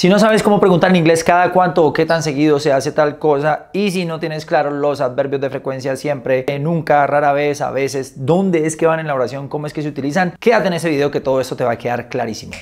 Si no sabes cómo preguntar en inglés cada cuánto o qué tan seguido se hace tal cosa y si no tienes claro los adverbios de frecuencia siempre, eh, nunca, rara vez, a veces, dónde es que van en la oración, cómo es que se utilizan, quédate en ese video que todo esto te va a quedar clarísimo.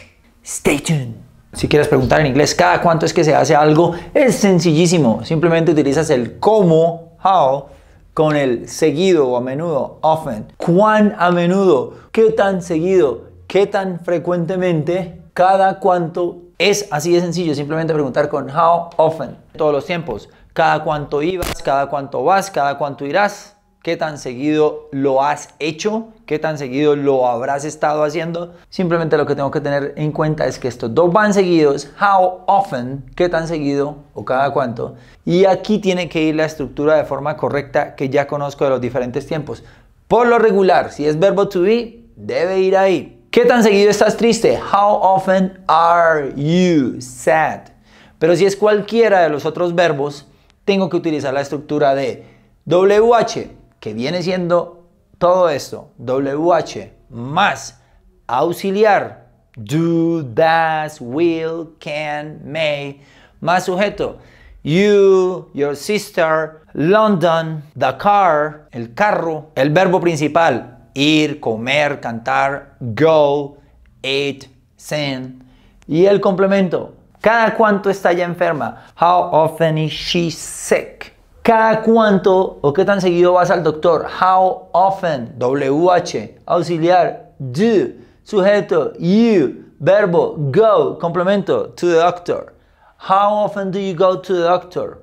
Stay tuned. Si quieres preguntar en inglés cada cuánto es que se hace algo, es sencillísimo. Simplemente utilizas el cómo, how, con el seguido o a menudo, often. ¿Cuán a menudo? ¿Qué tan seguido? ¿Qué tan frecuentemente? ¿Cada cuánto es así de sencillo, simplemente preguntar con how often, todos los tiempos, cada cuánto ibas, cada cuánto vas, cada cuánto irás, qué tan seguido lo has hecho, qué tan seguido lo habrás estado haciendo. Simplemente lo que tengo que tener en cuenta es que estos dos van seguidos, how often, qué tan seguido o cada cuánto. Y aquí tiene que ir la estructura de forma correcta que ya conozco de los diferentes tiempos. Por lo regular, si es verbo to be, debe ir ahí. ¿Qué tan seguido estás triste? How often are you sad? Pero si es cualquiera de los otros verbos, tengo que utilizar la estructura de WH, que viene siendo todo esto, WH más auxiliar, do, does, will, can, may, más sujeto, you, your sister, London, the car, el carro, el verbo principal, ir, comer, cantar, go, eat, sing. Y el complemento, ¿cada cuánto está ya enferma? How often is she sick? ¿Cada cuánto o qué tan seguido vas al doctor? How often, WH, auxiliar, do, sujeto, you, verbo, go, complemento, to the doctor. How often do you go to the doctor?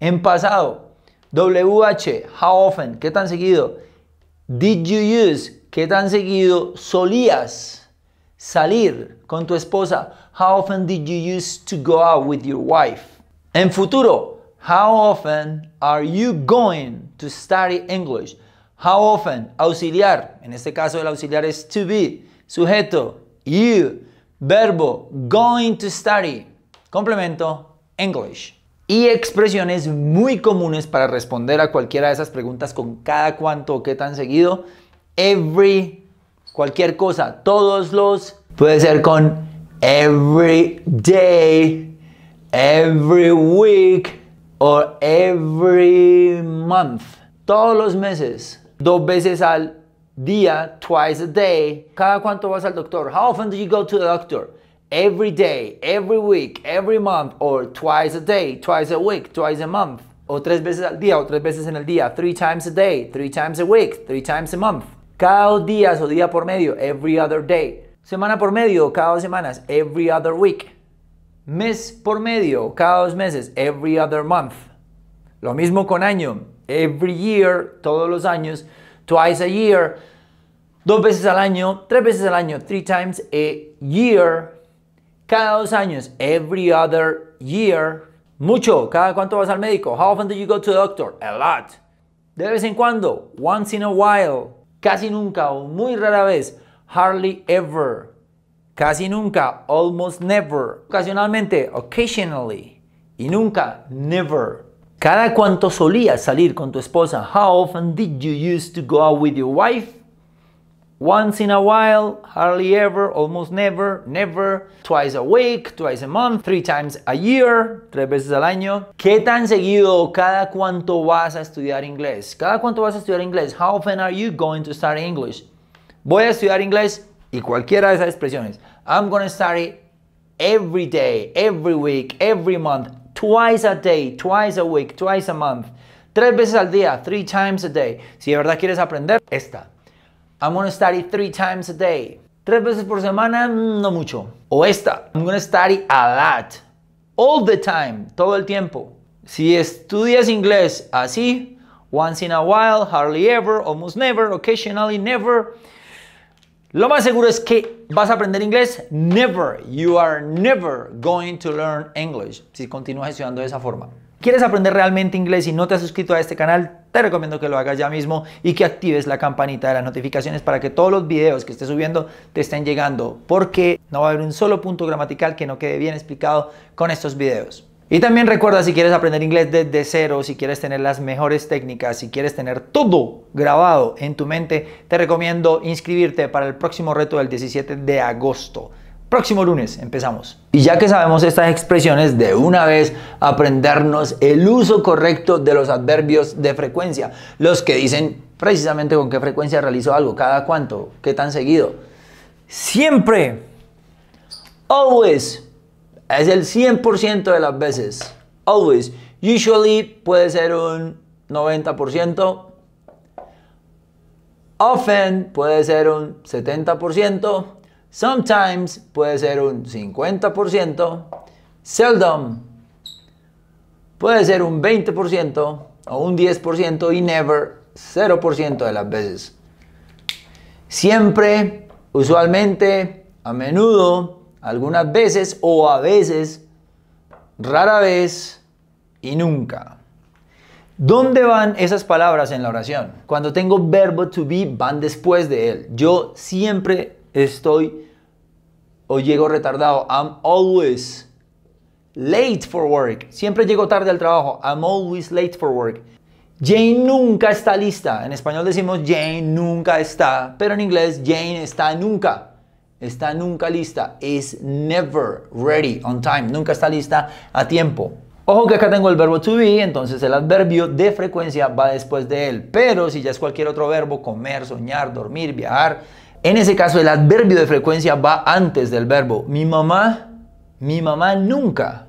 En pasado, WH, how often, ¿qué tan seguido? Did you use? ¿Qué tan seguido solías salir con tu esposa? How often did you use to go out with your wife? En futuro, how often are you going to study English? How often, auxiliar, en este caso el auxiliar es to be, sujeto, you, verbo, going to study, complemento, English. y expresiones muy comunes para responder a cualquiera de esas preguntas con cada cuánto o qué tan seguido. Every, cualquier cosa, todos los, puede ser con every day, every week o every month. Todos los meses, dos veces al día, twice a day. Cada cuánto vas al doctor. How often do you go to the doctor? every day, every week, every month, or twice a day, twice a week, twice a month, o tres veces al día, o tres veces en el día, three times a day, three times a week, three times a month. Cada dos días o día por medio, every other day. Semana por medio, cada dos semanas, every other week. Mes por medio, cada dos meses, every other month. Lo mismo con año, every year, todos los años, twice a year, dos veces al año, tres veces al año, three times a year, Cada dos años, every other year. Mucho, ¿cada cuánto vas al médico? How often do you go to the doctor? A lot. De vez en cuando, once in a while. Casi nunca o muy rara vez, hardly ever. Casi nunca, almost never. Ocasionalmente, occasionally. Y nunca, never. Cada cuánto solías salir con tu esposa? How often did you used to go out with your wife? once in a while, hardly ever, almost never, never, twice a week, twice a month, three times a year, tres veces al año. ¿Qué tan seguido, cada cuánto vas a estudiar inglés? ¿Cada cuánto vas a estudiar inglés? How often are you going to study English? Voy a estudiar inglés y cualquiera de esas expresiones. I'm going to study every day, every week, every month, twice a day, twice a week, twice a month. Tres veces al día, three times a day. Si de verdad quieres aprender, esta. I'm gonna study three times a day. Tres veces por semana, mm, no mucho. O esta, I'm gonna study a lot. All the time, todo el tiempo. Si estudias inglés así, once in a while, hardly ever, almost never, occasionally never, lo más seguro es que vas a aprender inglés. Never, you are never going to learn English si continúas estudiando de esa forma quieres aprender realmente inglés y no te has suscrito a este canal, te recomiendo que lo hagas ya mismo y que actives la campanita de las notificaciones para que todos los videos que estés subiendo te estén llegando, porque no va a haber un solo punto gramatical que no quede bien explicado con estos videos. Y también recuerda, si quieres aprender inglés desde cero, si quieres tener las mejores técnicas, si quieres tener todo grabado en tu mente, te recomiendo inscribirte para el próximo reto del 17 de agosto. Próximo lunes empezamos. Y ya que sabemos estas expresiones, de una vez aprendernos el uso correcto de los adverbios de frecuencia, los que dicen precisamente con qué frecuencia realizo algo, cada cuánto, qué tan seguido. Siempre. Always. Es el 100% de las veces. Always. Usually puede ser un 90%. Often puede ser un 70%. Sometimes puede ser un 50%, seldom puede ser un 20% o un 10% y never 0% de las veces. Siempre, usualmente, a menudo, algunas veces o a veces, rara vez y nunca. ¿Dónde van esas palabras en la oración? Cuando tengo verbo to be, van después de él. Yo siempre Estoy o llego retardado. I'm always late for work. Siempre llego tarde al trabajo. I'm always late for work. Jane nunca está lista. En español decimos Jane nunca está, pero en inglés Jane está nunca. Está nunca lista. Is never ready on time. Nunca está lista a tiempo. Ojo que acá tengo el verbo to be, entonces el adverbio de frecuencia va después de él. Pero si ya es cualquier otro verbo, comer, soñar, dormir, viajar, en ese caso, el adverbio de frecuencia va antes del verbo. Mi mamá, mi mamá nunca.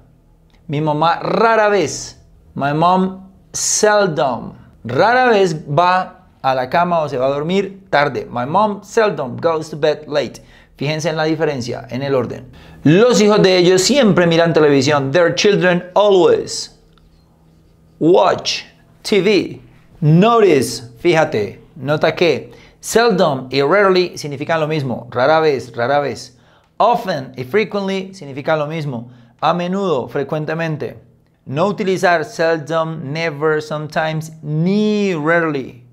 Mi mamá rara vez. My mom seldom. Rara vez va a la cama o se va a dormir tarde. My mom seldom goes to bed late. Fíjense en la diferencia, en el orden. Los hijos de ellos siempre miran televisión. Their children always watch TV. Notice, fíjate, nota que Seldom y rarely significan lo mismo. Rara vez, rara vez. Often y frequently significan lo mismo. A menudo, frecuentemente. No utilizar seldom, never, sometimes, ni rarely.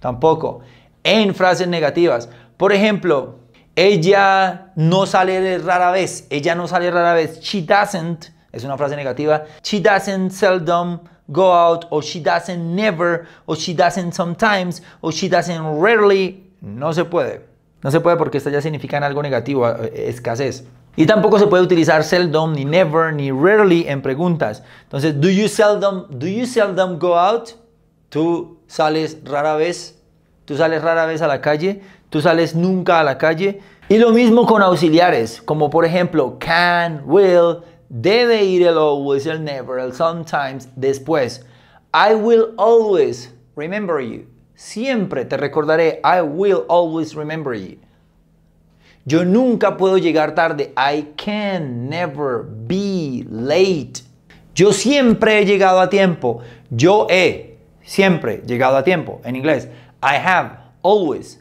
Tampoco. En frases negativas. Por ejemplo, ella no sale rara vez. Ella no sale rara vez. She doesn't. Es una frase negativa. She doesn't seldom go out or she doesn't never or she doesn't sometimes or she doesn't rarely. No se puede. No se puede porque estas ya significan algo negativo, eh, escasez. Y tampoco se puede utilizar seldom, ni never, ni rarely en preguntas. Entonces, do you seldom, do you seldom go out? Tú sales rara vez. Tú sales rara vez a la calle. Tú sales nunca a la calle. Y lo mismo con auxiliares, como por ejemplo can, will, debe ir el always, el never, el sometimes después. I will always remember you. Siempre te recordaré. I will always remember you. Yo nunca puedo llegar tarde. I can never be late. Yo siempre he llegado a tiempo. Yo he siempre llegado a tiempo. En inglés, I have always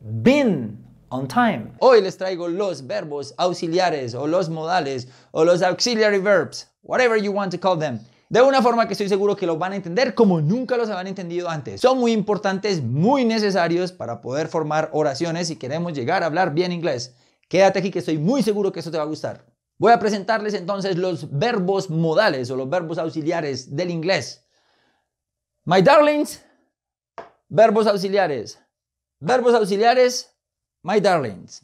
been on time. Hoy les traigo los verbos auxiliares o los modales o los auxiliary verbs, whatever you want to call them. De una forma que estoy seguro que los van a entender como nunca los habían entendido antes. Son muy importantes, muy necesarios para poder formar oraciones si queremos llegar a hablar bien inglés. Quédate aquí que estoy muy seguro que eso te va a gustar. Voy a presentarles entonces los verbos modales o los verbos auxiliares del inglés. My darlings, verbos auxiliares. Verbos auxiliares My darlings.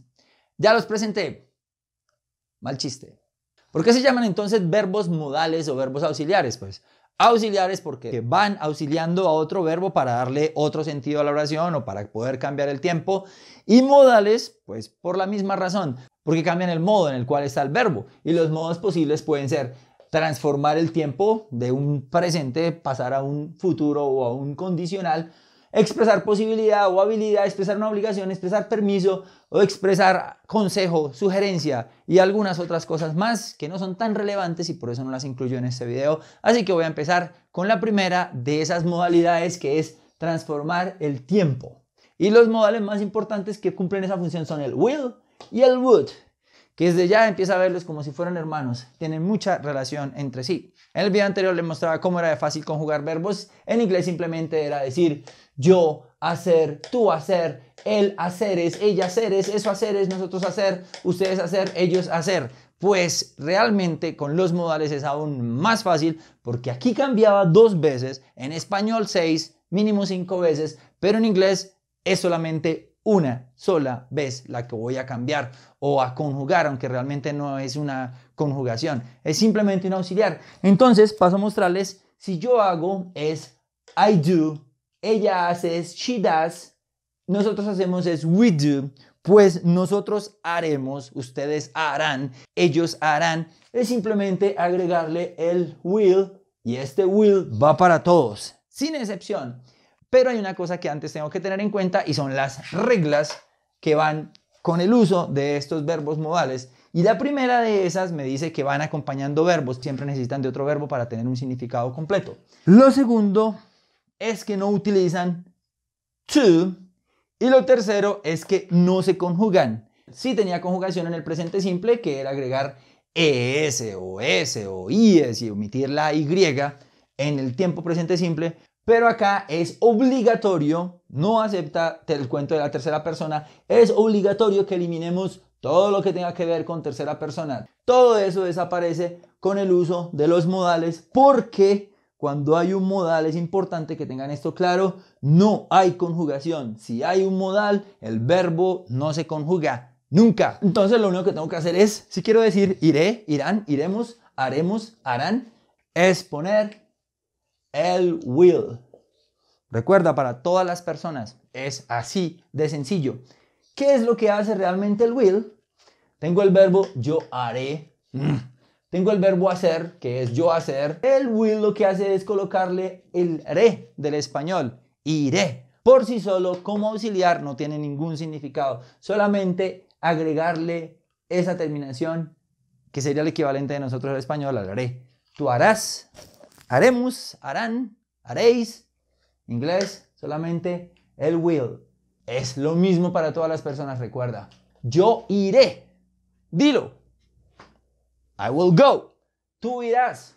Ya los presenté. Mal chiste. ¿Por qué se llaman entonces verbos modales o verbos auxiliares? Pues auxiliares porque van auxiliando a otro verbo para darle otro sentido a la oración o para poder cambiar el tiempo. Y modales, pues por la misma razón, porque cambian el modo en el cual está el verbo. Y los modos posibles pueden ser transformar el tiempo de un presente, pasar a un futuro o a un condicional expresar posibilidad o habilidad, expresar una obligación, expresar permiso o expresar consejo, sugerencia y algunas otras cosas más que no son tan relevantes y por eso no las incluyo en este video. Así que voy a empezar con la primera de esas modalidades que es transformar el tiempo. Y los modales más importantes que cumplen esa función son el will y el would, que desde ya empieza a verlos como si fueran hermanos, tienen mucha relación entre sí. En el video anterior les mostraba cómo era de fácil conjugar verbos. En inglés simplemente era decir yo hacer, tú hacer, él haceres, ella haceres, eso haceres, nosotros hacer, ustedes hacer, ellos hacer. Pues realmente con los modales es aún más fácil porque aquí cambiaba dos veces, en español seis, mínimo cinco veces, pero en inglés es solamente una sola vez la que voy a cambiar o a conjugar, aunque realmente no es una conjugación, es simplemente un auxiliar. Entonces paso a mostrarles, si yo hago es I do, ella hace es she does, nosotros hacemos es we do, pues nosotros haremos, ustedes harán, ellos harán, es simplemente agregarle el will y este will va para todos, sin excepción. Pero hay una cosa que antes tengo que tener en cuenta y son las reglas que van con el uso de estos verbos modales. Y la primera de esas me dice que van acompañando verbos, siempre necesitan de otro verbo para tener un significado completo. Lo segundo es que no utilizan to y lo tercero es que no se conjugan. si tenía conjugación en el presente simple, que era agregar ES o S o es y omitir la Y en el tiempo presente simple, pero acá es obligatorio, no acepta el cuento de la tercera persona, es obligatorio que eliminemos todo lo que tenga que ver con tercera persona. Todo eso desaparece con el uso de los modales porque cuando hay un modal es importante que tengan esto claro, no hay conjugación. Si hay un modal, el verbo no se conjuga nunca. Entonces lo único que tengo que hacer es, si quiero decir iré, irán, iremos, haremos, harán, es poner el will. Recuerda, para todas las personas es así de sencillo. ¿Qué es lo que hace realmente el will? Tengo el verbo yo haré. Mm. Tengo el verbo hacer, que es yo hacer. El will lo que hace es colocarle el re del español. Iré. Por sí solo, como auxiliar, no tiene ningún significado. Solamente agregarle esa terminación, que sería el equivalente de nosotros al español, al re. Tú harás, Haremos, harán, haréis. Inglés, solamente el will. Es lo mismo para todas las personas, recuerda. Yo iré. Dilo. I will go. Tú irás.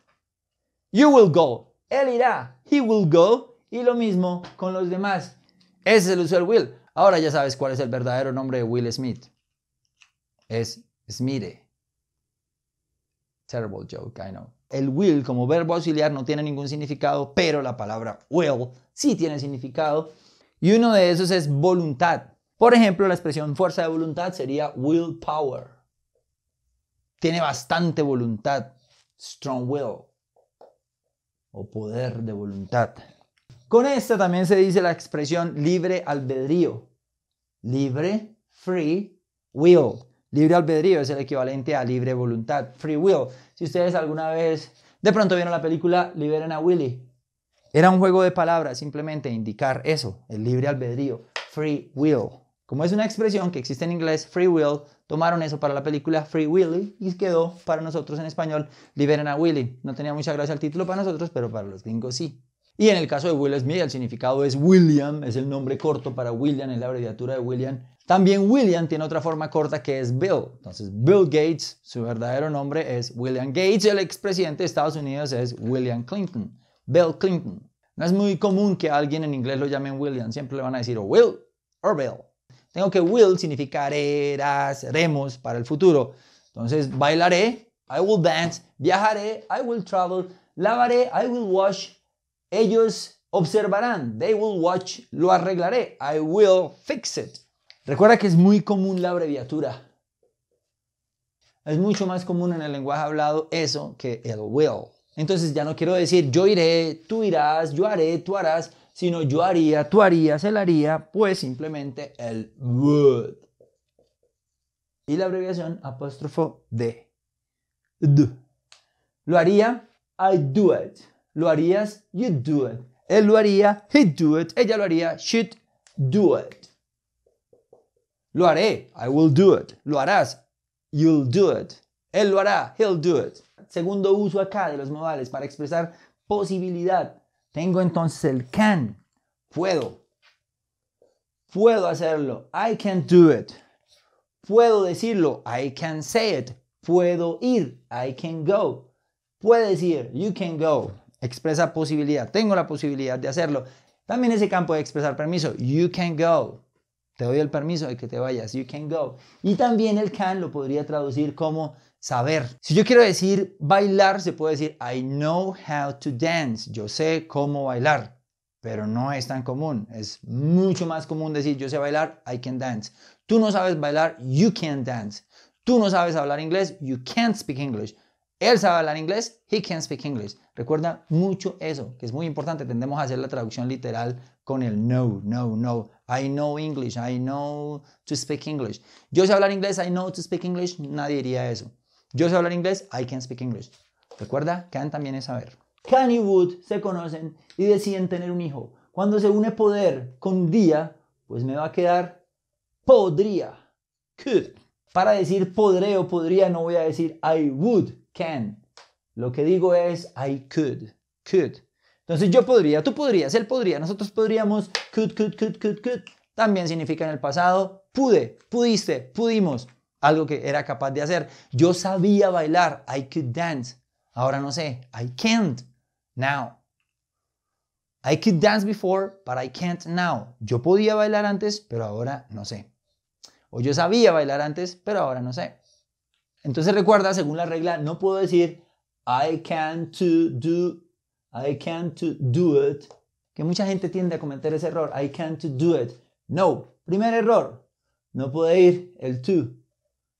You will go. Él irá. He will go. Y lo mismo con los demás. Ese es el uso will. Ahora ya sabes cuál es el verdadero nombre de Will Smith. Es Smith. Terrible joke, I know el will como verbo auxiliar no tiene ningún significado, pero la palabra will sí tiene significado. Y uno de esos es voluntad. Por ejemplo, la expresión fuerza de voluntad sería willpower. Tiene bastante voluntad, strong will o poder de voluntad. Con esta también se dice la expresión libre albedrío. Libre, free, will. Libre albedrío es el equivalente a libre voluntad, free will. Si ustedes alguna vez de pronto vieron la película Liberen a Willy, era un juego de palabras simplemente indicar eso, el libre albedrío, free will. Como es una expresión que existe en inglés, free will, tomaron eso para la película Free Willy y quedó para nosotros en español Liberen a Willy. No tenía mucha gracia el título para nosotros, pero para los gringos sí. Y en el caso de Will Smith, el significado es William, es el nombre corto para William, es la abreviatura de William también William tiene otra forma corta que es Bill. Entonces, Bill Gates, su verdadero nombre es William Gates. El expresidente de Estados Unidos es William Clinton. Bill Clinton. No es muy común que alguien en inglés lo llamen William. Siempre le van a decir o Will o Bill. Tengo que Will significa seremos para el futuro. Entonces, bailaré, I will dance, viajaré, I will travel, lavaré, I will wash. Ellos observarán, they will watch, lo arreglaré, I will fix it. Recuerda que es muy común la abreviatura. Es mucho más común en el lenguaje hablado eso que el will. Entonces ya no quiero decir yo iré, tú irás, yo haré, tú harás, sino yo haría, tú harías, él haría, pues simplemente el would. Y la abreviación apóstrofo de Lo haría, I do it. Lo harías, you do it. Él lo haría, he do it. Ella lo haría, she'd do it. Lo haré. I will do it. Lo harás. You'll do it. Él lo hará. He'll do it. Segundo uso acá de los modales para expresar posibilidad. Tengo entonces el can. Puedo. Puedo hacerlo. I can do it. Puedo decirlo. I can say it. Puedo ir. I can go. puedes ir, You can go. Expresa posibilidad. Tengo la posibilidad de hacerlo. También ese campo de expresar permiso. You can go. Te doy el permiso de que te vayas. You can go. Y también el can lo podría traducir como saber. Si yo quiero decir bailar, se puede decir I know how to dance. Yo sé cómo bailar. Pero no es tan común. Es mucho más común decir yo sé bailar, I can dance. Tú no sabes bailar, you can dance. Tú no sabes hablar inglés, you can't speak English. Él sabe hablar inglés, he can speak English. Recuerda mucho eso, que es muy importante. Tendemos a hacer la traducción literal con el no, no, no. I know English, I know to speak English. Yo sé hablar inglés, I know to speak English. Nadie diría eso. Yo sé hablar inglés, I can speak English. Recuerda, can también es saber. Can y would se conocen y deciden tener un hijo. Cuando se une poder con día, pues me va a quedar podría. Could. Para decir podré o podría no voy a decir I would, can. Lo que digo es I could, could. Entonces yo podría, tú podrías, él podría, nosotros podríamos, could, could, could, could, could. También significa en el pasado, pude, pudiste, pudimos. Algo que era capaz de hacer. Yo sabía bailar, I could dance. Ahora no sé, I can't now. I could dance before, but I can't now. Yo podía bailar antes, pero ahora no sé. O yo sabía bailar antes, pero ahora no sé. Entonces recuerda, según la regla, no puedo decir I can't to do I can't do it, que mucha gente tiende a cometer ese error, I can't do it. No, primer error, no puede ir el to.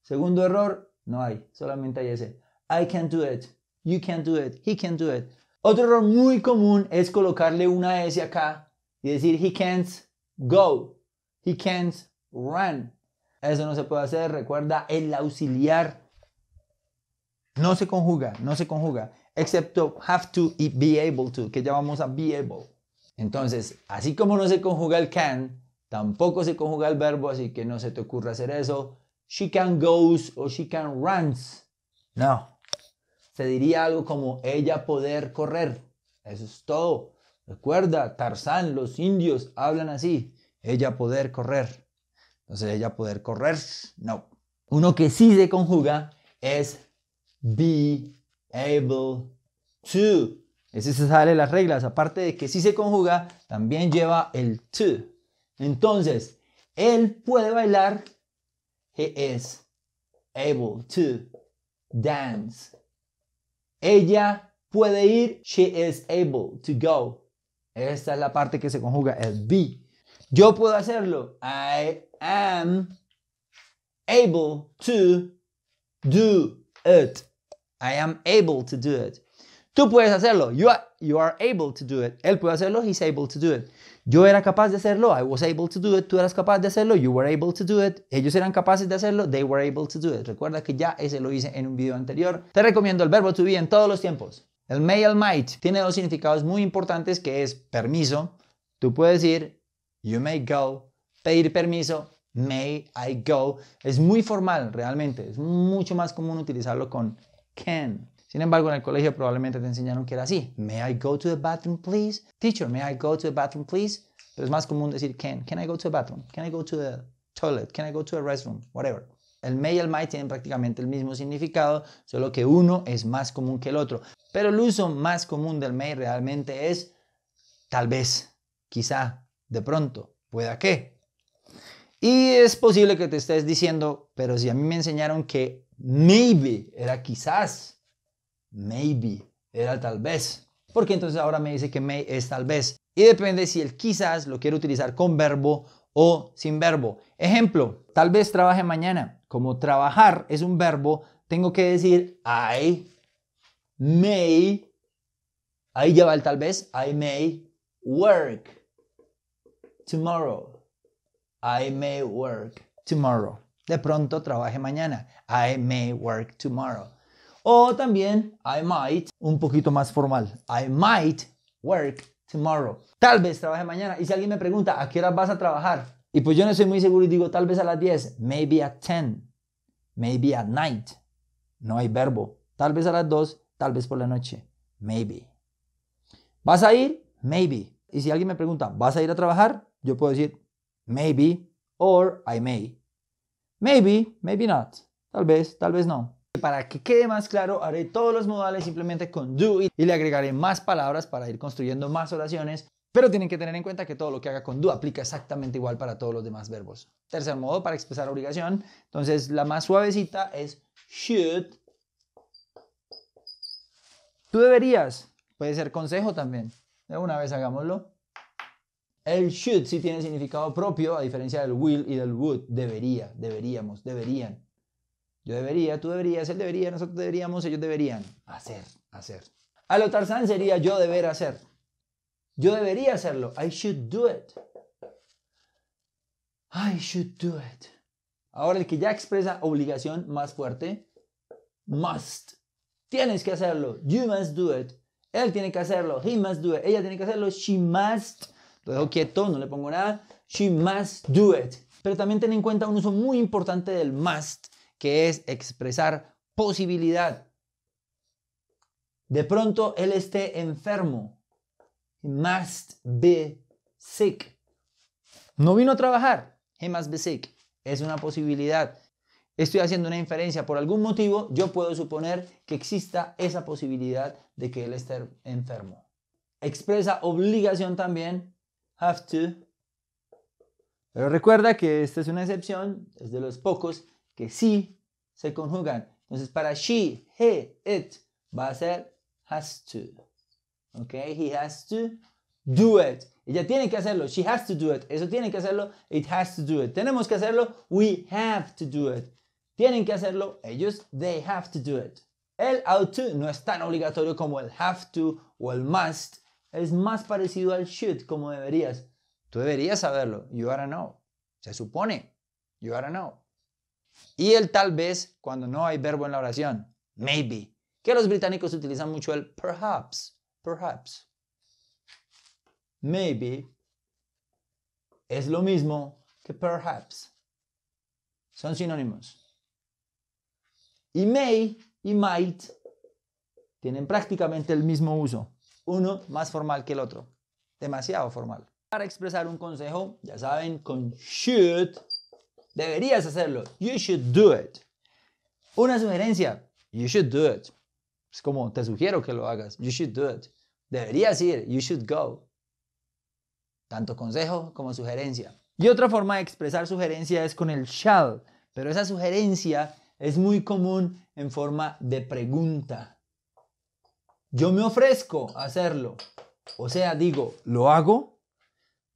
Segundo error, no hay, solamente hay ese. I can't do it, you can't do it, he can't do it. Otro error muy común es colocarle una S acá y decir he can't go, he can't run. Eso no se puede hacer, recuerda el auxiliar. No se conjuga, no se conjuga excepto have to y be able to, que llamamos a be able. Entonces, así como no se conjuga el can, tampoco se conjuga el verbo, así que no se te ocurra hacer eso. She can goes o she can runs. No. Se diría algo como ella poder correr. Eso es todo. Recuerda, Tarzán, los indios hablan así. Ella poder correr. Entonces, ella poder correr, no. Uno que sí se conjuga es be able to. Ese se sale las reglas. Aparte de que si se conjuga, también lleva el to. Entonces, él puede bailar. He is able to dance. Ella puede ir. She is able to go. Esta es la parte que se conjuga, el be. Yo puedo hacerlo. I am able to do it. I am able to do it. Tú puedes hacerlo. You are, able to do it. Él puede hacerlo. He's able to do it. Yo era capaz de hacerlo. I was able to do it. Tú eras capaz de hacerlo. You were able to do it. Ellos eran capaces de hacerlo. They were able to do it. Recuerda que ya ese lo hice en un video anterior. Te recomiendo el verbo to be en todos los tiempos. El may, el might tiene dos significados muy importantes que es permiso. Tú puedes ir. You may go. Pedir permiso. May I go. Es muy formal realmente. Es mucho más común utilizarlo con can. Sin embargo, en el colegio probablemente te enseñaron que era así. May I go to the bathroom, please? Teacher, may I go to the bathroom, please? Pero es más común decir can. Can I go to the bathroom? Can I go to the toilet? Can I go to the restroom? Whatever. El may y el might tienen prácticamente el mismo significado, solo que uno es más común que el otro. Pero el uso más común del may realmente es tal vez, quizá, de pronto, pueda que. Y es posible que te estés diciendo, pero si a mí me enseñaron que Maybe era quizás. Maybe era tal vez. Porque entonces ahora me dice que may es tal vez. Y depende si el quizás lo quiero utilizar con verbo o sin verbo. Ejemplo, tal vez trabaje mañana. Como trabajar es un verbo, tengo que decir I may. Ahí lleva el tal vez. I may work tomorrow. I may work tomorrow. De pronto trabaje mañana. I may work tomorrow. O también I might, un poquito más formal. I might work tomorrow. Tal vez trabaje mañana. Y si alguien me pregunta, ¿a qué hora vas a trabajar? Y pues yo no soy muy seguro y digo tal vez a las 10, maybe at 10, maybe at night. No hay verbo. Tal vez a las 2, tal vez por la noche. Maybe. ¿Vas a ir? Maybe. Y si alguien me pregunta, ¿vas a ir a trabajar? Yo puedo decir maybe or I may. Maybe, maybe not. Tal vez, tal vez no. Para que quede más claro, haré todos los modales simplemente con do y le agregaré más palabras para ir construyendo más oraciones, pero tienen que tener en cuenta que todo lo que haga con do aplica exactamente igual para todos los demás verbos. Tercer modo para expresar obligación, entonces la más suavecita es should. Tú deberías, puede ser consejo también. De una vez hagámoslo. El should sí tiene significado propio, a diferencia del will y del would. Debería, deberíamos, deberían. Yo debería, tú deberías, él debería, nosotros deberíamos, ellos deberían. Hacer, hacer. A lo Tarzán sería yo deber hacer. Yo debería hacerlo. I should do it. I should do it. Ahora el que ya expresa obligación más fuerte, must. Tienes que hacerlo. You must do it. Él tiene que hacerlo. He must do it. Ella tiene que hacerlo. She must lo dejo quieto, no le pongo nada. She must do it. Pero también ten en cuenta un uso muy importante del must, que es expresar posibilidad. De pronto él esté enfermo. He must be sick. No vino a trabajar. He must be sick. Es una posibilidad. Estoy haciendo una inferencia. Por algún motivo yo puedo suponer que exista esa posibilidad de que él esté enfermo. Expresa obligación también have to. Pero recuerda que esta es una excepción, es de los pocos que sí se conjugan. Entonces para she, he, it va a ser has to. ¿Ok? He has to do it. Ella tiene que hacerlo. She has to do it. Eso tiene que hacerlo. It has to do it. Tenemos que hacerlo. We have to do it. Tienen que hacerlo. Ellos, they have to do it. El ought to no es tan obligatorio como el have to o el must es más parecido al should como deberías. Tú deberías saberlo. You to know. Se supone. You to know. Y el tal vez cuando no hay verbo en la oración. Maybe. Que los británicos utilizan mucho el perhaps. Perhaps. Maybe es lo mismo que perhaps. Son sinónimos. Y may y might tienen prácticamente el mismo uso uno más formal que el otro. Demasiado formal. Para expresar un consejo, ya saben, con should, deberías hacerlo. You should do it. Una sugerencia, you should do it. Es como, te sugiero que lo hagas. You should do it. Deberías ir. You should go. Tanto consejo como sugerencia. Y otra forma de expresar sugerencia es con el shall, pero esa sugerencia es muy común en forma de pregunta. Yo me ofrezco a hacerlo. O sea, digo, lo hago.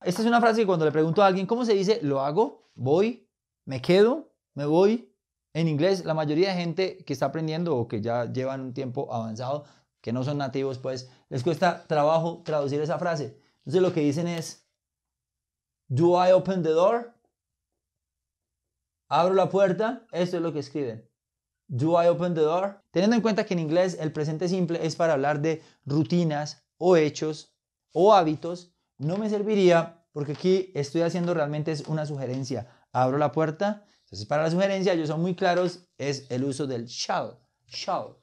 Esta es una frase que cuando le pregunto a alguien, ¿cómo se dice? Lo hago, voy, me quedo, me voy. En inglés, la mayoría de gente que está aprendiendo o que ya llevan un tiempo avanzado, que no son nativos, pues les cuesta trabajo traducir esa frase. Entonces lo que dicen es, ¿Do I open the door? ¿Abro la puerta? Esto es lo que escriben. Do I open the door? Teniendo en cuenta que en inglés el presente simple es para hablar de rutinas o hechos o hábitos, no me serviría porque aquí estoy haciendo realmente es una sugerencia. Abro la puerta. Entonces para la sugerencia, ellos son muy claros, es el uso del shall. Shall.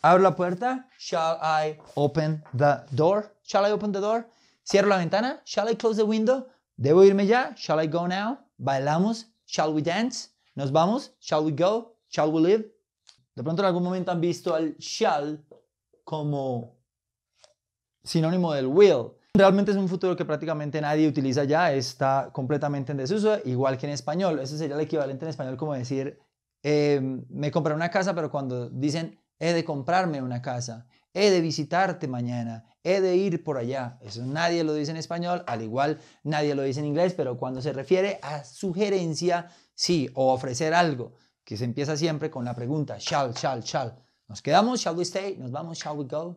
Abro la puerta. Shall I open the door? Shall I open the door? Cierro la ventana. Shall I close the window? Debo irme ya. Shall I go now? Bailamos. Shall we dance? ¿Nos vamos? ¿Shall we go? ¿Shall we live? De pronto en algún momento han visto al shall como sinónimo del will. Realmente es un futuro que prácticamente nadie utiliza ya, está completamente en desuso, igual que en español. Ese sería el equivalente en español como decir, em, me compré una casa, pero cuando dicen, he de comprarme una casa, he de visitarte mañana, he de ir por allá. Eso nadie lo dice en español, al igual nadie lo dice en inglés, pero cuando se refiere a sugerencia, sí o ofrecer algo, que se empieza siempre con la pregunta shall, shall, shall. Nos quedamos, shall we stay, nos vamos, shall we go.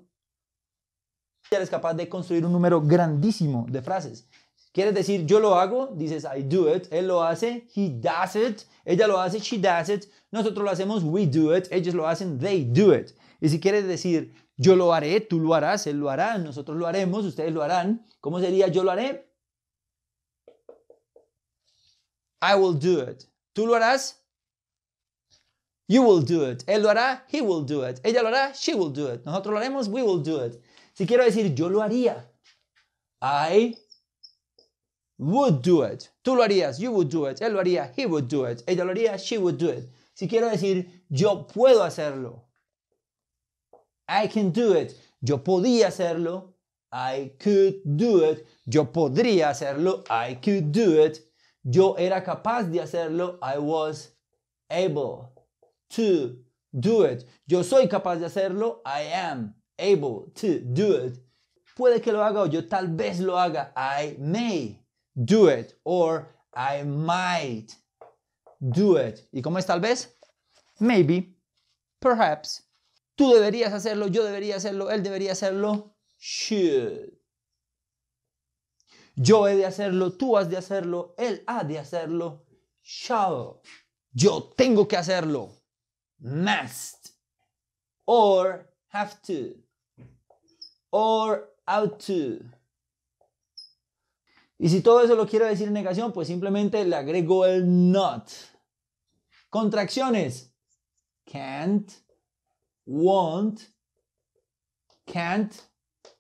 Eres capaz de construir un número grandísimo de frases. Quieres decir yo lo hago, dices I do it, él lo hace, he does it, ella lo hace, she does it, nosotros lo hacemos, we do it, ellos lo hacen, they do it. Y si quieres decir yo lo haré, tú lo harás, él lo hará, nosotros lo haremos, ustedes lo harán, ¿cómo sería yo lo haré? I will do it. ¿Tú lo harás? You will do it. Él lo hará, he will do it. Ella lo hará, she will do it. Nosotros lo haremos, we will do it. Si quiero decir yo lo haría, I would do it. Tú lo harías, you would do it. Él lo haría, he would do it. Ella lo haría, she would do it. Si quiero decir yo puedo hacerlo, I can do it. Yo podía hacerlo, I could do it. Yo podría hacerlo, I could do it. Yo era capaz de hacerlo. I was able to do it. Yo soy capaz de hacerlo. I am able to do it. Puede que lo haga o yo tal vez lo haga. I may do it. Or I might do it. ¿Y cómo es tal vez? Maybe. Perhaps. Tú deberías hacerlo. Yo debería hacerlo. Él debería hacerlo. Should. Yo he de hacerlo, tú has de hacerlo, él ha de hacerlo. Shall. Yo tengo que hacerlo. Must. Or have to. Or out to. Y si todo eso lo quiero decir en negación, pues simplemente le agrego el not. Contracciones. Can't, won't, can't,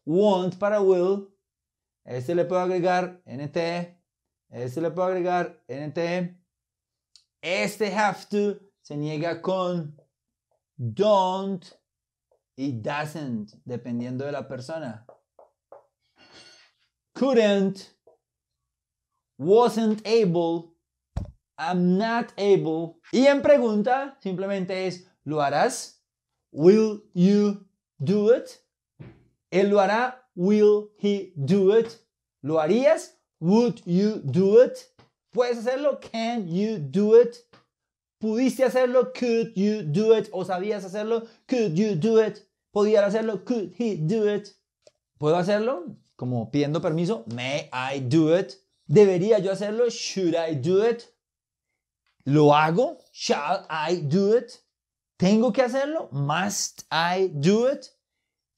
won't para will, este le puedo agregar NT. Este le puedo agregar NT. E. Este have to se niega con don't y doesn't, dependiendo de la persona. Couldn't, wasn't able, I'm not able. Y en pregunta simplemente es, ¿lo harás? Will you do it? Él lo hará Will he do it? ¿Lo harías? Would you do it? ¿Puedes hacerlo? Can you do it? ¿Pudiste hacerlo? Could you do it? ¿O sabías hacerlo? Could you do it? Podía hacerlo? Could he do it? ¿Puedo hacerlo? Como pidiendo permiso. May I do it? ¿Debería yo hacerlo? Should I do it? ¿Lo hago? Shall I do it? ¿Tengo que hacerlo? Must I do it?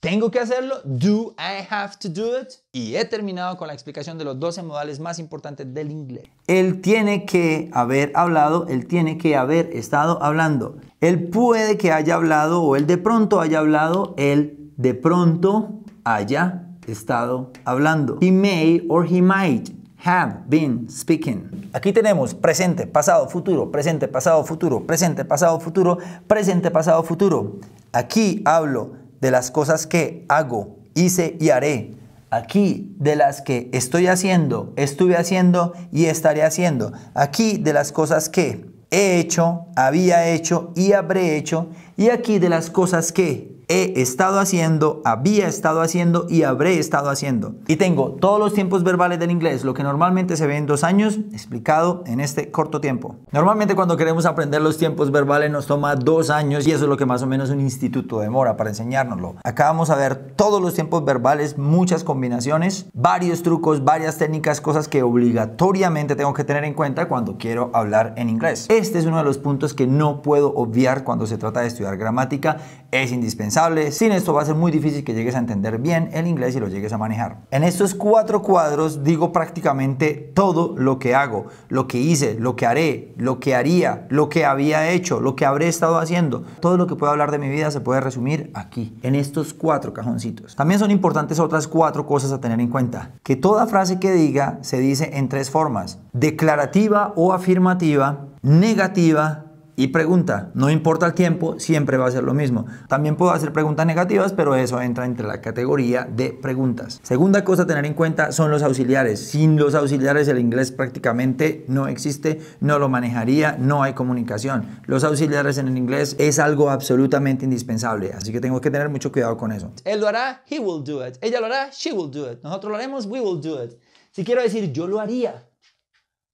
¿Tengo que hacerlo? ¿Do I have to do it? Y he terminado con la explicación de los 12 modales más importantes del inglés. Él tiene que haber hablado, él tiene que haber estado hablando. Él puede que haya hablado o él de pronto haya hablado, él de pronto haya estado hablando. He may or he might have been speaking. Aquí tenemos presente, pasado, futuro, presente, pasado, futuro, presente, pasado, futuro, presente, pasado, futuro. Aquí hablo de las cosas que hago, hice y haré. Aquí de las que estoy haciendo, estuve haciendo y estaré haciendo. Aquí de las cosas que he hecho, había hecho y habré hecho. Y aquí de las cosas que he estado haciendo, había estado haciendo y habré estado haciendo. Y tengo todos los tiempos verbales del inglés, lo que normalmente se ve en dos años, explicado en este corto tiempo. Normalmente cuando queremos aprender los tiempos verbales nos toma dos años y eso es lo que más o menos un instituto demora para enseñárnoslo. Acá vamos a ver todos los tiempos verbales, muchas combinaciones, varios trucos, varias técnicas, cosas que obligatoriamente tengo que tener en cuenta cuando quiero hablar en inglés. Este es uno de los puntos que no puedo obviar cuando se trata de estudiar gramática es indispensable. Sin esto va a ser muy difícil que llegues a entender bien el inglés y lo llegues a manejar. En estos cuatro cuadros digo prácticamente todo lo que hago, lo que hice, lo que haré, lo que haría, lo que había hecho, lo que habré estado haciendo. Todo lo que puedo hablar de mi vida se puede resumir aquí, en estos cuatro cajoncitos. También son importantes otras cuatro cosas a tener en cuenta. Que toda frase que diga se dice en tres formas. Declarativa o afirmativa, negativa y pregunta. No importa el tiempo, siempre va a ser lo mismo. También puedo hacer preguntas negativas, pero eso entra entre la categoría de preguntas. Segunda cosa a tener en cuenta son los auxiliares. Sin los auxiliares el inglés prácticamente no existe, no lo manejaría, no hay comunicación. Los auxiliares en el inglés es algo absolutamente indispensable, así que tengo que tener mucho cuidado con eso. Él lo hará, he will do it. Ella lo hará, she will do it. Nosotros lo haremos, we will do it. Si quiero decir yo lo haría,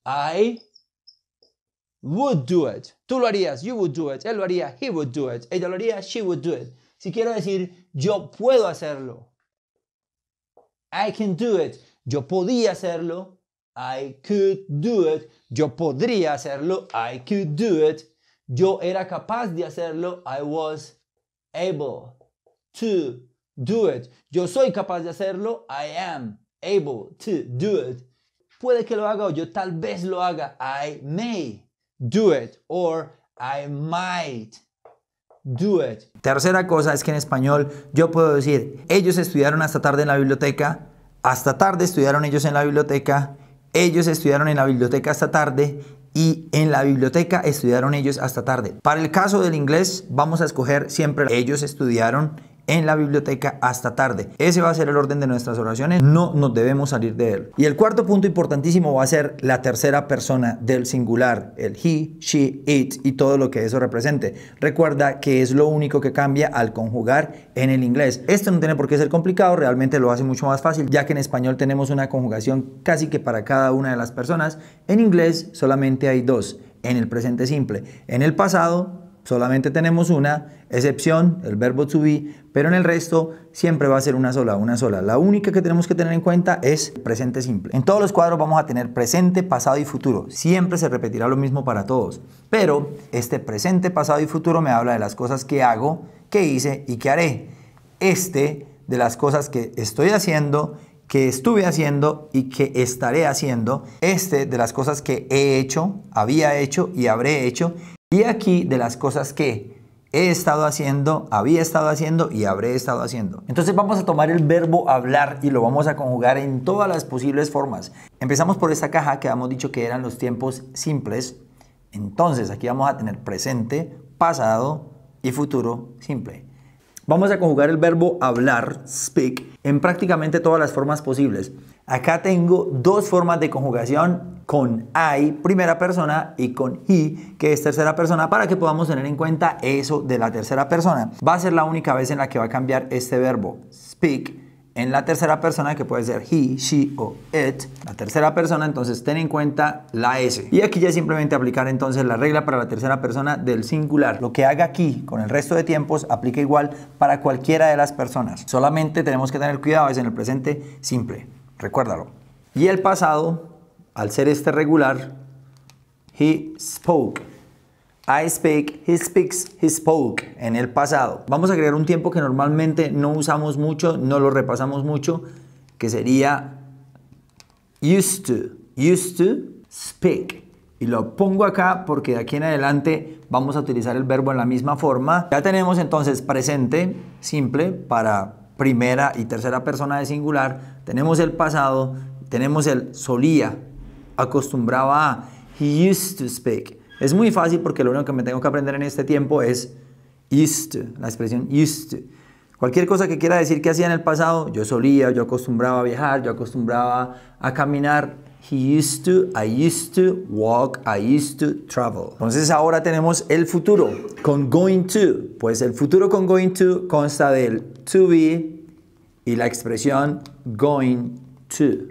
I would do it. Tú lo harías, you would do it. Él lo haría, he would do it. Ella lo haría, she would do it. Si quiero decir, yo puedo hacerlo. I can do it. Yo podía hacerlo. I could do it. Yo podría hacerlo. I could do it. Yo era capaz de hacerlo. I was able to do it. Yo soy capaz de hacerlo. I am able to do it. Puede que lo haga o yo tal vez lo haga. I may do it or I might do it. Tercera cosa es que en español yo puedo decir, ellos estudiaron hasta tarde en la biblioteca, hasta tarde estudiaron ellos en la biblioteca, ellos estudiaron en la biblioteca hasta tarde y en la biblioteca estudiaron ellos hasta tarde. Para el caso del inglés vamos a escoger siempre ellos estudiaron en la biblioteca hasta tarde. Ese va a ser el orden de nuestras oraciones, no nos debemos salir de él. Y el cuarto punto importantísimo va a ser la tercera persona del singular, el he, she, it y todo lo que eso represente. Recuerda que es lo único que cambia al conjugar en el inglés. Esto no tiene por qué ser complicado, realmente lo hace mucho más fácil, ya que en español tenemos una conjugación casi que para cada una de las personas. En inglés solamente hay dos en el presente simple. En el pasado solamente tenemos una excepción, el verbo to be, pero en el resto siempre va a ser una sola, una sola. La única que tenemos que tener en cuenta es presente simple. En todos los cuadros vamos a tener presente, pasado y futuro. Siempre se repetirá lo mismo para todos, pero este presente, pasado y futuro me habla de las cosas que hago, que hice y que haré. Este de las cosas que estoy haciendo que estuve haciendo y que estaré haciendo, este de las cosas que he hecho, había hecho y habré hecho, y aquí de las cosas que he estado haciendo, había estado haciendo y habré estado haciendo. Entonces vamos a tomar el verbo hablar y lo vamos a conjugar en todas las posibles formas. Empezamos por esta caja que habíamos dicho que eran los tiempos simples. Entonces aquí vamos a tener presente, pasado y futuro simple. Vamos a conjugar el verbo hablar, speak, en prácticamente todas las formas posibles. Acá tengo dos formas de conjugación con I, primera persona, y con he, que es tercera persona, para que podamos tener en cuenta eso de la tercera persona. Va a ser la única vez en la que va a cambiar este verbo speak en la tercera persona, que puede ser he, she o it, la tercera persona, entonces ten en cuenta la S. Y aquí ya simplemente aplicar entonces la regla para la tercera persona del singular. Lo que haga aquí con el resto de tiempos aplica igual para cualquiera de las personas. Solamente tenemos que tener cuidado, es en el presente simple. Recuérdalo. Y el pasado, al ser este regular, he spoke. I speak, he speaks, he spoke en el pasado. Vamos a crear un tiempo que normalmente no usamos mucho, no lo repasamos mucho, que sería used to, used to speak. Y lo pongo acá porque de aquí en adelante vamos a utilizar el verbo en la misma forma. Ya tenemos entonces presente simple para primera y tercera persona de singular, tenemos el pasado, tenemos el solía, acostumbraba a, he used to speak. Es muy fácil porque lo único que me tengo que aprender en este tiempo es used la expresión used Cualquier cosa que quiera decir que hacía en el pasado, yo solía, yo acostumbraba a viajar, yo acostumbraba a caminar, He used to, I used to, walk, I used to, travel. Entonces ahora tenemos el futuro con going to. Pues el futuro con going to consta del to be y la expresión going to.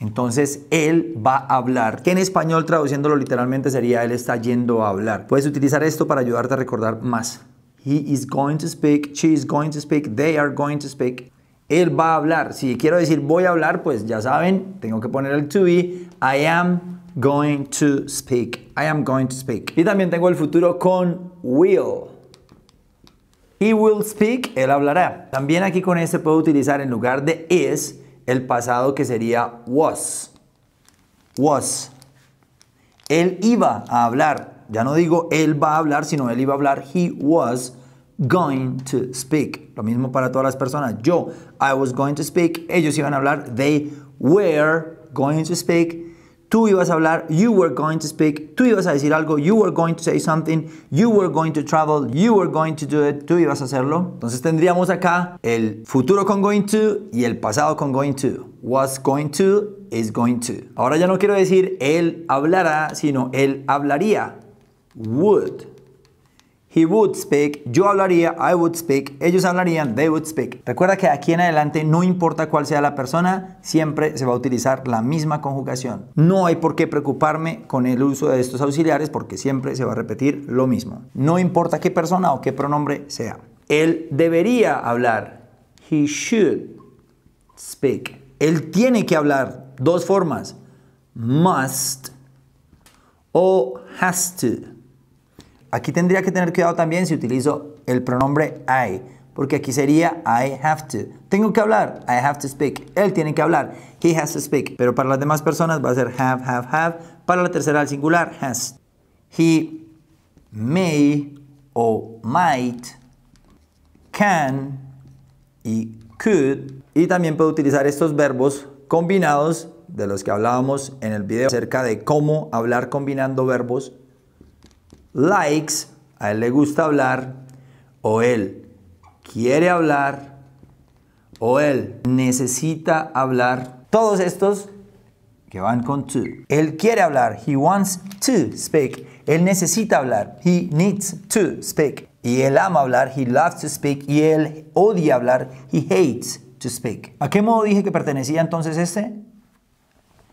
Entonces él va a hablar, que en español traduciéndolo literalmente sería él está yendo a hablar. Puedes utilizar esto para ayudarte a recordar más. He is going to speak, she is going to speak, they are going to speak. Él va a hablar. Si quiero decir voy a hablar, pues ya saben, tengo que poner el to be. I am going to speak. I am going to speak. Y también tengo el futuro con will. He will speak, él hablará. También aquí con este puedo utilizar en lugar de is el pasado que sería was. Was. Él iba a hablar. Ya no digo él va a hablar, sino él iba a hablar. He was going to speak. Lo mismo para todas las personas. Yo, I was going to speak. Ellos iban a hablar. They were going to speak. Tú ibas a hablar. You were going to speak. Tú ibas a decir algo. You were going to say something. You were going to travel. You were going to do it. Tú ibas a hacerlo. Entonces tendríamos acá el futuro con going to y el pasado con going to. Was going to is going to. Ahora ya no quiero decir él hablará, sino él hablaría. Would. He would speak. Yo hablaría. I would speak. Ellos hablarían. They would speak. Recuerda que aquí en adelante, no importa cuál sea la persona, siempre se va a utilizar la misma conjugación. No hay por qué preocuparme con el uso de estos auxiliares porque siempre se va a repetir lo mismo. No importa qué persona o qué pronombre sea. Él debería hablar. He should speak. Él tiene que hablar. Dos formas. Must o has to. Aquí tendría que tener cuidado también si utilizo el pronombre I, porque aquí sería I have to. Tengo que hablar, I have to speak. Él tiene que hablar, he has to speak. Pero para las demás personas va a ser have, have, have. Para la tercera al singular, has. He may o might, can y could. Y también puedo utilizar estos verbos combinados de los que hablábamos en el video acerca de cómo hablar combinando verbos likes, a él le gusta hablar, o él quiere hablar, o él necesita hablar. Todos estos que van con to. Él quiere hablar. He wants to speak. Él necesita hablar. He needs to speak. Y él ama hablar. He loves to speak. Y él odia hablar. He hates to speak. ¿A qué modo dije que pertenecía entonces este?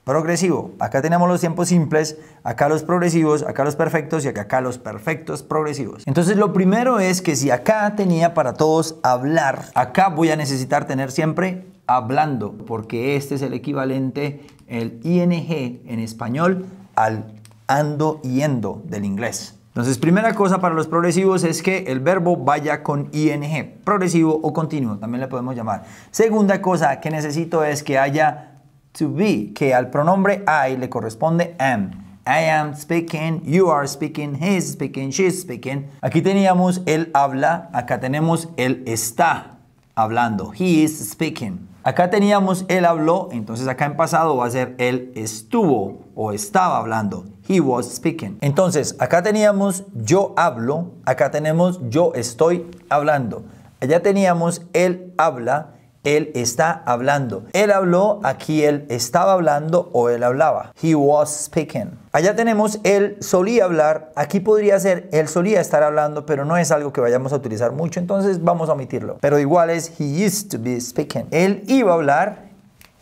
progresivo. Acá tenemos los tiempos simples, acá los progresivos, acá los perfectos y acá los perfectos progresivos. Entonces lo primero es que si acá tenía para todos hablar, acá voy a necesitar tener siempre hablando, porque este es el equivalente, el ing en español, al ando yendo del inglés. Entonces, primera cosa para los progresivos es que el verbo vaya con ing, progresivo o continuo, también le podemos llamar. Segunda cosa que necesito es que haya to be, que al pronombre I le corresponde am. I am speaking, you are speaking, he is speaking, she is speaking. Aquí teníamos el habla, acá tenemos el está hablando, he is speaking. Acá teníamos el habló, entonces acá en pasado va a ser él estuvo o estaba hablando. He was speaking. Entonces, acá teníamos yo hablo, acá tenemos yo estoy hablando. Allá teníamos él habla, él está hablando. Él habló, aquí él estaba hablando o él hablaba. He was speaking. Allá tenemos él solía hablar, aquí podría ser él solía estar hablando, pero no es algo que vayamos a utilizar mucho, entonces vamos a omitirlo. Pero igual es he used to be speaking. Él iba a hablar,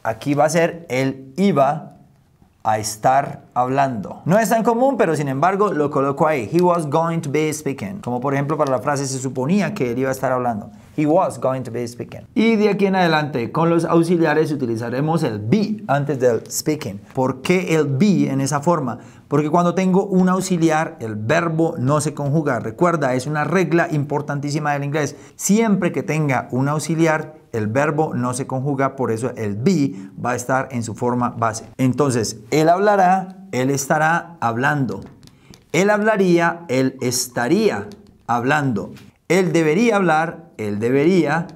aquí va a ser él iba a estar hablando. No es tan común, pero sin embargo lo coloco ahí. He was going to be speaking. Como por ejemplo para la frase se suponía que él iba a estar hablando. He was going to be speaking. Y de aquí en adelante, con los auxiliares utilizaremos el be antes del speaking. ¿Por qué el be en esa forma? Porque cuando tengo un auxiliar, el verbo no se conjuga. Recuerda, es una regla importantísima del inglés. Siempre que tenga un auxiliar, el verbo no se conjuga, por eso el be va a estar en su forma base. Entonces, él hablará, él estará hablando. Él hablaría, él estaría hablando. Él debería hablar, él debería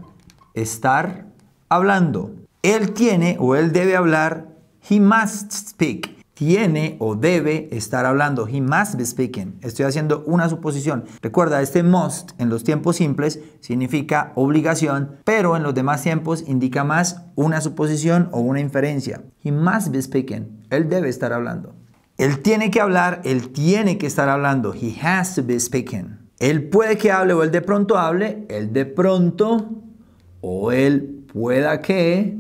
estar hablando. Él tiene o él debe hablar, he must speak. Tiene o debe estar hablando, he must be speaking. Estoy haciendo una suposición. Recuerda, este must en los tiempos simples significa obligación, pero en los demás tiempos indica más una suposición o una inferencia. He must be speaking. Él debe estar hablando. Él tiene que hablar, él tiene que estar hablando. He has to be speaking. Él puede que hable o él de pronto hable, él de pronto o él pueda que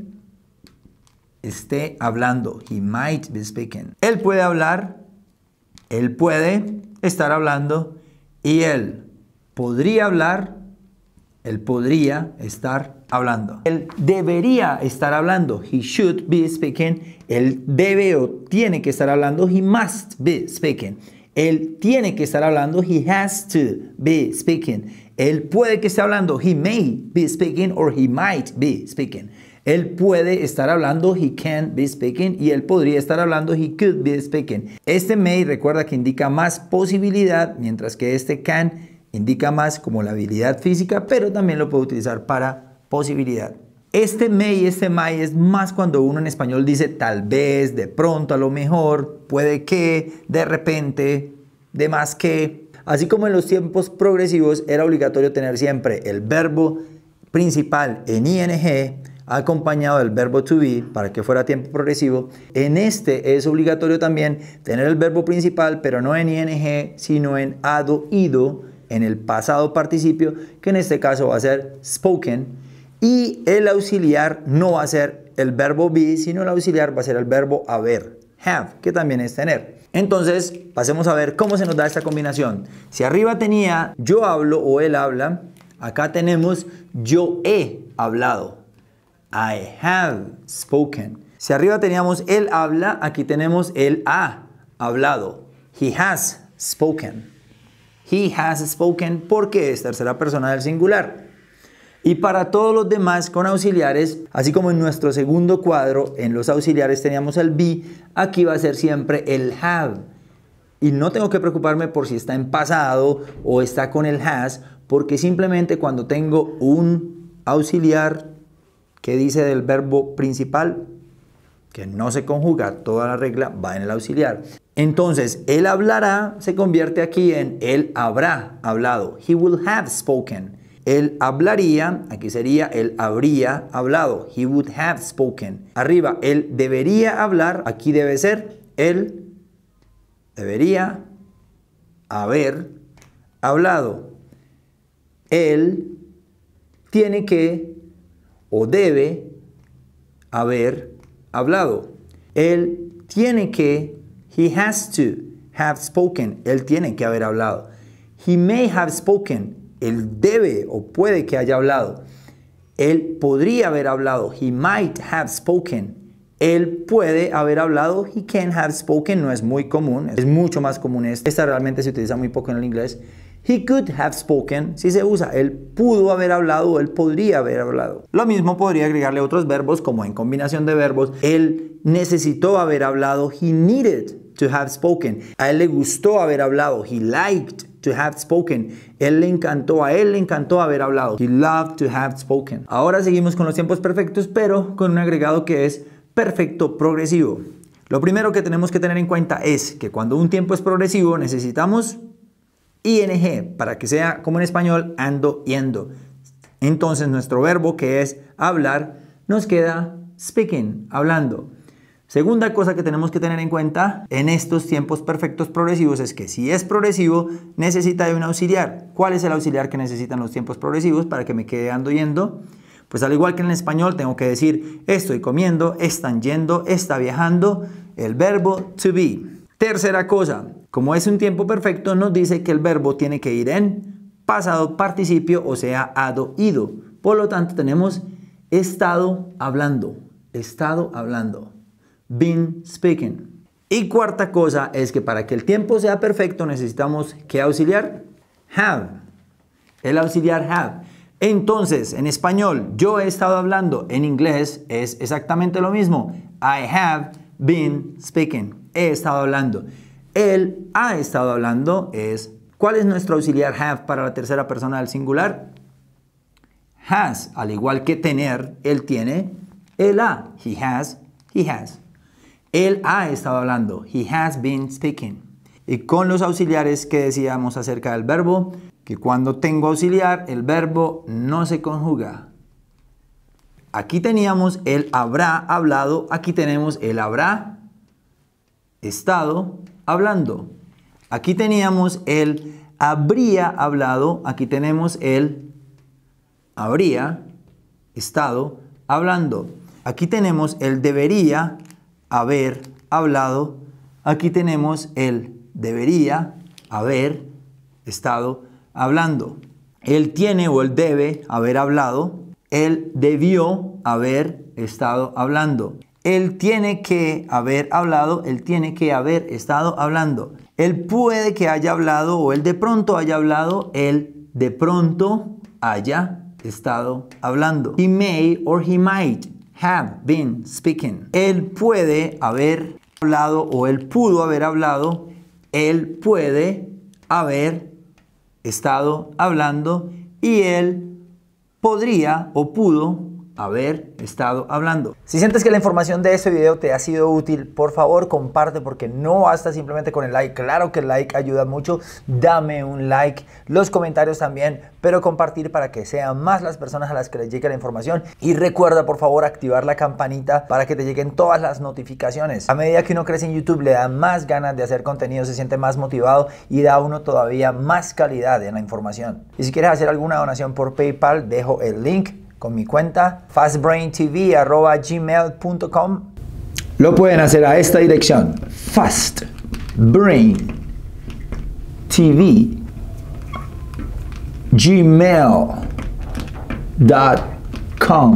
esté hablando. He might be speaking. Él puede hablar, él puede estar hablando y él podría hablar, él podría estar hablando. Él debería estar hablando. He should be speaking. Él debe o tiene que estar hablando. He must be speaking. Él tiene que estar hablando. He has to be speaking. Él puede que esté hablando. He may be speaking or he might be speaking. Él puede estar hablando, he can be speaking, y él podría estar hablando, he could be speaking. Este may recuerda que indica más posibilidad, mientras que este can indica más como la habilidad física, pero también lo puede utilizar para posibilidad. Este me y este may es más cuando uno en español dice tal vez, de pronto, a lo mejor, puede que, de repente, de más que. Así como en los tiempos progresivos era obligatorio tener siempre el verbo principal en ing acompañado del verbo to be para que fuera tiempo progresivo. En este es obligatorio también tener el verbo principal, pero no en ing, sino en ado, ido, en el pasado participio, que en este caso va a ser spoken y el auxiliar no va a ser el verbo be, sino el auxiliar va a ser el verbo haber, have, que también es tener. Entonces, pasemos a ver cómo se nos da esta combinación. Si arriba tenía yo hablo o él habla, acá tenemos yo he hablado. I have spoken. Si arriba teníamos él habla, aquí tenemos él ha hablado. He has spoken. He has spoken porque es tercera persona del singular y para todos los demás con auxiliares, así como en nuestro segundo cuadro, en los auxiliares teníamos el be, aquí va a ser siempre el have. Y no tengo que preocuparme por si está en pasado o está con el has, porque simplemente cuando tengo un auxiliar que dice del verbo principal, que no se conjuga, toda la regla va en el auxiliar. Entonces, él hablará se convierte aquí en él habrá hablado. He will have spoken. Él hablaría, aquí sería, él habría hablado. He would have spoken. Arriba, él debería hablar, aquí debe ser, él debería haber hablado. Él tiene que o debe haber hablado. Él tiene que, he has to have spoken. Él tiene que haber hablado. He may have spoken. Él debe o puede que haya hablado. Él podría haber hablado. He might have spoken. Él puede haber hablado, he can have spoken, no es muy común, es mucho más común Esta realmente se utiliza muy poco en el inglés. He could have spoken, si se usa, él pudo haber hablado o él podría haber hablado. Lo mismo podría agregarle otros verbos como en combinación de verbos. Él necesitó haber hablado, he needed to have spoken. A él le gustó haber hablado, he liked to have spoken. Él le encantó, a él le encantó haber hablado. He loved to have spoken. Ahora seguimos con los tiempos perfectos, pero con un agregado que es perfecto progresivo. Lo primero que tenemos que tener en cuenta es que cuando un tiempo es progresivo necesitamos ing para que sea como en español ando yendo. Entonces nuestro verbo que es hablar nos queda speaking, hablando. Segunda cosa que tenemos que tener en cuenta en estos tiempos perfectos progresivos es que si es progresivo necesita de un auxiliar. ¿Cuál es el auxiliar que necesitan los tiempos progresivos para que me quede ando yendo? Pues al igual que en español tengo que decir estoy comiendo, están yendo, está viajando, el verbo to be. Tercera cosa, como es un tiempo perfecto nos dice que el verbo tiene que ir en pasado participio, o sea, ado ido. Por lo tanto tenemos estado hablando, estado hablando been speaking. Y cuarta cosa es que para que el tiempo sea perfecto necesitamos que auxiliar have. El auxiliar have. Entonces, en español, yo he estado hablando, en inglés es exactamente lo mismo. I have been speaking. He estado hablando. Él ha estado hablando es ¿Cuál es nuestro auxiliar have para la tercera persona del singular? Has, al igual que tener, él tiene, el ha, he has, he has. Él ha estado hablando. He has been speaking. Y con los auxiliares que decíamos acerca del verbo, que cuando tengo auxiliar, el verbo no se conjuga. Aquí teníamos el habrá hablado, aquí tenemos el habrá estado hablando. Aquí teníamos el habría hablado, aquí tenemos el habría estado hablando. Aquí tenemos el debería haber hablado, aquí tenemos el debería haber estado hablando. Él tiene o el debe haber hablado. Él debió haber estado hablando. Él tiene que haber hablado, él tiene que haber estado hablando. Él puede que haya hablado o él de pronto haya hablado, él de pronto haya estado hablando. He may or he might have been speaking. Él puede haber hablado o él pudo haber hablado. Él puede haber estado hablando y él podría o pudo haber estado hablando. Si sientes que la información de este video te ha sido útil, por favor comparte porque no basta simplemente con el like. Claro que el like ayuda mucho, dame un like, los comentarios también, pero compartir para que sean más las personas a las que les llegue la información. Y recuerda por favor activar la campanita para que te lleguen todas las notificaciones. A medida que uno crece en YouTube le da más ganas de hacer contenido, se siente más motivado y da a uno todavía más calidad en la información. Y si quieres hacer alguna donación por PayPal, dejo el link con mi cuenta fastbraintv.gmail.com. Lo pueden hacer a esta dirección, fastbraintv.gmail.com.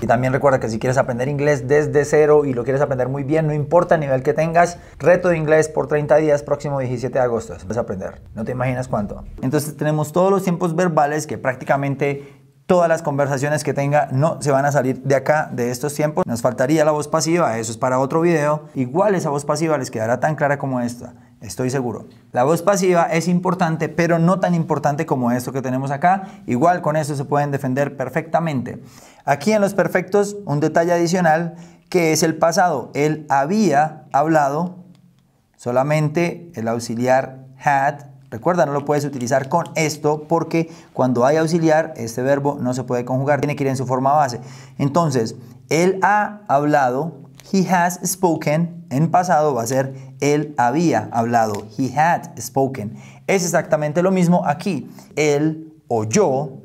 Y también recuerda que si quieres aprender inglés desde cero y lo quieres aprender muy bien, no importa el nivel que tengas, reto de inglés por 30 días, próximo 17 de agosto. Vas a aprender, no te imaginas cuánto. Entonces tenemos todos los tiempos verbales que prácticamente todas las conversaciones que tenga no se van a salir de acá, de estos tiempos. Nos faltaría la voz pasiva, eso es para otro video. Igual esa voz pasiva les quedará tan clara como esta, estoy seguro. La voz pasiva es importante, pero no tan importante como esto que tenemos acá. Igual con eso se pueden defender perfectamente. Aquí en los perfectos, un detalle adicional que es el pasado. Él había hablado, solamente el auxiliar had Recuerda, no lo puedes utilizar con esto porque cuando hay auxiliar, este verbo no se puede conjugar, tiene que ir en su forma base. Entonces, él ha hablado, he has spoken, en pasado va a ser él había hablado, he had spoken. Es exactamente lo mismo aquí. Él o yo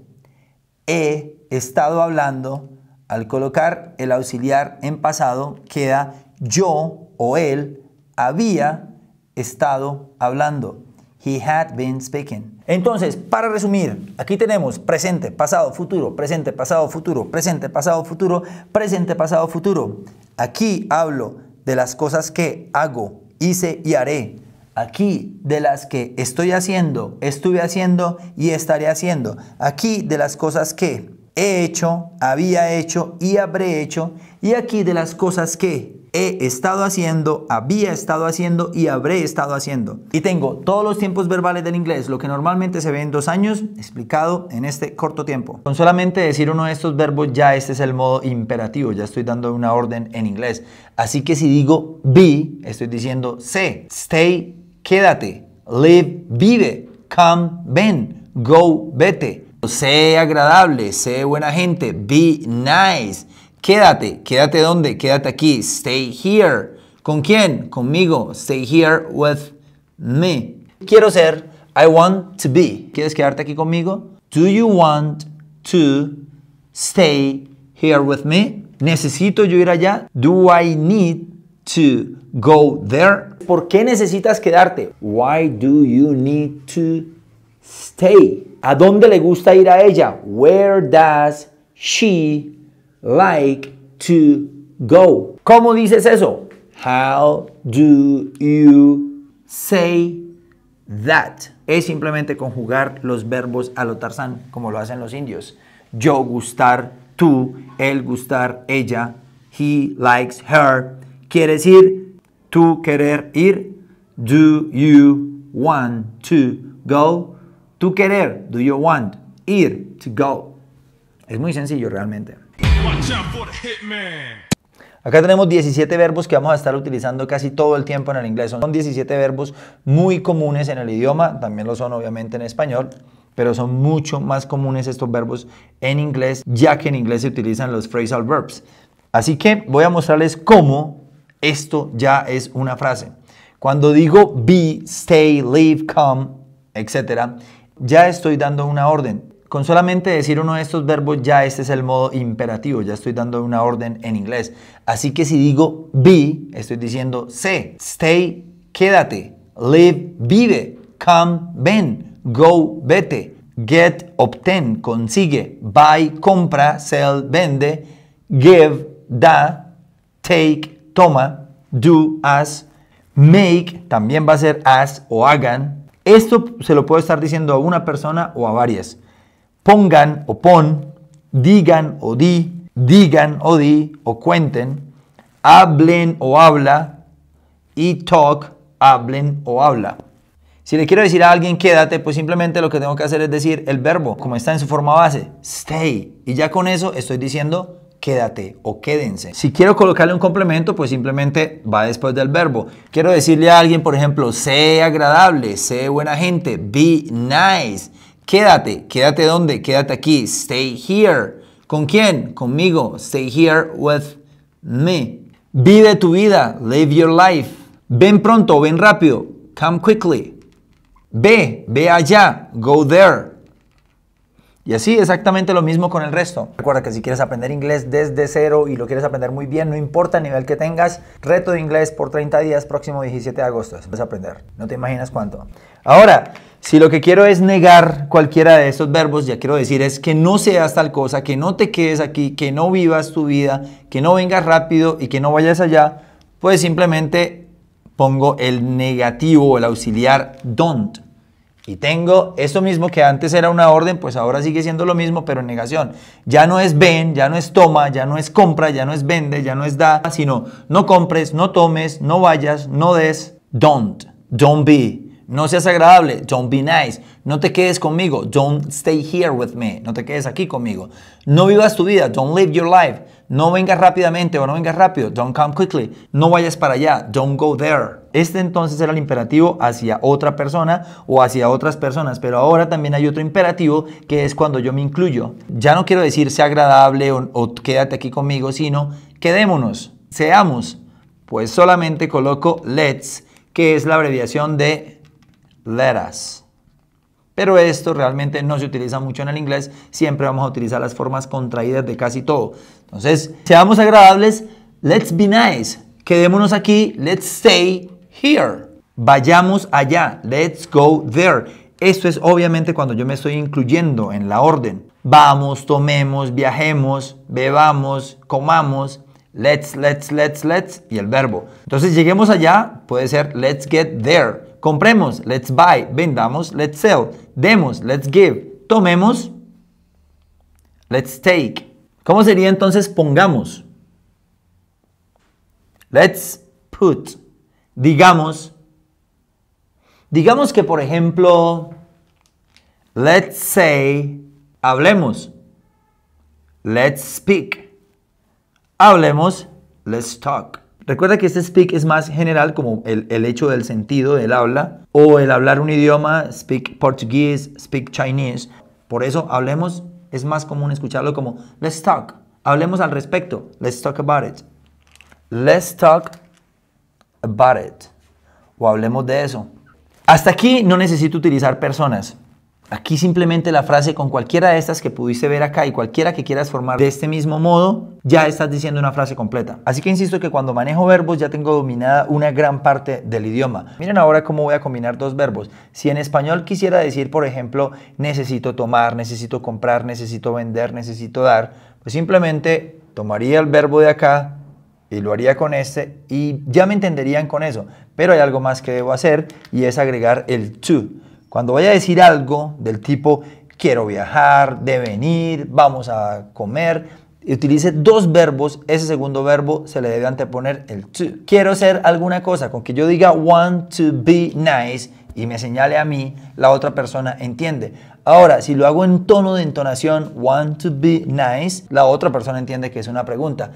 he estado hablando, al colocar el auxiliar en pasado queda yo o él había estado hablando. He had been speaking. Entonces, para resumir, aquí tenemos presente, pasado, futuro, presente, pasado, futuro, presente, pasado, futuro, presente, pasado, futuro. Aquí hablo de las cosas que hago, hice y haré. Aquí de las que estoy haciendo, estuve haciendo y estaré haciendo. Aquí de las cosas que he hecho, había hecho y habré hecho. Y aquí de las cosas que he estado haciendo, había estado haciendo y habré estado haciendo. Y tengo todos los tiempos verbales del inglés, lo que normalmente se ve en dos años, explicado en este corto tiempo. Con solamente decir uno de estos verbos ya este es el modo imperativo, ya estoy dando una orden en inglés. Así que si digo be, estoy diciendo se. stay, quédate, live, vive, come, ven, go, vete. Sé agradable, sé buena gente, be nice Quédate, quédate donde? Quédate aquí. Stay here. ¿Con quién? Conmigo. Stay here with me. Quiero ser. I want to be. ¿Quieres quedarte aquí conmigo? Do you want to stay here with me? ¿Necesito yo ir allá? Do I need to go there? ¿Por qué necesitas quedarte? Why do you need to stay? ¿A dónde le gusta ir a ella? Where does she like to go. ¿Cómo dices eso? How do you say that? Es simplemente conjugar los verbos a lo tarzan, como lo hacen los indios. Yo gustar, tú, él gustar, ella, he likes her. Quieres ir, tú querer ir. Do you want to go? Tú querer, do you want ir to go? Es muy sencillo realmente. Acá tenemos 17 verbos que vamos a estar utilizando casi todo el tiempo en el inglés. Son 17 verbos muy comunes en el idioma, también lo son obviamente en español, pero son mucho más comunes estos verbos en inglés, ya que en inglés se utilizan los phrasal verbs. Así que voy a mostrarles cómo esto ya es una frase. Cuando digo be, stay, leave, come, etc., ya estoy dando una orden con solamente decir uno de estos verbos ya este es el modo imperativo, ya estoy dando una orden en inglés. Así que si digo be, estoy diciendo se. stay, quédate, live, vive, come, ven, go, vete, get, obtén, consigue, buy, compra, sell, vende, give, da, take, toma, do, as, make, también va a ser as o hagan. Esto se lo puedo estar diciendo a una persona o a varias pongan o pon, digan o di, digan o di o cuenten, hablen o habla y talk, hablen o habla. Si le quiero decir a alguien quédate, pues simplemente lo que tengo que hacer es decir el verbo, como está en su forma base, stay. Y ya con eso estoy diciendo quédate o quédense. Si quiero colocarle un complemento, pues simplemente va después del verbo. Quiero decirle a alguien, por ejemplo, sé agradable, sé buena gente, be nice. Quédate, quédate donde, quédate aquí, stay here. ¿Con quién? Conmigo, stay here with me. Vive tu vida, live your life. Ven pronto, ven rápido, come quickly. Ve, ve allá, go there. Y así exactamente lo mismo con el resto. Recuerda que si quieres aprender inglés desde cero y lo quieres aprender muy bien, no importa el nivel que tengas, reto de inglés por 30 días, próximo 17 de agosto. Vas a aprender. No te imaginas cuánto. Ahora, si lo que quiero es negar cualquiera de estos verbos, ya quiero decir es que no seas tal cosa, que no te quedes aquí, que no vivas tu vida, que no vengas rápido y que no vayas allá, pues simplemente pongo el negativo, o el auxiliar don't. Y tengo eso mismo que antes era una orden, pues ahora sigue siendo lo mismo, pero en negación. Ya no es ven, ya no es toma, ya no es compra, ya no es vende, ya no es da, sino no compres, no tomes, no vayas, no des. Don't, don't be, no seas agradable, don't be nice. No te quedes conmigo, don't stay here with me. No te quedes aquí conmigo. No vivas tu vida, don't live your life. No vengas rápidamente o no vengas rápido, don't come quickly. No vayas para allá, don't go there. Este entonces era el imperativo hacia otra persona o hacia otras personas, pero ahora también hay otro imperativo que es cuando yo me incluyo. Ya no quiero decir sea agradable o, quédate aquí conmigo, sino quedémonos, seamos. Pues solamente coloco let's, que es la abreviación de let us. Pero esto realmente no se utiliza mucho en el inglés, siempre vamos a utilizar las formas contraídas de casi todo. Entonces, seamos agradables, let's be nice, quedémonos aquí, let's stay, here. Vayamos allá. Let's go there. Esto es obviamente cuando yo me estoy incluyendo en la orden. Vamos, tomemos, viajemos, bebamos, comamos. Let's, let's, let's, let's y el verbo. Entonces lleguemos allá, puede ser let's get there. Compremos, let's buy. Vendamos, let's sell. Demos, let's give. Tomemos, let's take. ¿Cómo sería entonces pongamos? Let's put. Digamos, digamos que por ejemplo, let's say, hablemos, let's speak, hablemos, let's talk. Recuerda que este speak es más general como el, hecho del sentido del habla o el hablar un idioma, speak Portuguese, speak Chinese. Por eso hablemos, es más común escucharlo como let's talk, hablemos al respecto, let's talk about it. Let's talk about it. O hablemos de eso. Hasta aquí no necesito utilizar personas. Aquí simplemente la frase con cualquiera de estas que pudiste ver acá y cualquiera que quieras formar de este mismo modo, ya estás diciendo una frase completa. Así que insisto que cuando manejo verbos ya tengo dominada una gran parte del idioma. Miren ahora cómo voy a combinar dos verbos. Si en español quisiera decir, por ejemplo, necesito tomar, necesito comprar, necesito vender, necesito dar, pues simplemente tomaría el verbo de acá, y lo haría con este y ya me entenderían con eso. Pero hay algo más que debo hacer y es agregar el to. Cuando vaya a decir algo del tipo quiero viajar, de venir, vamos a comer, utilice dos verbos, ese segundo verbo se le debe anteponer el to. Quiero hacer alguna cosa, con que yo diga want to be nice y me señale a mí, la otra persona entiende. Ahora, si lo hago en tono de entonación want to be nice, la otra persona entiende que es una pregunta.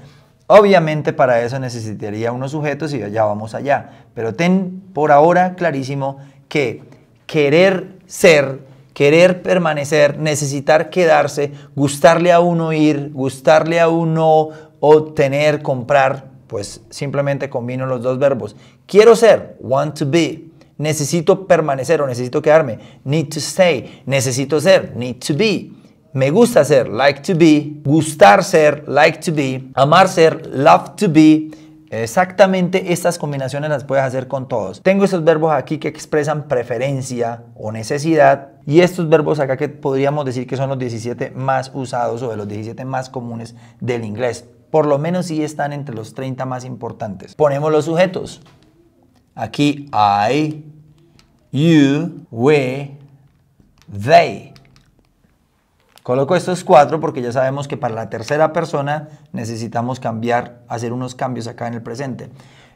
Obviamente para eso necesitaría unos sujetos y ya vamos allá, pero ten por ahora clarísimo que querer ser, querer permanecer, necesitar quedarse, gustarle a uno ir, gustarle a uno obtener, comprar, pues simplemente combino los dos verbos. Quiero ser, want to be. Necesito permanecer o necesito quedarme, need to stay. Necesito ser, need to be me gusta ser, like to be, gustar ser, like to be, amar ser, love to be. Exactamente estas combinaciones las puedes hacer con todos. Tengo estos verbos aquí que expresan preferencia o necesidad y estos verbos acá que podríamos decir que son los 17 más usados o de los 17 más comunes del inglés. Por lo menos sí están entre los 30 más importantes. Ponemos los sujetos. Aquí I, you, we, they. Coloco estos cuatro porque ya sabemos que para la tercera persona necesitamos cambiar, hacer unos cambios acá en el presente.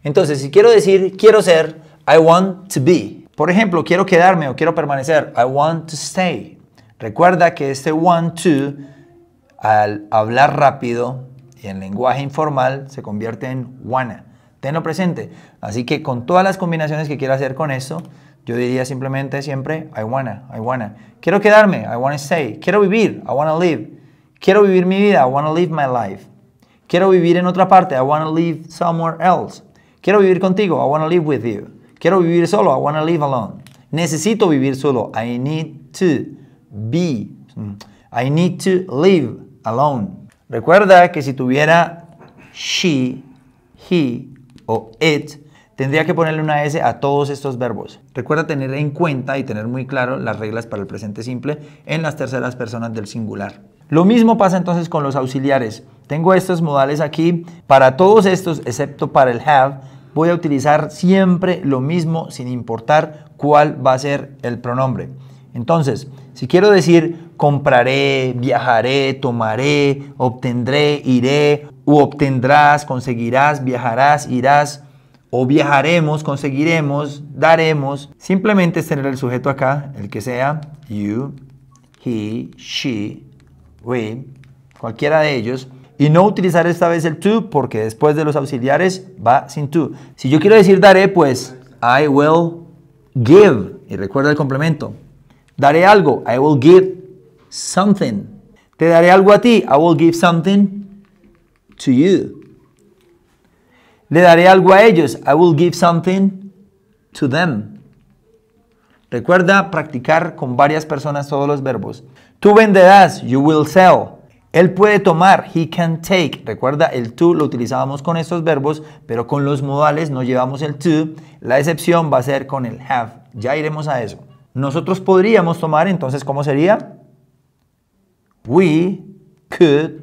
Entonces, si quiero decir quiero ser, I want to be. Por ejemplo, quiero quedarme o quiero permanecer, I want to stay. Recuerda que este want to, al hablar rápido y en lenguaje informal, se convierte en wanna. Tenlo presente. Así que con todas las combinaciones que quiero hacer con eso. Yo diría simplemente siempre, I wanna, I wanna. Quiero quedarme, I wanna stay. Quiero vivir, I wanna live. Quiero vivir mi vida, I wanna live my life. Quiero vivir en otra parte, I wanna live somewhere else. Quiero vivir contigo, I wanna live with you. Quiero vivir solo, I wanna live alone. Necesito vivir solo, I need to be. Mm, I need to live alone. Recuerda que si tuviera she, he o it, Tendría que ponerle una S a todos estos verbos. Recuerda tener en cuenta y tener muy claro las reglas para el presente simple en las terceras personas del singular. Lo mismo pasa entonces con los auxiliares. Tengo estos modales aquí. Para todos estos, excepto para el have, voy a utilizar siempre lo mismo sin importar cuál va a ser el pronombre. Entonces, si quiero decir compraré, viajaré, tomaré, obtendré, iré, u obtendrás, conseguirás, viajarás, irás, o viajaremos, conseguiremos, daremos. Simplemente es tener el sujeto acá, el que sea, you, he, she, we, cualquiera de ellos. Y no utilizar esta vez el to porque después de los auxiliares va sin to. Si yo quiero decir daré, pues I will give. Y recuerda el complemento. Daré algo. I will give something. Te daré algo a ti. I will give something to you. Le daré algo a ellos. I will give something to them. Recuerda practicar con varias personas todos los verbos. Tú venderás. You will sell. Él puede tomar, he can take. Recuerda, el to lo utilizábamos con estos verbos, pero con los modales no llevamos el to. La excepción va a ser con el have. Ya iremos a eso. Nosotros podríamos tomar, entonces, ¿cómo sería? We could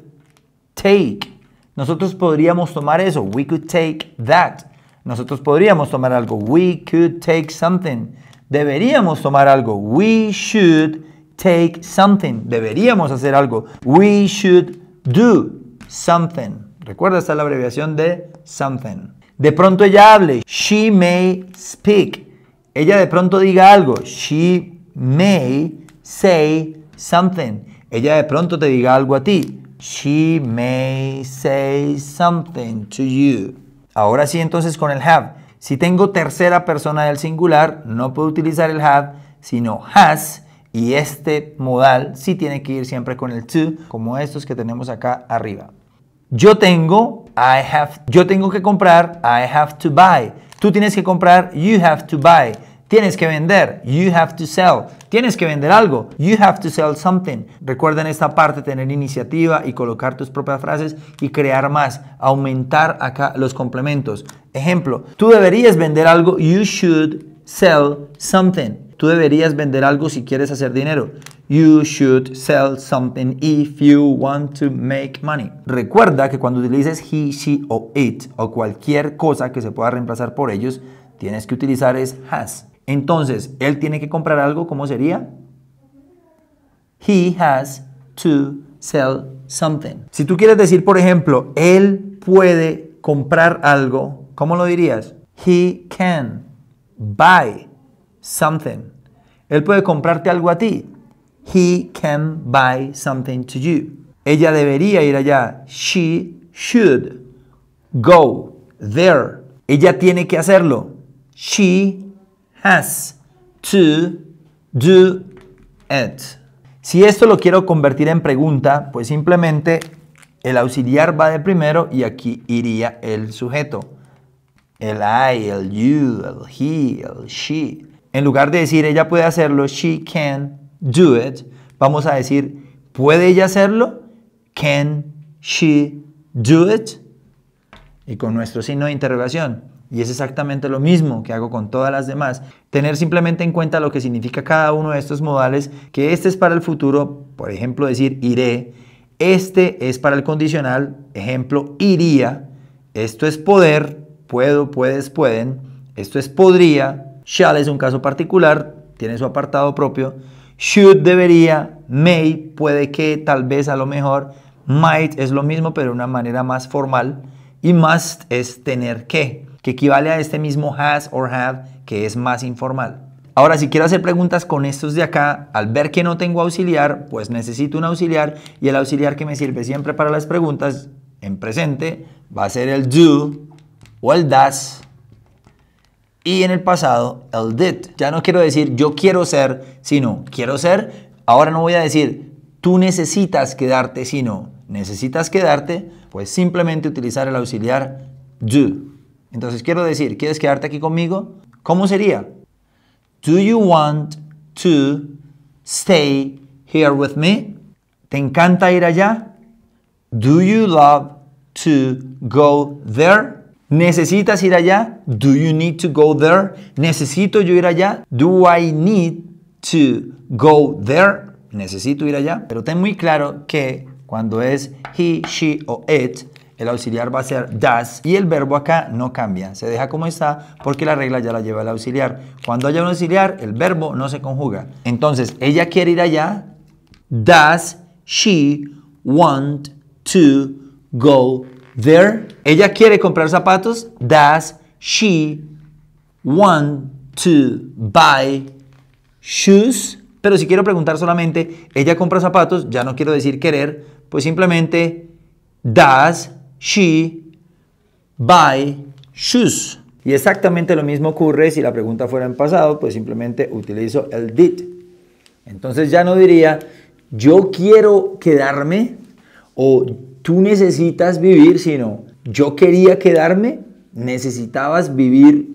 take. Nosotros podríamos tomar eso. We could take that. Nosotros podríamos tomar algo. We could take something. Deberíamos tomar algo. We should take something. Deberíamos hacer algo. We should do something. Recuerda, esta es la abreviación de something. De pronto ella hable. She may speak. Ella de pronto diga algo. She may say something. Ella de pronto te diga algo a ti. She may say something to you. Ahora sí, entonces con el have. Si tengo tercera persona del singular, no puedo utilizar el have, sino has. Y este modal sí tiene que ir siempre con el to, como estos que tenemos acá arriba. Yo tengo, I have, yo tengo que comprar, I have to buy. Tú tienes que comprar, you have to buy. Tienes que vender. You have to sell. Tienes que vender algo. You have to sell something. Recuerda en esta parte tener iniciativa y colocar tus propias frases y crear más. Aumentar acá los complementos. Ejemplo, tú deberías vender algo. You should sell something. Tú deberías vender algo si quieres hacer dinero. You should sell something if you want to make money. Recuerda que cuando utilices he, she o it o cualquier cosa que se pueda reemplazar por ellos, tienes que utilizar es has. Entonces, él tiene que comprar algo, ¿cómo sería? He has to sell something. Si tú quieres decir, por ejemplo, él puede comprar algo, ¿cómo lo dirías? He can buy something. Él puede comprarte algo a ti. He can buy something to you. Ella debería ir allá. She should go there. Ella tiene que hacerlo. She has to do it. Si esto lo quiero convertir en pregunta, pues simplemente el auxiliar va de primero y aquí iría el sujeto. El I, el you, el he, el she. En lugar de decir ella puede hacerlo, she can do it, vamos a decir ¿puede ella hacerlo? Can she do it? Y con nuestro signo de interrogación y es exactamente lo mismo que hago con todas las demás, tener simplemente en cuenta lo que significa cada uno de estos modales, que este es para el futuro, por ejemplo decir iré, este es para el condicional, ejemplo iría, esto es poder, puedo, puedes, pueden, esto es podría, shall es un caso particular, tiene su apartado propio, should debería, may puede que, tal vez, a lo mejor, might es lo mismo pero de una manera más formal y must es tener que que equivale a este mismo has or have, que es más informal. Ahora, si quiero hacer preguntas con estos de acá, al ver que no tengo auxiliar, pues necesito un auxiliar y el auxiliar que me sirve siempre para las preguntas en presente va a ser el do o el das y en el pasado el did. Ya no quiero decir yo quiero ser, sino quiero ser. Ahora no voy a decir tú necesitas quedarte, sino necesitas quedarte, pues simplemente utilizar el auxiliar do. Entonces quiero decir, ¿quieres quedarte aquí conmigo? ¿Cómo sería? Do you want to stay here with me? ¿Te encanta ir allá? Do you love to go there? ¿Necesitas ir allá? Do you need to go there? ¿Necesito yo ir allá? Do I need to go there? Necesito ir allá. Pero ten muy claro que cuando es he, she o it, el auxiliar va a ser das y el verbo acá no cambia, se deja como está porque la regla ya la lleva el auxiliar. Cuando haya un auxiliar, el verbo no se conjuga. Entonces, ella quiere ir allá, does she want to go there? Ella quiere comprar zapatos, does she want to buy shoes? Pero si quiero preguntar solamente, ella compra zapatos, ya no quiero decir querer, pues simplemente does she buy shoes. Y exactamente lo mismo ocurre si la pregunta fuera en pasado, pues simplemente utilizo el did. Entonces ya no diría yo quiero quedarme o tú necesitas vivir, sino yo quería quedarme, necesitabas vivir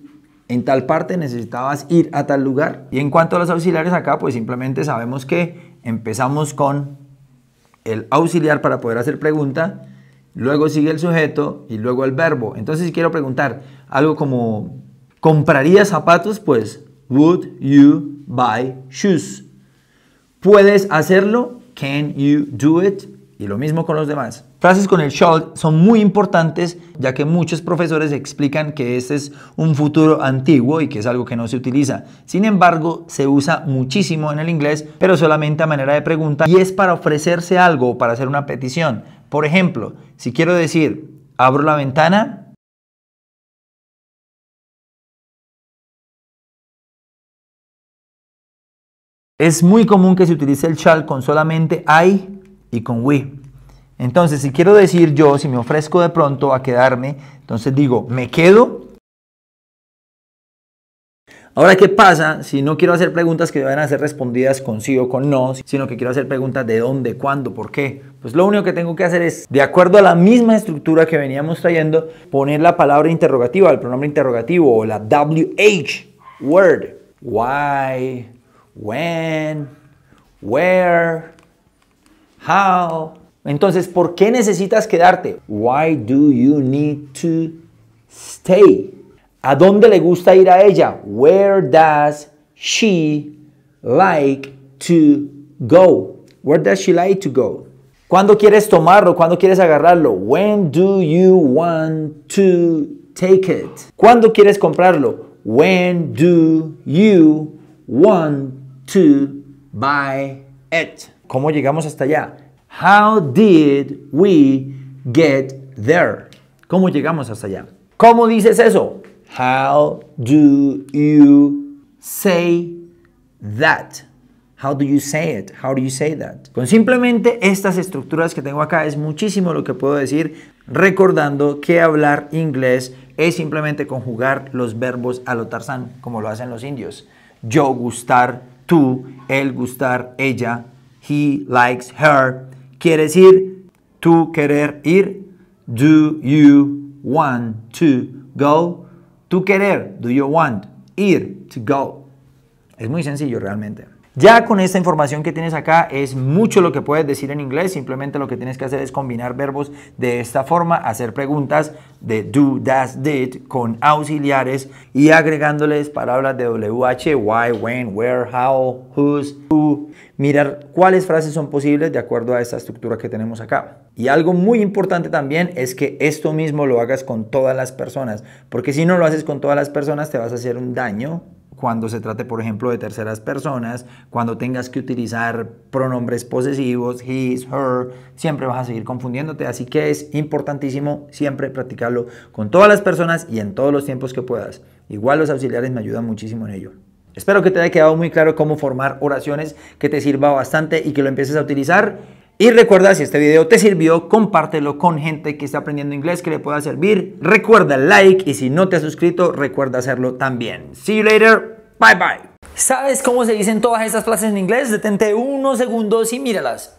en tal parte, necesitabas ir a tal lugar. Y en cuanto a los auxiliares acá, pues simplemente sabemos que empezamos con el auxiliar para poder hacer pregunta luego sigue el sujeto y luego el verbo. Entonces, si quiero preguntar algo como, ¿compraría zapatos? Pues, would you buy shoes? ¿Puedes hacerlo? Can you do it? Y lo mismo con los demás. Frases con el shall son muy importantes ya que muchos profesores explican que este es un futuro antiguo y que es algo que no se utiliza. Sin embargo, se usa muchísimo en el inglés, pero solamente a manera de pregunta y es para ofrecerse algo o para hacer una petición. Por ejemplo, si quiero decir, abro la ventana, Es muy común que se utilice el chal con solamente I y con we. Entonces, si quiero decir yo, si me ofrezco de pronto a quedarme, entonces digo, me quedo Ahora, ¿qué pasa si no quiero hacer preguntas que vayan a ser respondidas con sí o con no, sino que quiero hacer preguntas de dónde, cuándo, por qué? Pues lo único que tengo que hacer es, de acuerdo a la misma estructura que veníamos trayendo, poner la palabra interrogativa, el pronombre interrogativo o la WH word. Why, when, where, how. Entonces, ¿por qué necesitas quedarte? Why do you need to stay? ¿A dónde le gusta ir a ella? Where does she like to go? Where does she like to go? ¿Cuándo quieres tomarlo? ¿Cuándo quieres agarrarlo? When do you want to take it? ¿Cuándo quieres comprarlo? When do you want to buy it? ¿Cómo llegamos hasta allá? How did we get there? ¿Cómo llegamos hasta allá? ¿Cómo dices eso? How do you say that? How do you say it? How do you say that? Con simplemente estas estructuras que tengo acá es muchísimo lo que puedo decir recordando que hablar inglés es simplemente conjugar los verbos a lo tarzán como lo hacen los indios. Yo gustar, tú, él gustar, ella, he likes her. Quieres ir, tú querer ir. Do you want to go? Tú querer, do you want, ir, to go. Es muy sencillo realmente. Ya con esta información que tienes acá es mucho lo que puedes decir en inglés, simplemente lo que tienes que hacer es combinar verbos de esta forma, hacer preguntas de do, does, did con auxiliares y agregándoles palabras de WH, why, when, where, how, whose, who. Mirar cuáles frases son posibles de acuerdo a esta estructura que tenemos acá. Y algo muy importante también es que esto mismo lo hagas con todas las personas, porque si no lo haces con todas las personas te vas a hacer un daño cuando se trate, por ejemplo, de terceras personas, cuando tengas que utilizar pronombres posesivos, his, her, siempre vas a seguir confundiéndote. Así que es importantísimo siempre practicarlo con todas las personas y en todos los tiempos que puedas. Igual los auxiliares me ayudan muchísimo en ello. Espero que te haya quedado muy claro cómo formar oraciones, que te sirva bastante y que lo empieces a utilizar. Y recuerda, si este video te sirvió, compártelo con gente que está aprendiendo inglés que le pueda servir. Recuerda el like y si no te has suscrito, recuerda hacerlo también. See you later. Bye bye. ¿Sabes cómo se dicen todas estas frases en inglés? Detente unos segundos y míralas.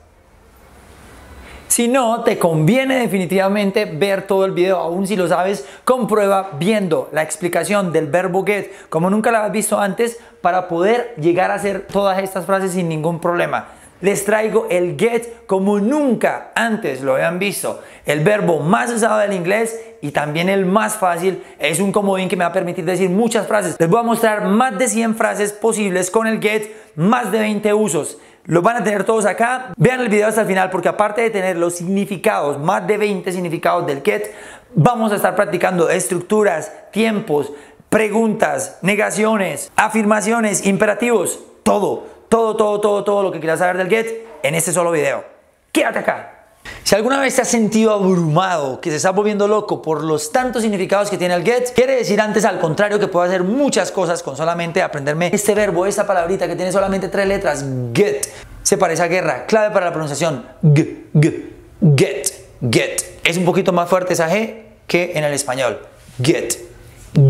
Si no, te conviene definitivamente ver todo el video, aún si lo sabes, comprueba viendo la explicación del verbo get como nunca la has visto antes para poder llegar a hacer todas estas frases sin ningún problema les traigo el get como nunca antes lo habían visto. El verbo más usado del inglés y también el más fácil es un comodín que me va a permitir decir muchas frases. Les voy a mostrar más de 100 frases posibles con el get, más de 20 usos. Los van a tener todos acá. Vean el video hasta el final porque aparte de tener los significados, más de 20 significados del get, vamos a estar practicando estructuras, tiempos, preguntas, negaciones, afirmaciones, imperativos, todo todo, todo, todo, todo lo que quieras saber del Get en este solo video. Quédate acá. Si alguna vez te has sentido abrumado, que se está volviendo loco por los tantos significados que tiene el get, quiere decir antes al contrario que puedo hacer muchas cosas con solamente aprenderme este verbo, esta palabrita que tiene solamente tres letras, get. Se parece a guerra, clave para la pronunciación, g, g, get, get. Es un poquito más fuerte esa g que en el español, get,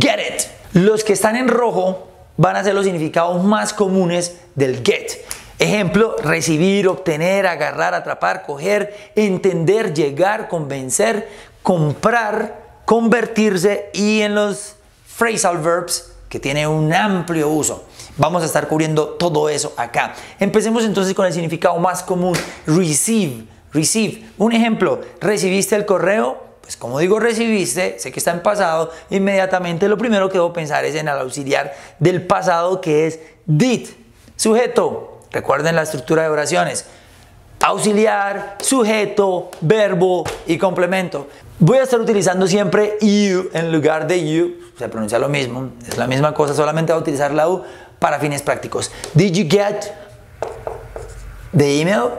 get it. Los que están en rojo van a ser los significados más comunes del get. Ejemplo, recibir, obtener, agarrar, atrapar, coger, entender, llegar, convencer, comprar, convertirse y en los phrasal verbs que tiene un amplio uso. Vamos a estar cubriendo todo eso acá. Empecemos entonces con el significado más común, receive. Receive. Un ejemplo, recibiste el correo, pues como digo recibiste, sé que está en pasado, inmediatamente lo primero que debo pensar es en el auxiliar del pasado que es did. Sujeto, recuerden la estructura de oraciones. Auxiliar, sujeto, verbo y complemento. Voy a estar utilizando siempre you en lugar de you. Se pronuncia lo mismo, es la misma cosa, solamente voy a utilizar la u para fines prácticos. Did you get the email?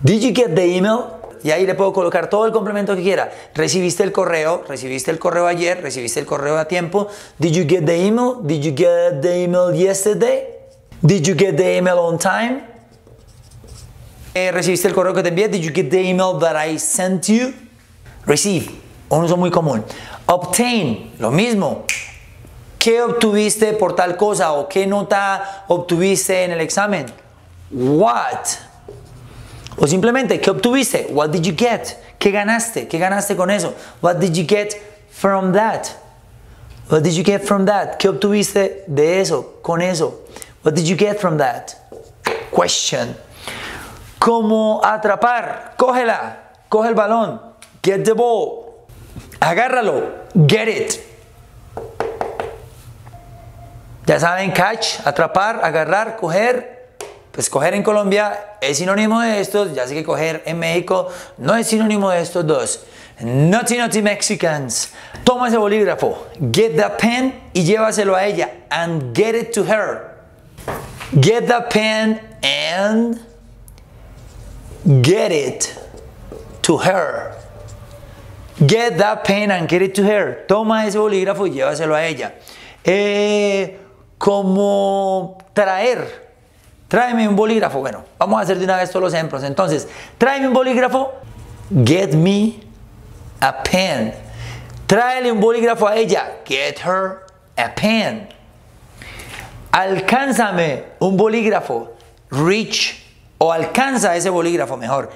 Did you get the email? Y ahí le puedo colocar todo el complemento que quiera. Recibiste el correo, recibiste el correo ayer, recibiste el correo a tiempo. Did you get the email? Did you get the email yesterday? Did you get the email on time? Eh, ¿Recibiste el correo que te envié? Did you get the email that I sent you? Receive, un uso muy común. Obtain, lo mismo. ¿Qué obtuviste por tal cosa o qué nota obtuviste en el examen? What? O simplemente, ¿qué obtuviste? What did you get? ¿Qué ganaste? ¿Qué ganaste con eso? What did you get from that? What did you get from that? ¿Qué obtuviste de eso? Con eso. What did you get from that? Question. ¿Cómo atrapar? Cógela. Coge el balón. Get the ball. Agárralo. Get it. Ya saben, catch, atrapar, agarrar, coger, pues coger en Colombia es sinónimo de estos, ya sé que coger en México no es sinónimo de estos dos. Naughty Naughty Mexicans, toma ese bolígrafo, get that pen y llévaselo a ella and get it to her. Get that pen and get it to her. Get that pen and get it to her. Toma ese bolígrafo y llévaselo a ella. Eh, como traer Tráeme un bolígrafo. Bueno, vamos a hacer de una vez todos los ejemplos. Entonces, tráeme un bolígrafo. Get me a pen. Tráele un bolígrafo a ella. Get her a pen. Alcánzame un bolígrafo. Reach o alcanza ese bolígrafo mejor.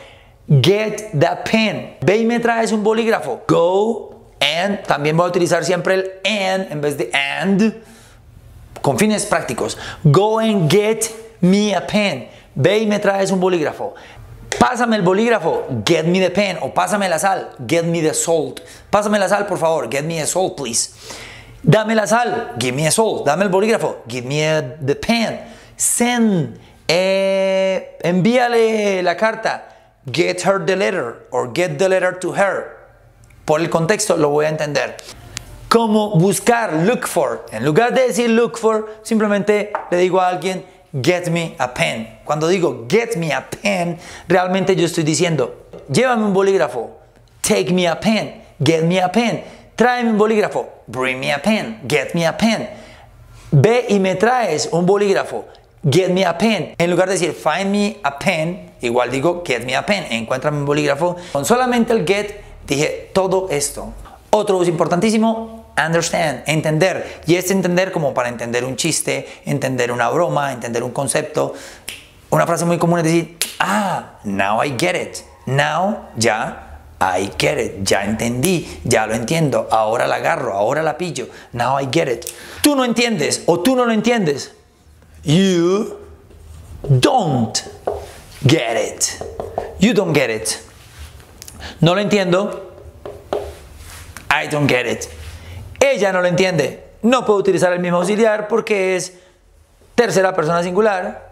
Get that pen. Ve y me traes un bolígrafo. Go and. También voy a utilizar siempre el and en vez de and. Con fines prácticos. Go and get me a pen. Ve y me traes un bolígrafo. Pásame el bolígrafo, get me the pen. O pásame la sal, get me the salt. Pásame la sal, por favor, get me the salt, please. Dame la sal, give me a salt. Dame el bolígrafo, give me the pen. Send, eh, envíale la carta, get her the letter or get the letter to her. Por el contexto lo voy a entender. Como buscar, look for. En lugar de decir look for, simplemente le digo a alguien, get me a pen. Cuando digo get me a pen, realmente yo estoy diciendo, llévame un bolígrafo, take me a pen, get me a pen, tráeme un bolígrafo, bring me a pen, get me a pen. Ve y me traes un bolígrafo, get me a pen. En lugar de decir find me a pen, igual digo get me a pen, encuéntrame un bolígrafo. Con solamente el get dije todo esto. Otro uso importantísimo, understand, entender. Y es entender como para entender un chiste, entender una broma, entender un concepto. Una frase muy común es decir, ah, now I get it. Now, ya, I get it. Ya entendí, ya lo entiendo. Ahora la agarro, ahora la pillo. Now I get it. Tú no entiendes o tú no lo entiendes. You don't get it. You don't get it. No lo entiendo. I don't get it. Ella no lo entiende. No puedo utilizar el mismo auxiliar porque es tercera persona singular.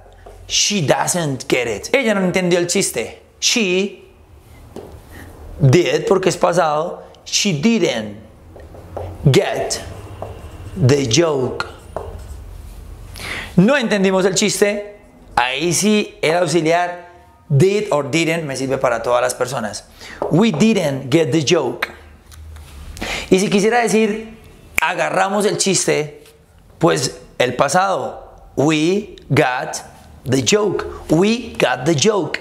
She doesn't get it. Ella no entendió el chiste. She did porque es pasado. She didn't get the joke. No entendimos el chiste. Ahí sí el auxiliar did or didn't me sirve para todas las personas. We didn't get the joke. Y si quisiera decir agarramos el chiste, pues el pasado, we got the joke, we got the joke.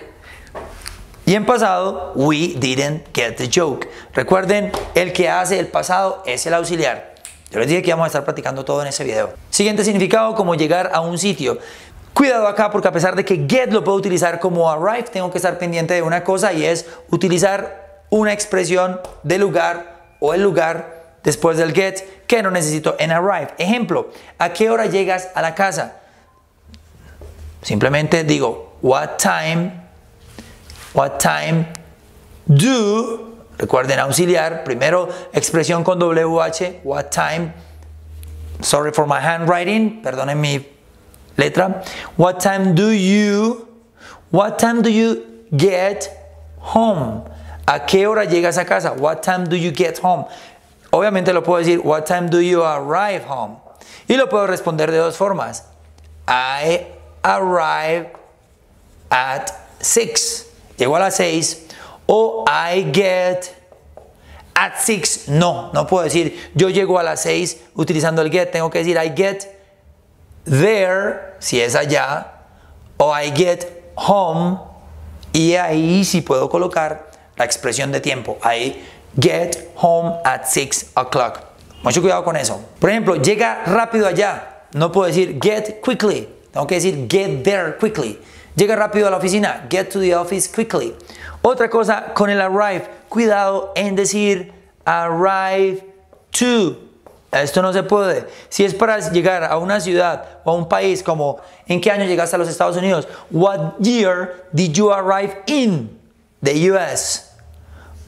Y en pasado, we didn't get the joke. Recuerden, el que hace el pasado es el auxiliar. Yo les dije que vamos a estar practicando todo en ese video. Siguiente significado, como llegar a un sitio. Cuidado acá porque a pesar de que get lo puedo utilizar como arrive, tengo que estar pendiente de una cosa y es utilizar una expresión de lugar o el lugar después del get, que no necesito en arrive. Ejemplo, ¿a qué hora llegas a la casa? Simplemente digo, what time, what time do, recuerden auxiliar, primero expresión con WH, what time, sorry for my handwriting, perdonen mi letra, what time do you, what time do you get home? ¿A qué hora llegas a casa? What time do you get home? Obviamente lo puedo decir, what time do you arrive home? Y lo puedo responder de dos formas. I arrive at 6. Llego a las 6. O I get at 6. No, no puedo decir yo llego a las 6 utilizando el get. Tengo que decir I get there, si es allá. O I get home. Y ahí sí puedo colocar la expresión de tiempo. Ahí get home at 6 o'clock. Mucho cuidado con eso. Por ejemplo, llega rápido allá. No puedo decir get quickly. Tengo que decir get there quickly. Llega rápido a la oficina. Get to the office quickly. Otra cosa con el arrive. Cuidado en decir arrive to. Esto no se puede. Si es para llegar a una ciudad o a un país como ¿en qué año llegaste a los Estados Unidos? What year did you arrive in the US?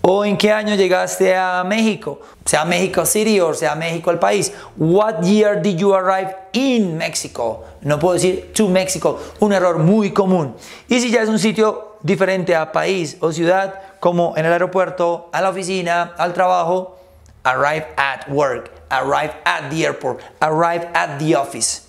o en qué año llegaste a México, sea México City o sea México el país. What year did you arrive in Mexico? No puedo decir to Mexico, un error muy común. Y si ya es un sitio diferente a país o ciudad, como en el aeropuerto, a la oficina, al trabajo, arrive at work, arrive at the airport, arrive at the office.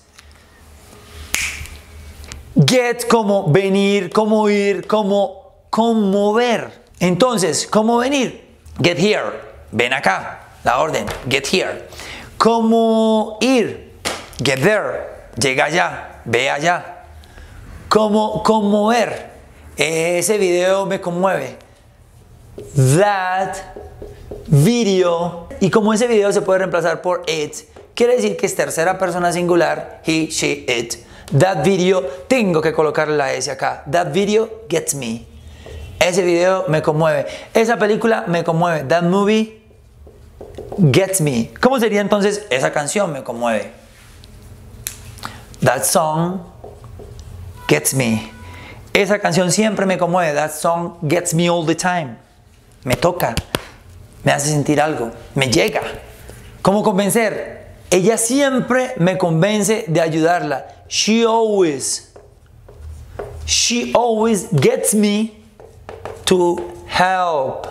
Get como venir, como ir, como conmover entonces, ¿cómo venir? Get here, ven acá, la orden, get here. ¿Cómo ir? Get there, llega allá, ve allá. ¿Cómo conmover? Ese video me conmueve. That video. Y como ese video se puede reemplazar por it, quiere decir que es tercera persona singular, he, she, it. That video, tengo que colocar la S acá. That video gets me. Ese video me conmueve. Esa película me conmueve. That movie gets me. ¿Cómo sería entonces esa canción me conmueve? That song gets me. Esa canción siempre me conmueve. That song gets me all the time. Me toca. Me hace sentir algo. Me llega. ¿Cómo convencer? Ella siempre me convence de ayudarla. She always. She always gets me to help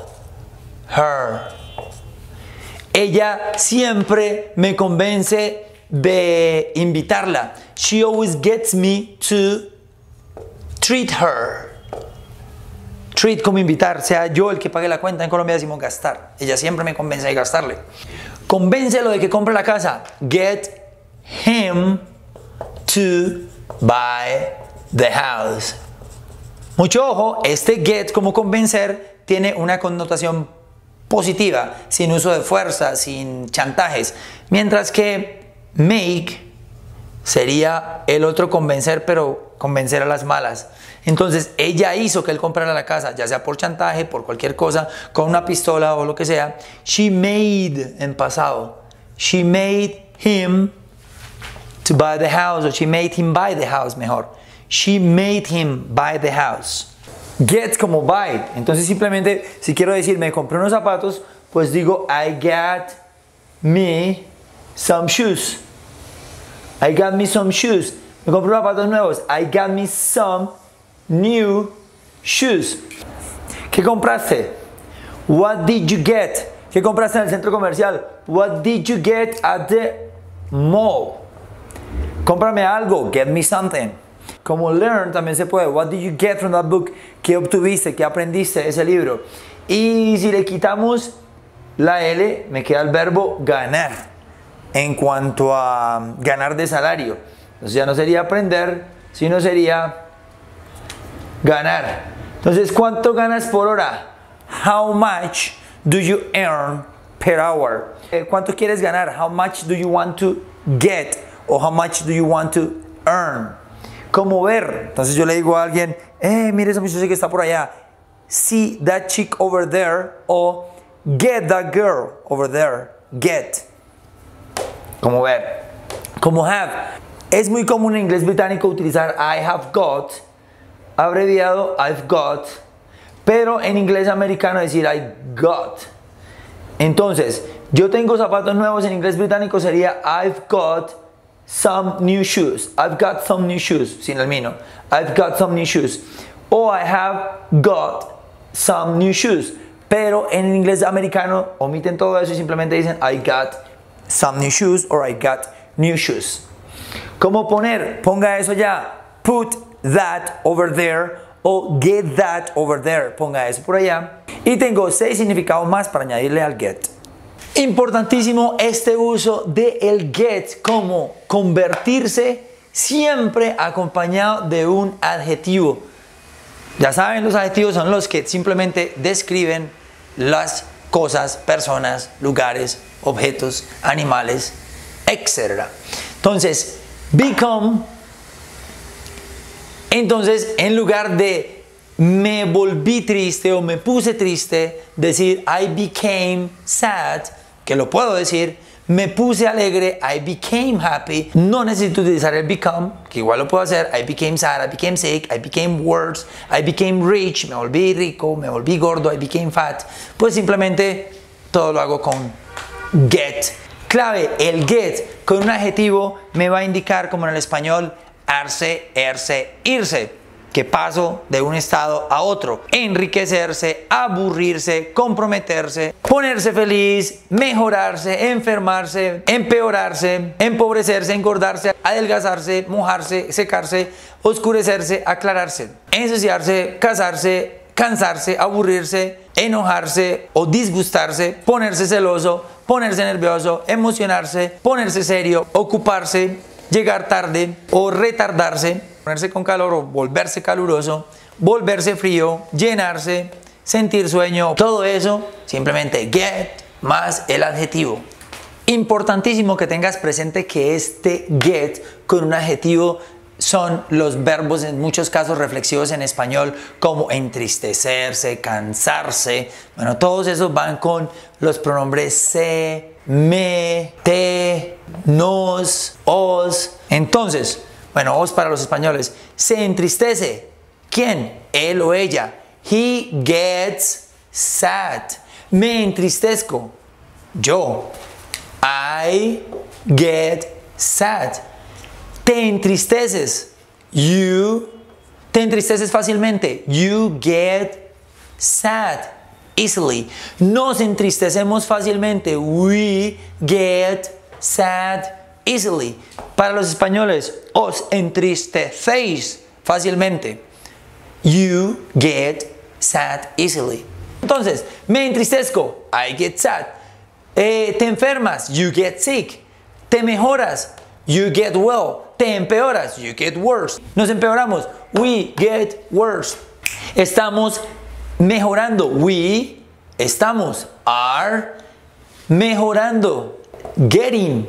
her. Ella siempre me convence de invitarla. She always gets me to treat her. Treat como invitar, sea yo el que pague la cuenta. En Colombia decimos gastar. Ella siempre me convence de gastarle. Convéncelo de que compre la casa. Get him to buy the house. Mucho ojo, este get como convencer tiene una connotación positiva, sin uso de fuerza, sin chantajes, mientras que make sería el otro convencer, pero convencer a las malas. Entonces ella hizo que él comprara la casa, ya sea por chantaje, por cualquier cosa, con una pistola o lo que sea. She made en pasado. She made him to buy the house, o she made him buy the house, mejor. She made him buy the house. Get como buy. Entonces simplemente si quiero decir me compré unos zapatos, pues digo I got me some shoes. I got me some shoes. Me compré unos zapatos nuevos. I got me some new shoes. ¿Qué compraste? What did you get? ¿Qué compraste en el centro comercial? What did you get at the mall? Cómprame algo. Get me something. Como learn también se puede. What did you get from that book? ¿Qué obtuviste? ¿Qué aprendiste de ese libro? Y si le quitamos la L, me queda el verbo ganar. En cuanto a um, ganar de salario. Entonces ya no sería aprender, sino sería ganar. Entonces, ¿cuánto ganas por hora? How much do you earn per hour? Eh, ¿Cuánto quieres ganar? How much do you want to get? ¿O how much do you want to earn? cómo ver. Entonces yo le digo a alguien, eh, mire esa muchacha que está por allá. See that chick over there o get that girl over there. Get. Como ver. Como have. Es muy común en inglés británico utilizar I have got, abreviado I've got, pero en inglés americano decir I got. Entonces, yo tengo zapatos nuevos en inglés británico sería I've got some new shoes. I've got some new shoes, sin el mino. I've got some new shoes. O I have got some new shoes. Pero en inglés americano omiten todo eso y simplemente dicen I got some new shoes or I got new shoes. ¿Cómo poner? Ponga eso allá, Put that over there o get that over there. Ponga eso por allá. Y tengo seis significados más para añadirle al get. Importantísimo este uso de el get como convertirse siempre acompañado de un adjetivo. Ya saben, los adjetivos son los que simplemente describen las cosas, personas, lugares, objetos, animales, etc. Entonces, become, entonces en lugar de me volví triste o me puse triste, decir I became sad, que lo puedo decir, me puse alegre, I became happy. No necesito utilizar el become, que igual lo puedo hacer. I became sad, I became sick, I became worse, I became rich, me volví rico, me volví gordo, I became fat. Pues simplemente todo lo hago con get. Clave, el get con un adjetivo me va a indicar, como en el español, arse, erse, irse que paso de un estado a otro. Enriquecerse, aburrirse, comprometerse, ponerse feliz, mejorarse, enfermarse, empeorarse, empobrecerse, engordarse, adelgazarse, mojarse, secarse, oscurecerse, aclararse, ensuciarse, casarse, cansarse, aburrirse, enojarse o disgustarse, ponerse celoso, ponerse nervioso, emocionarse, ponerse serio, ocuparse, llegar tarde o retardarse ponerse con calor o volverse caluroso, volverse frío, llenarse, sentir sueño, todo eso, simplemente get más el adjetivo. Importantísimo que tengas presente que este get con un adjetivo son los verbos en muchos casos reflexivos en español como entristecerse, cansarse. Bueno, todos esos van con los pronombres se, me, te, nos, os. Entonces, bueno, es para los españoles, se entristece. ¿Quién? Él o ella. He gets sad. Me entristezco. Yo. I get sad. Te entristeces. You. Te entristeces fácilmente. You get sad. Easily. Nos entristecemos fácilmente. We get sad easily. Para los españoles, os entristecéis fácilmente. You get sad easily. Entonces, me entristezco, I get sad. Eh, te enfermas, you get sick. Te mejoras, you get well. Te empeoras, you get worse. Nos empeoramos, we get worse. Estamos mejorando, we estamos, are mejorando, getting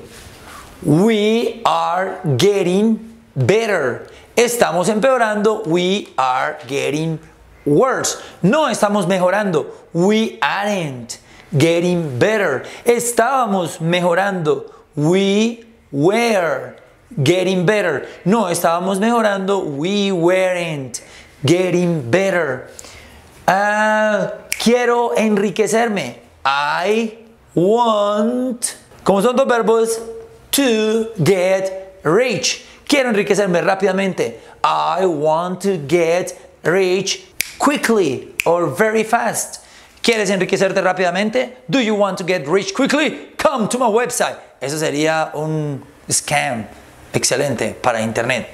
We are getting better. Estamos empeorando. We are getting worse. No estamos mejorando. We aren't getting better. Estábamos mejorando. We were getting better. No estábamos mejorando. We weren't getting better. Ah, quiero enriquecerme. I want. Como son dos verbos, to get rich. Quiero enriquecerme rápidamente. I want to get rich quickly or very fast. ¿Quieres enriquecerte rápidamente? Do you want to get rich quickly? Come to my website. Eso sería un scam excelente para internet.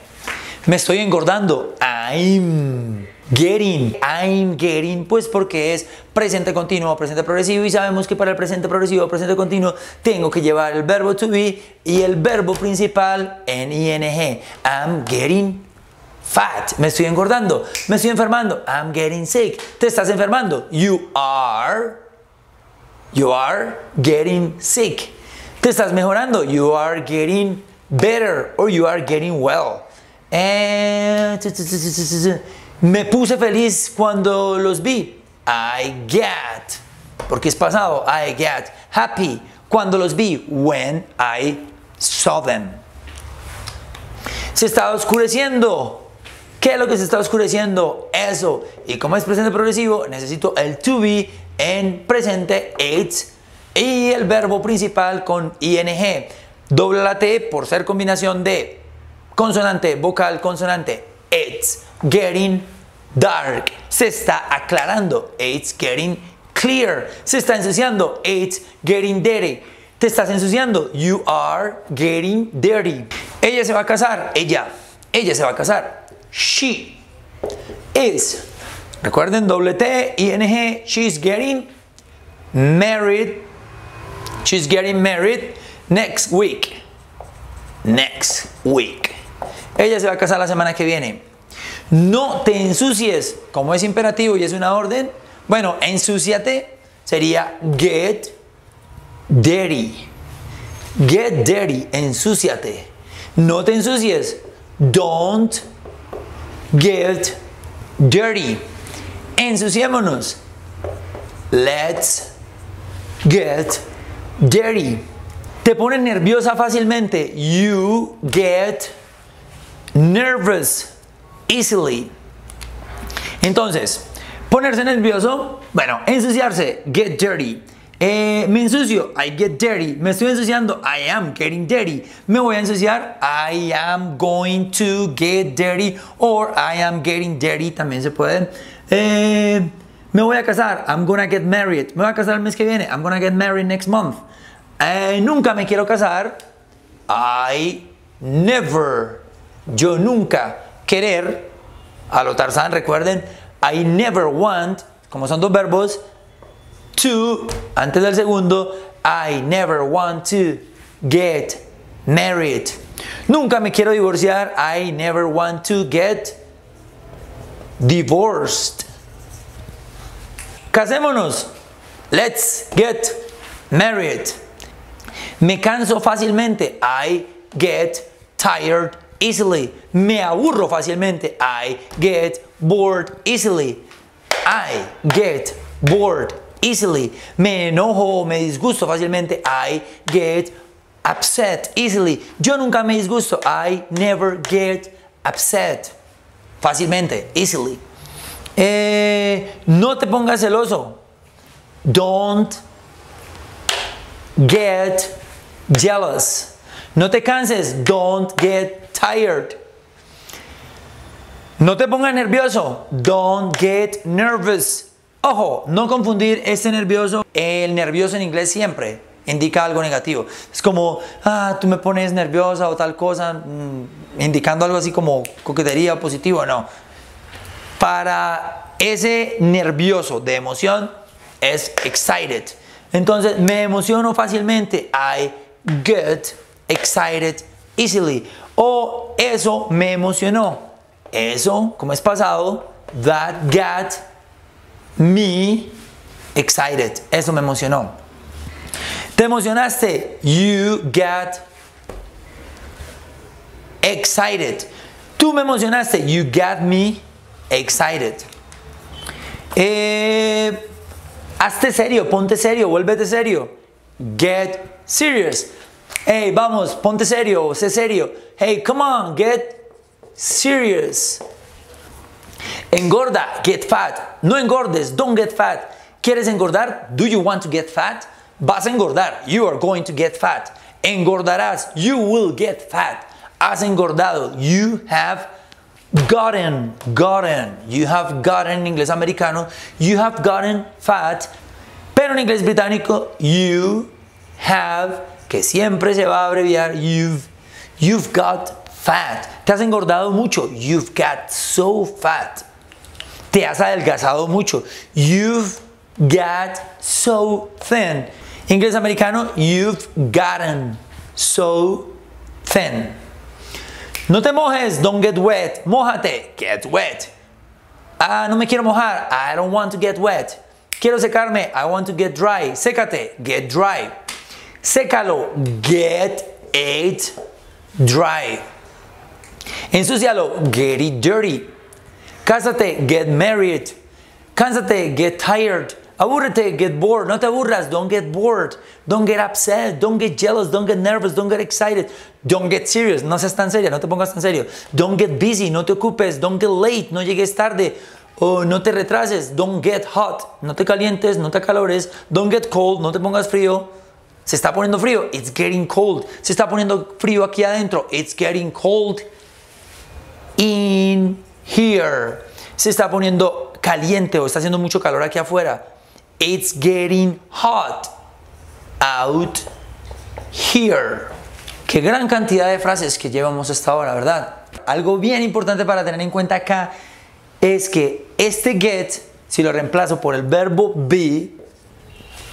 Me estoy engordando. I'm Getting, I'm getting, pues porque es presente continuo, presente progresivo y sabemos que para el presente progresivo, presente continuo, tengo que llevar el verbo to be y el verbo principal en ing. I'm getting fat, me estoy engordando, me estoy enfermando, I'm getting sick, te estás enfermando, you are, you are getting sick, te estás mejorando, you are getting better or you are getting well. And eh, me puse feliz cuando los vi. I get. Porque es pasado. I get happy cuando los vi. When I saw them. Se está oscureciendo. ¿Qué es lo que se está oscureciendo? Eso. Y como es presente progresivo, necesito el to be en presente it's y el verbo principal con ing. Dobla la T por ser combinación de consonante, vocal, consonante. It's getting dark. Se está aclarando. It's getting clear. Se está ensuciando. It's getting dirty. Te estás ensuciando. You are getting dirty. Ella se va a casar. Ella. Ella se va a casar. She is. Recuerden, doble T, ING. She's getting married. She's getting married next week. Next week. Ella se va a casar la semana que viene. No te ensucies, como es imperativo y es una orden. Bueno, ensuciate sería get dirty. Get dirty, ensuciate. No te ensucies. Don't get dirty. Ensuciémonos. Let's get dirty. Te pone nerviosa fácilmente. You get nervous easily. Entonces, ponerse nervioso, bueno, ensuciarse, get dirty. Eh, me ensucio, I get dirty. Me estoy ensuciando, I am getting dirty. Me voy a ensuciar, I am going to get dirty. Or I am getting dirty, también se puede. Eh, me voy a casar, I'm gonna get married. Me voy a casar el mes que viene, I'm gonna get married next month. Eh, nunca me quiero casar, I never. Yo nunca querer, a lo Tarzán, recuerden, I never want, como son dos verbos, to, antes del segundo, I never want to get married. Nunca me quiero divorciar, I never want to get divorced. Casémonos, let's get married. Me canso fácilmente, I get tired easily. Me aburro fácilmente. I get bored easily. I get bored easily. Me enojo, me disgusto fácilmente. I get upset easily. Yo nunca me disgusto. I never get upset. Fácilmente, easily. Eh, no te pongas celoso. Don't get jealous. No te canses. Don't get tired. No te pongas nervioso. Don't get nervous. Ojo, no confundir ese nervioso. El nervioso en inglés siempre indica algo negativo. Es como, ah, tú me pones nerviosa o tal cosa, mm, indicando algo así como coquetería o positivo. No. Para ese nervioso de emoción es excited. Entonces, me emociono fácilmente. I get excited easily. O eso me emocionó. Eso, como es pasado, that got me excited. Eso me emocionó. Te emocionaste. You got excited. Tú me emocionaste. You got me excited. Eh, hazte serio, ponte serio, vuélvete serio. Get serious. Hey, vamos, ponte serio, sé serio. Hey, come on, get serious. Engorda, get fat. No engordes, don't get fat. ¿Quieres engordar? Do you want to get fat? Vas a engordar, you are going to get fat. Engordarás, you will get fat. Has engordado, you have gotten, gotten. You have gotten en inglés americano, you have gotten fat. Pero en inglés británico, you have que siempre se va a abreviar you've, you've got fat. Te has engordado mucho. You've got so fat. Te has adelgazado mucho. You've got so thin. Inglés americano, you've gotten so thin. No te mojes, don't get wet. Mójate, get wet. Ah, no me quiero mojar. I don't want to get wet. Quiero secarme. I want to get dry. Sécate. Get dry. Sécalo. Get it dry. Ensucialo. Get it dirty. Cásate. Get married. Cásate Get tired. Aburrete, get bored. No te aburras, don't get bored. Don't get upset, don't get jealous, don't get nervous, don't get excited. Don't get serious, no seas tan seria, no te pongas tan serio. Don't get busy, no te ocupes. Don't get late, no llegues tarde. no te retrases. Don't get hot, no te calientes, no te calores. Don't get cold, no te pongas frío. Se está poniendo frío. It's getting cold. Se está poniendo frío aquí adentro. It's getting cold in here. Se está poniendo caliente o está haciendo mucho calor aquí afuera. It's getting hot out here. Qué gran cantidad de frases que llevamos hasta ahora, ¿verdad? Algo bien importante para tener en cuenta acá es que este get, si lo reemplazo por el verbo be,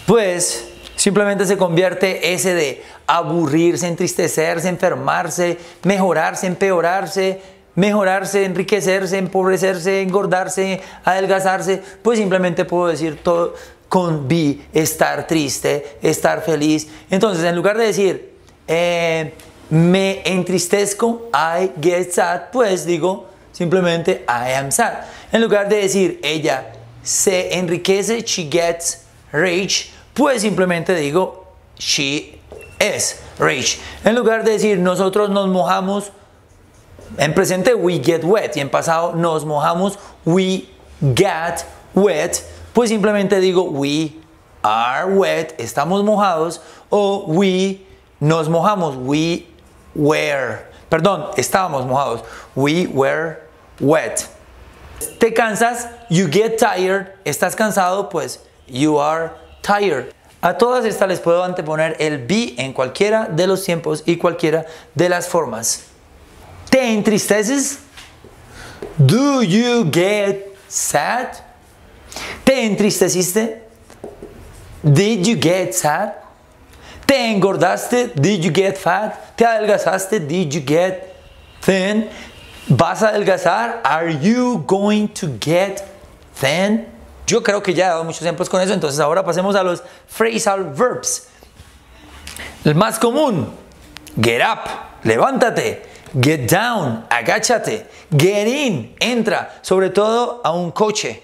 pues Simplemente se convierte ese de aburrirse, entristecerse, enfermarse, mejorarse, empeorarse, mejorarse, enriquecerse, empobrecerse, engordarse, adelgazarse. Pues simplemente puedo decir todo con be, estar triste, estar feliz. Entonces, en lugar de decir, eh, me entristezco, I get sad, pues digo simplemente I am sad. En lugar de decir, ella se enriquece, she gets rich, pues simplemente digo she is rich. En lugar de decir nosotros nos mojamos, en presente we get wet y en pasado nos mojamos we get wet, pues simplemente digo we are wet, estamos mojados o we nos mojamos, we were, perdón, estábamos mojados, we were wet. Te cansas, you get tired, estás cansado, pues you are a todas estas les puedo anteponer el be en cualquiera de los tiempos y cualquiera de las formas. ¿Te entristeces? Do you get sad? ¿Te entristeciste? Did you get sad? ¿Te engordaste? Did you get fat? ¿Te adelgazaste? Did you get thin? ¿Vas a adelgazar? Are you going to get thin? Yo creo que ya he dado muchos ejemplos con eso, entonces ahora pasemos a los phrasal verbs. El más común, get up, levántate, get down, agáchate, get in, entra, sobre todo a un coche.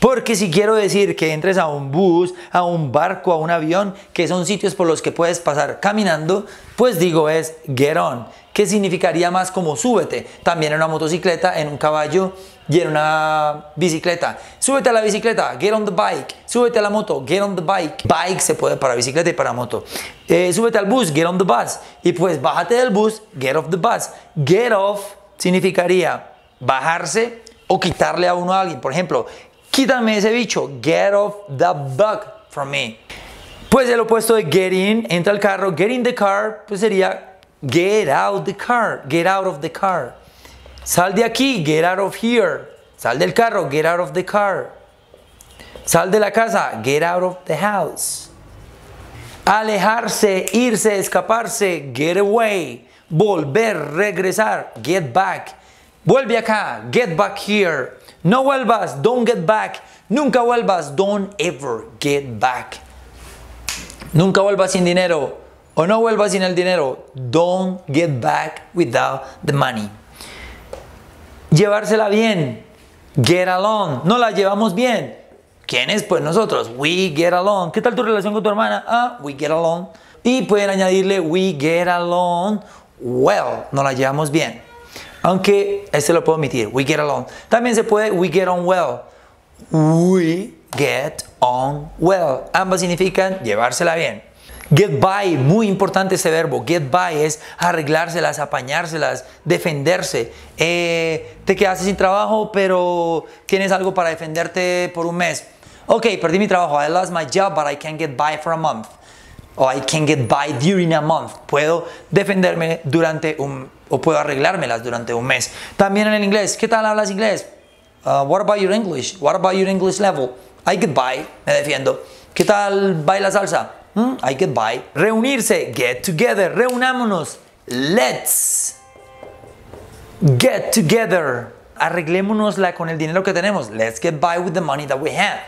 Porque si quiero decir que entres a un bus, a un barco, a un avión, que son sitios por los que puedes pasar caminando, pues digo es get on, que significaría más como súbete, también en una motocicleta, en un caballo y en una bicicleta. Súbete a la bicicleta, get on the bike, súbete a la moto, get on the bike. Bike se puede para bicicleta y para moto. Eh, súbete al bus, get on the bus. Y pues bájate del bus, get off the bus. Get off significaría bajarse o quitarle a uno a alguien. Por ejemplo, Quítame ese bicho. Get off the bug from me. Pues el opuesto de get in, entra al carro. Get in the car, pues sería get out the car. Get out of the car. Sal de aquí, get out of here. Sal del carro, get out of the car. Sal de la casa, get out of the house. Alejarse, irse, escaparse, get away. Volver, regresar, get back. Vuelve acá, get back here. No vuelvas, don't get back. Nunca vuelvas, don't ever get back. Nunca vuelvas sin dinero o no vuelvas sin el dinero. Don't get back without the money. Llevársela bien. Get along. No la llevamos bien. ¿Quién es? Pues nosotros. We get along. ¿Qué tal tu relación con tu hermana? Ah, we get along. Y pueden añadirle we get along well. No la llevamos bien. Aunque, este lo puedo omitir, we get along. También se puede we get on well. We get on well. Ambas significan llevársela bien. Get by, muy importante ese verbo. Get by es arreglárselas, apañárselas, defenderse. Eh, te quedaste sin trabajo, pero tienes algo para defenderte por un mes. Ok, perdí mi trabajo. I lost my job, but I can't get by for a month. O I can get by during a month. Puedo defenderme durante un o puedo arreglármelas durante un mes. También en el inglés, ¿qué tal hablas inglés? Uh, what about your English? What about your English level? I get by, me defiendo. ¿Qué tal baila salsa? Hmm, I get by. Reunirse, get together, reunámonos. Let's get together. la con el dinero que tenemos. Let's get by with the money that we have.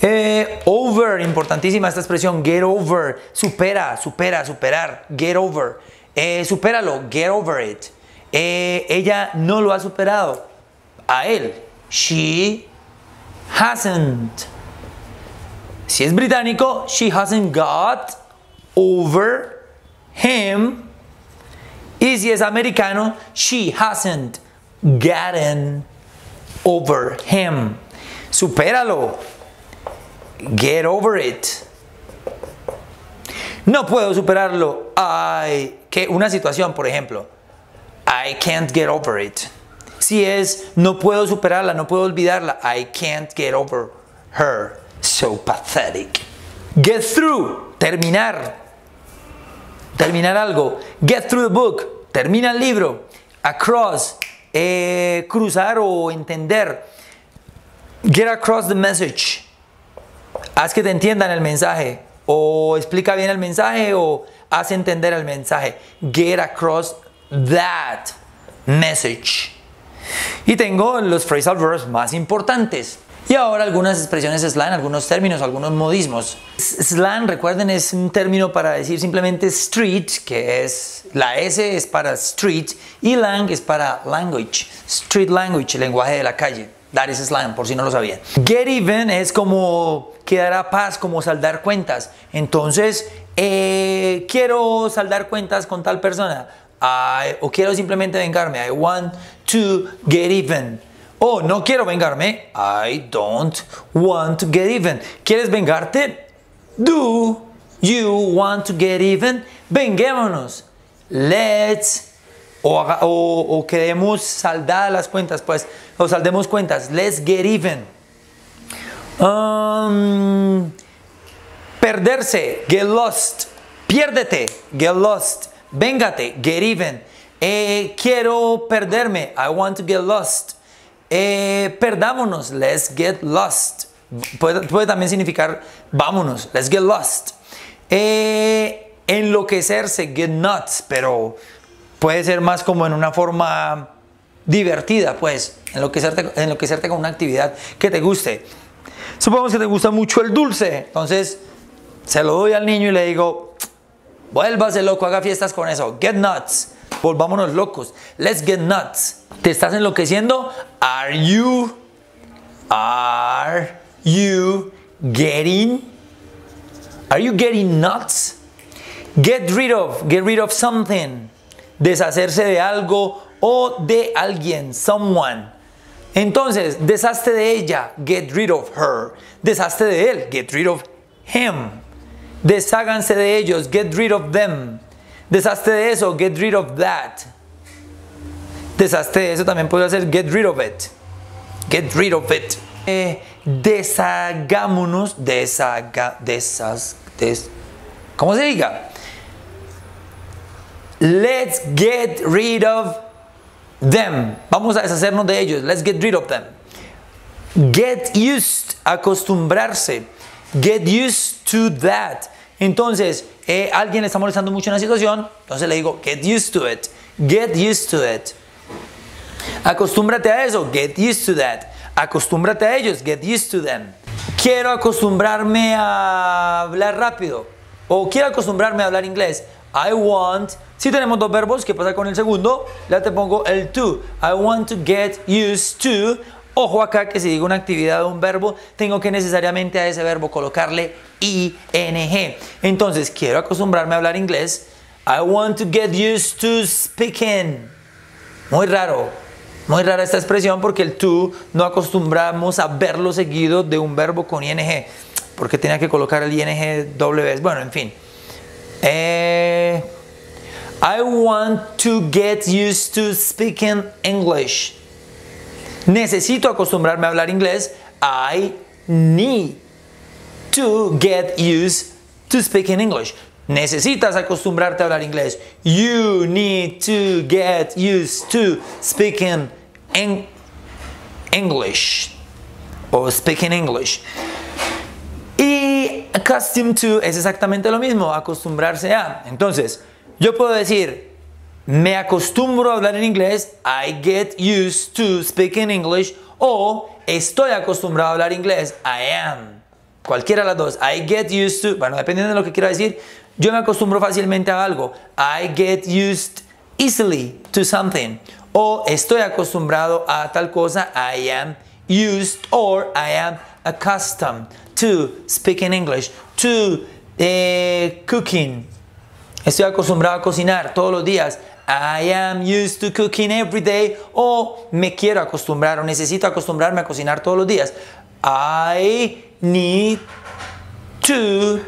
Eh, over, importantísima esta expresión, get over, supera, supera, superar, get over eh, supéralo, get over it. Eh, ella no lo ha superado. A él, she hasn't. Si es británico, she hasn't got over him. Y si es americano, she hasn't gotten over him. Supéralo. Get over it. No puedo superarlo. I una situación, por ejemplo, I can't get over it. Si es no puedo superarla, no puedo olvidarla, I can't get over her. So pathetic. Get through, terminar. Terminar algo. Get through the book, termina el libro. Across, eh, cruzar o entender. Get across the message. Haz que te entiendan el mensaje. O explica bien el mensaje o hace entender el mensaje. Get across that message. Y tengo los phrasal verbs más importantes. Y ahora algunas expresiones slang, algunos términos, algunos modismos. Slang, recuerden, es un término para decir simplemente street, que es la S es para street y lang es para language. Street language, lenguaje de la calle. Dar is slang, por si no lo sabían. Get even es como quedar a paz, como saldar cuentas. Entonces, eh, quiero saldar cuentas con tal persona. o quiero simplemente vengarme. I want to get even. O no quiero vengarme. I don't want to get even. ¿Quieres vengarte? Do you want to get even? Venguémonos. Let's. O, o queremos saldar las cuentas, pues. O saldemos cuentas. Let's get even. Um, Perderse, get lost. Piérdete, get lost. Véngate, get even. Eh, quiero perderme, I want to get lost. Eh, perdámonos, let's get lost. Puede, también significar vámonos, let's get lost. Eh, enloquecerse, get nuts, pero puede ser más como en una forma divertida, pues, enloquecerte, enloquecerte con una actividad que te guste. Supongamos que te gusta mucho el dulce, entonces se lo doy al niño y le digo, vuélvase loco, haga fiestas con eso, get nuts, volvámonos locos, let's get nuts. ¿Te estás enloqueciendo? Are you, are you getting, are you getting nuts? Get rid of, get rid of something, deshacerse de algo o de alguien, someone. Entonces, deshazte de ella, get rid of her. Deshazte de él, get rid of him desháganse de ellos, get rid of them. Deshazte de eso, get rid of that. Deshazte de eso también puede ser get rid of it. Get rid of it. Eh, deshagámonos, deshaga, deshaz, ¿cómo se diga? Let's get rid of them. Vamos a deshacernos de ellos. Let's get rid of them. Get used, acostumbrarse Get used to that. Entonces, eh, alguien está molestando mucho en la situación, entonces le digo, get used to it. Get used to it. Acostúmbrate a eso, get used to that. Acostúmbrate a ellos, get used to them. Quiero acostumbrarme a hablar rápido o quiero acostumbrarme a hablar inglés. I want. Si tenemos dos verbos, ¿qué pasa con el segundo? Ya te pongo el to. I want to get used to Ojo acá que si digo una actividad o un verbo, tengo que necesariamente a ese verbo colocarle ing. Entonces, quiero acostumbrarme a hablar inglés. I want to get used to speaking. Muy raro. Muy rara esta expresión porque el to no acostumbramos a verlo seguido de un verbo con ing. Porque tenía que colocar el ing doble vez. Bueno, en fin. Eh, I want to get used to speaking English. Necesito acostumbrarme a hablar inglés. I need to get used to speaking English. Necesitas acostumbrarte a hablar inglés. You need to get used to speaking English. O speaking English. Y accustomed to es exactamente lo mismo, acostumbrarse a. Entonces, yo puedo decir, me acostumbro a hablar en inglés, I get used to speaking English, o estoy acostumbrado a hablar inglés, I am. Cualquiera de las dos, I get used to, bueno, dependiendo de lo que quiera decir, yo me acostumbro fácilmente a algo, I get used easily to something, o estoy acostumbrado a tal cosa, I am used or I am accustomed to speaking English, to eh, cooking. Estoy acostumbrado a cocinar todos los días. I am used to cooking every day o me quiero acostumbrar o necesito acostumbrarme a cocinar todos los días. I need to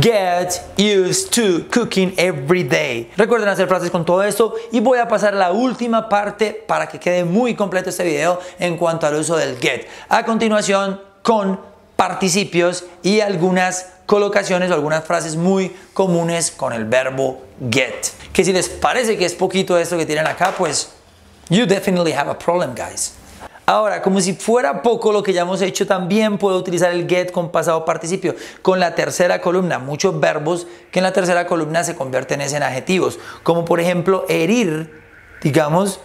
Get used to cooking every day. Recuerden hacer frases con todo esto y voy a pasar a la última parte para que quede muy completo este video en cuanto al uso del get. A continuación con participios y algunas colocaciones o algunas frases muy comunes con el verbo get. Que si les parece que es poquito esto que tienen acá, pues you definitely have a problem, guys. Ahora, como si fuera poco lo que ya hemos hecho, también puedo utilizar el get con pasado participio, con la tercera columna. Muchos verbos que en la tercera columna se convierten en adjetivos, como por ejemplo herir, digamos,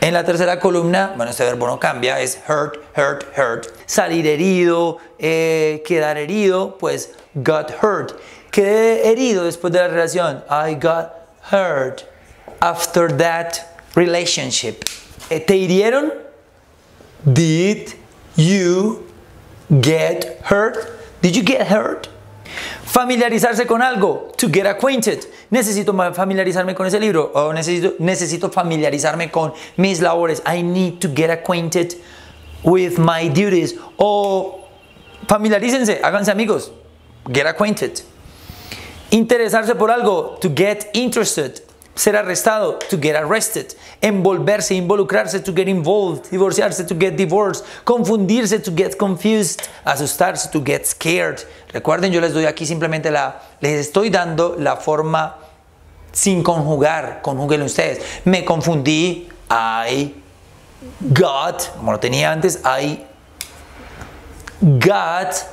en la tercera columna, bueno, este verbo no cambia, es hurt, hurt, hurt. Salir herido, eh, quedar herido, pues got hurt. Quedé herido después de la relación. I got hurt after that relationship. Eh, ¿Te hirieron? Did you get hurt? Did you get hurt? Familiarizarse con algo. To get acquainted necesito familiarizarme con ese libro o necesito, necesito familiarizarme con mis labores. I need to get acquainted with my duties. O familiarícense, háganse amigos. Get acquainted. Interesarse por algo, to get interested ser arrestado, to get arrested, envolverse, involucrarse, to get involved, divorciarse, to get divorced, confundirse, to get confused, asustarse, to get scared. Recuerden, yo les doy aquí simplemente la, les estoy dando la forma sin conjugar, conjuguen ustedes. Me confundí, I got, como lo tenía antes, I got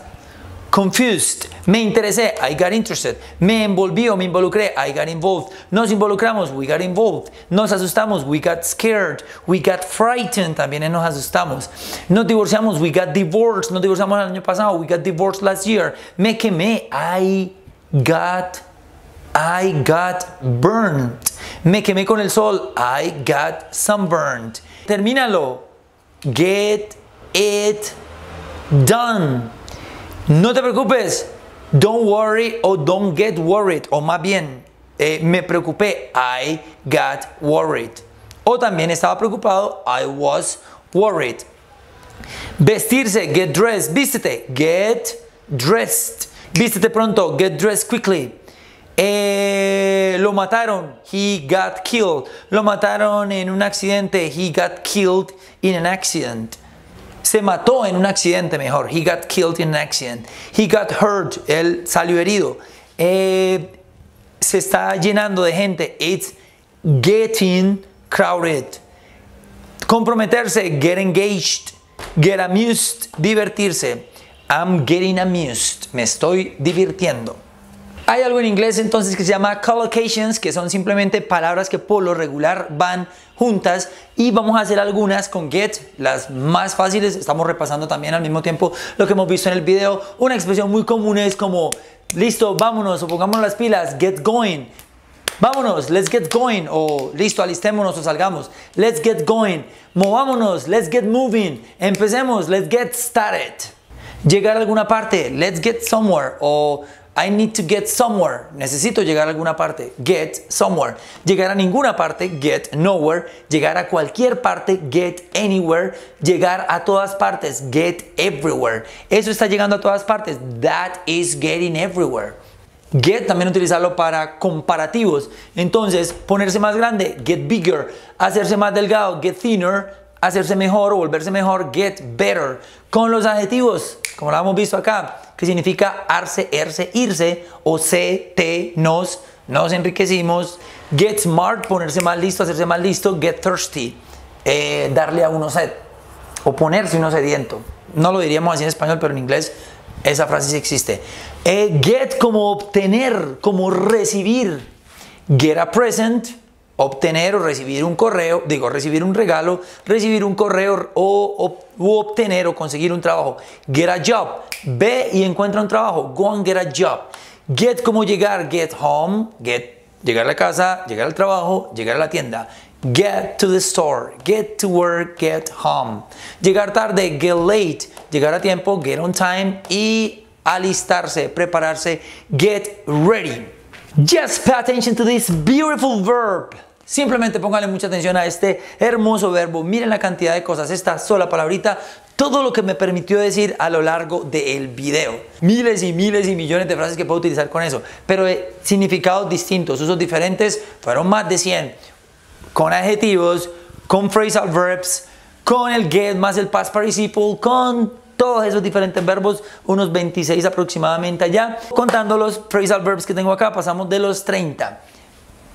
Confused. Me interesé. I got interested. Me envolví me involucré. I got involved. Nos involucramos. We got involved. Nos asustamos. We got scared. We got frightened. También nos asustamos. Nos divorciamos. We got divorced. Nos divorciamos el año pasado. We got divorced last year. Me quemé. I got I got burned. Me quemé con el sol. I got sunburned. Termínalo. Get it done. No te preocupes. Don't worry o don't get worried. O más bien, eh, me preocupé. I got worried. O también estaba preocupado. I was worried. Vestirse. Get dressed. Vístete. Get dressed. Vístete pronto. Get dressed quickly. Eh, lo mataron. He got killed. Lo mataron en un accidente. He got killed in an accident se mató en un accidente mejor. He got killed in an accident. He got hurt. Él salió herido. Eh, se está llenando de gente. It's getting crowded. Comprometerse. Get engaged. Get amused. Divertirse. I'm getting amused. Me estoy divirtiendo. Hay algo en inglés entonces que se llama collocations, que son simplemente palabras que por lo regular van juntas y vamos a hacer algunas con get, las más fáciles, estamos repasando también al mismo tiempo lo que hemos visto en el video. Una expresión muy común es como, listo, vámonos o pongámonos las pilas, get going, vámonos, let's get going, o listo, alistémonos o salgamos, let's get going, movámonos, let's get moving, empecemos, let's get started. Llegar a alguna parte, let's get somewhere, o I need to get somewhere. Necesito llegar a alguna parte. Get somewhere. Llegar a ninguna parte. Get nowhere. Llegar a cualquier parte. Get anywhere. Llegar a todas partes. Get everywhere. Eso está llegando a todas partes. That is getting everywhere. Get también utilizarlo para comparativos. Entonces, ponerse más grande, get bigger, hacerse más delgado, get thinner, hacerse mejor o volverse mejor, get better, con los adjetivos, como lo hemos visto acá, que significa arse, erse, irse, o se, te, nos, nos enriquecimos, get smart, ponerse más listo, hacerse más listo, get thirsty, eh, darle a uno sed, o ponerse uno sediento. No lo diríamos así en español, pero en inglés esa frase sí existe. Eh, get como obtener, como recibir, get a present, obtener o recibir un correo, digo, recibir un regalo, recibir un correo o, obtener o conseguir un trabajo. Get a job. Ve y encuentra un trabajo. Go and get a job. Get como llegar, get home, get llegar a la casa, llegar al trabajo, llegar a la tienda. Get to the store, get to work, get home. Llegar tarde, get late. Llegar a tiempo, get on time. Y alistarse, prepararse, get ready. Just pay attention to this beautiful verb. Simplemente póngale mucha atención a este hermoso verbo. Miren la cantidad de cosas. Esta sola palabrita, todo lo que me permitió decir a lo largo del video. Miles y miles y millones de frases que puedo utilizar con eso. Pero de eh, significados distintos, usos diferentes, fueron más de 100. Con adjetivos, con phrasal verbs, con el get más el past participle, con todos esos diferentes verbos, unos 26 aproximadamente allá. Contando los phrasal verbs que tengo acá, pasamos de los 30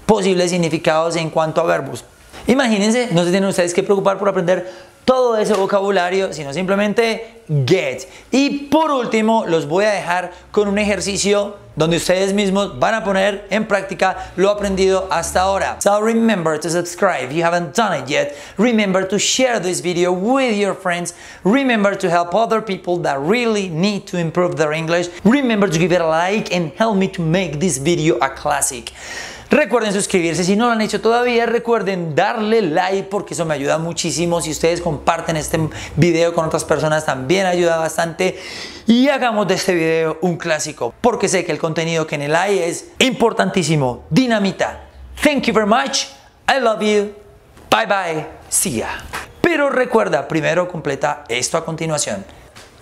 posibles significados en cuanto a verbos. Imagínense, no se tienen ustedes que preocupar por aprender todo ese vocabulario, sino simplemente get. Y por último, los voy a dejar con un ejercicio donde ustedes mismos van a poner en práctica lo aprendido hasta ahora. So remember to subscribe if you haven't done it yet. Remember to share this video with your friends. Remember to help other people that really need to improve their English. Remember to give it a like and help me to make this video a classic. Recuerden suscribirse si no lo han hecho todavía. Recuerden darle like porque eso me ayuda muchísimo. Si ustedes comparten este video con otras personas también ayuda bastante. Y hagamos de este video un clásico porque sé que el contenido que en el hay es importantísimo. Dinamita. Thank you very much. I love you. Bye bye. See ya. Pero recuerda, primero completa esto a continuación.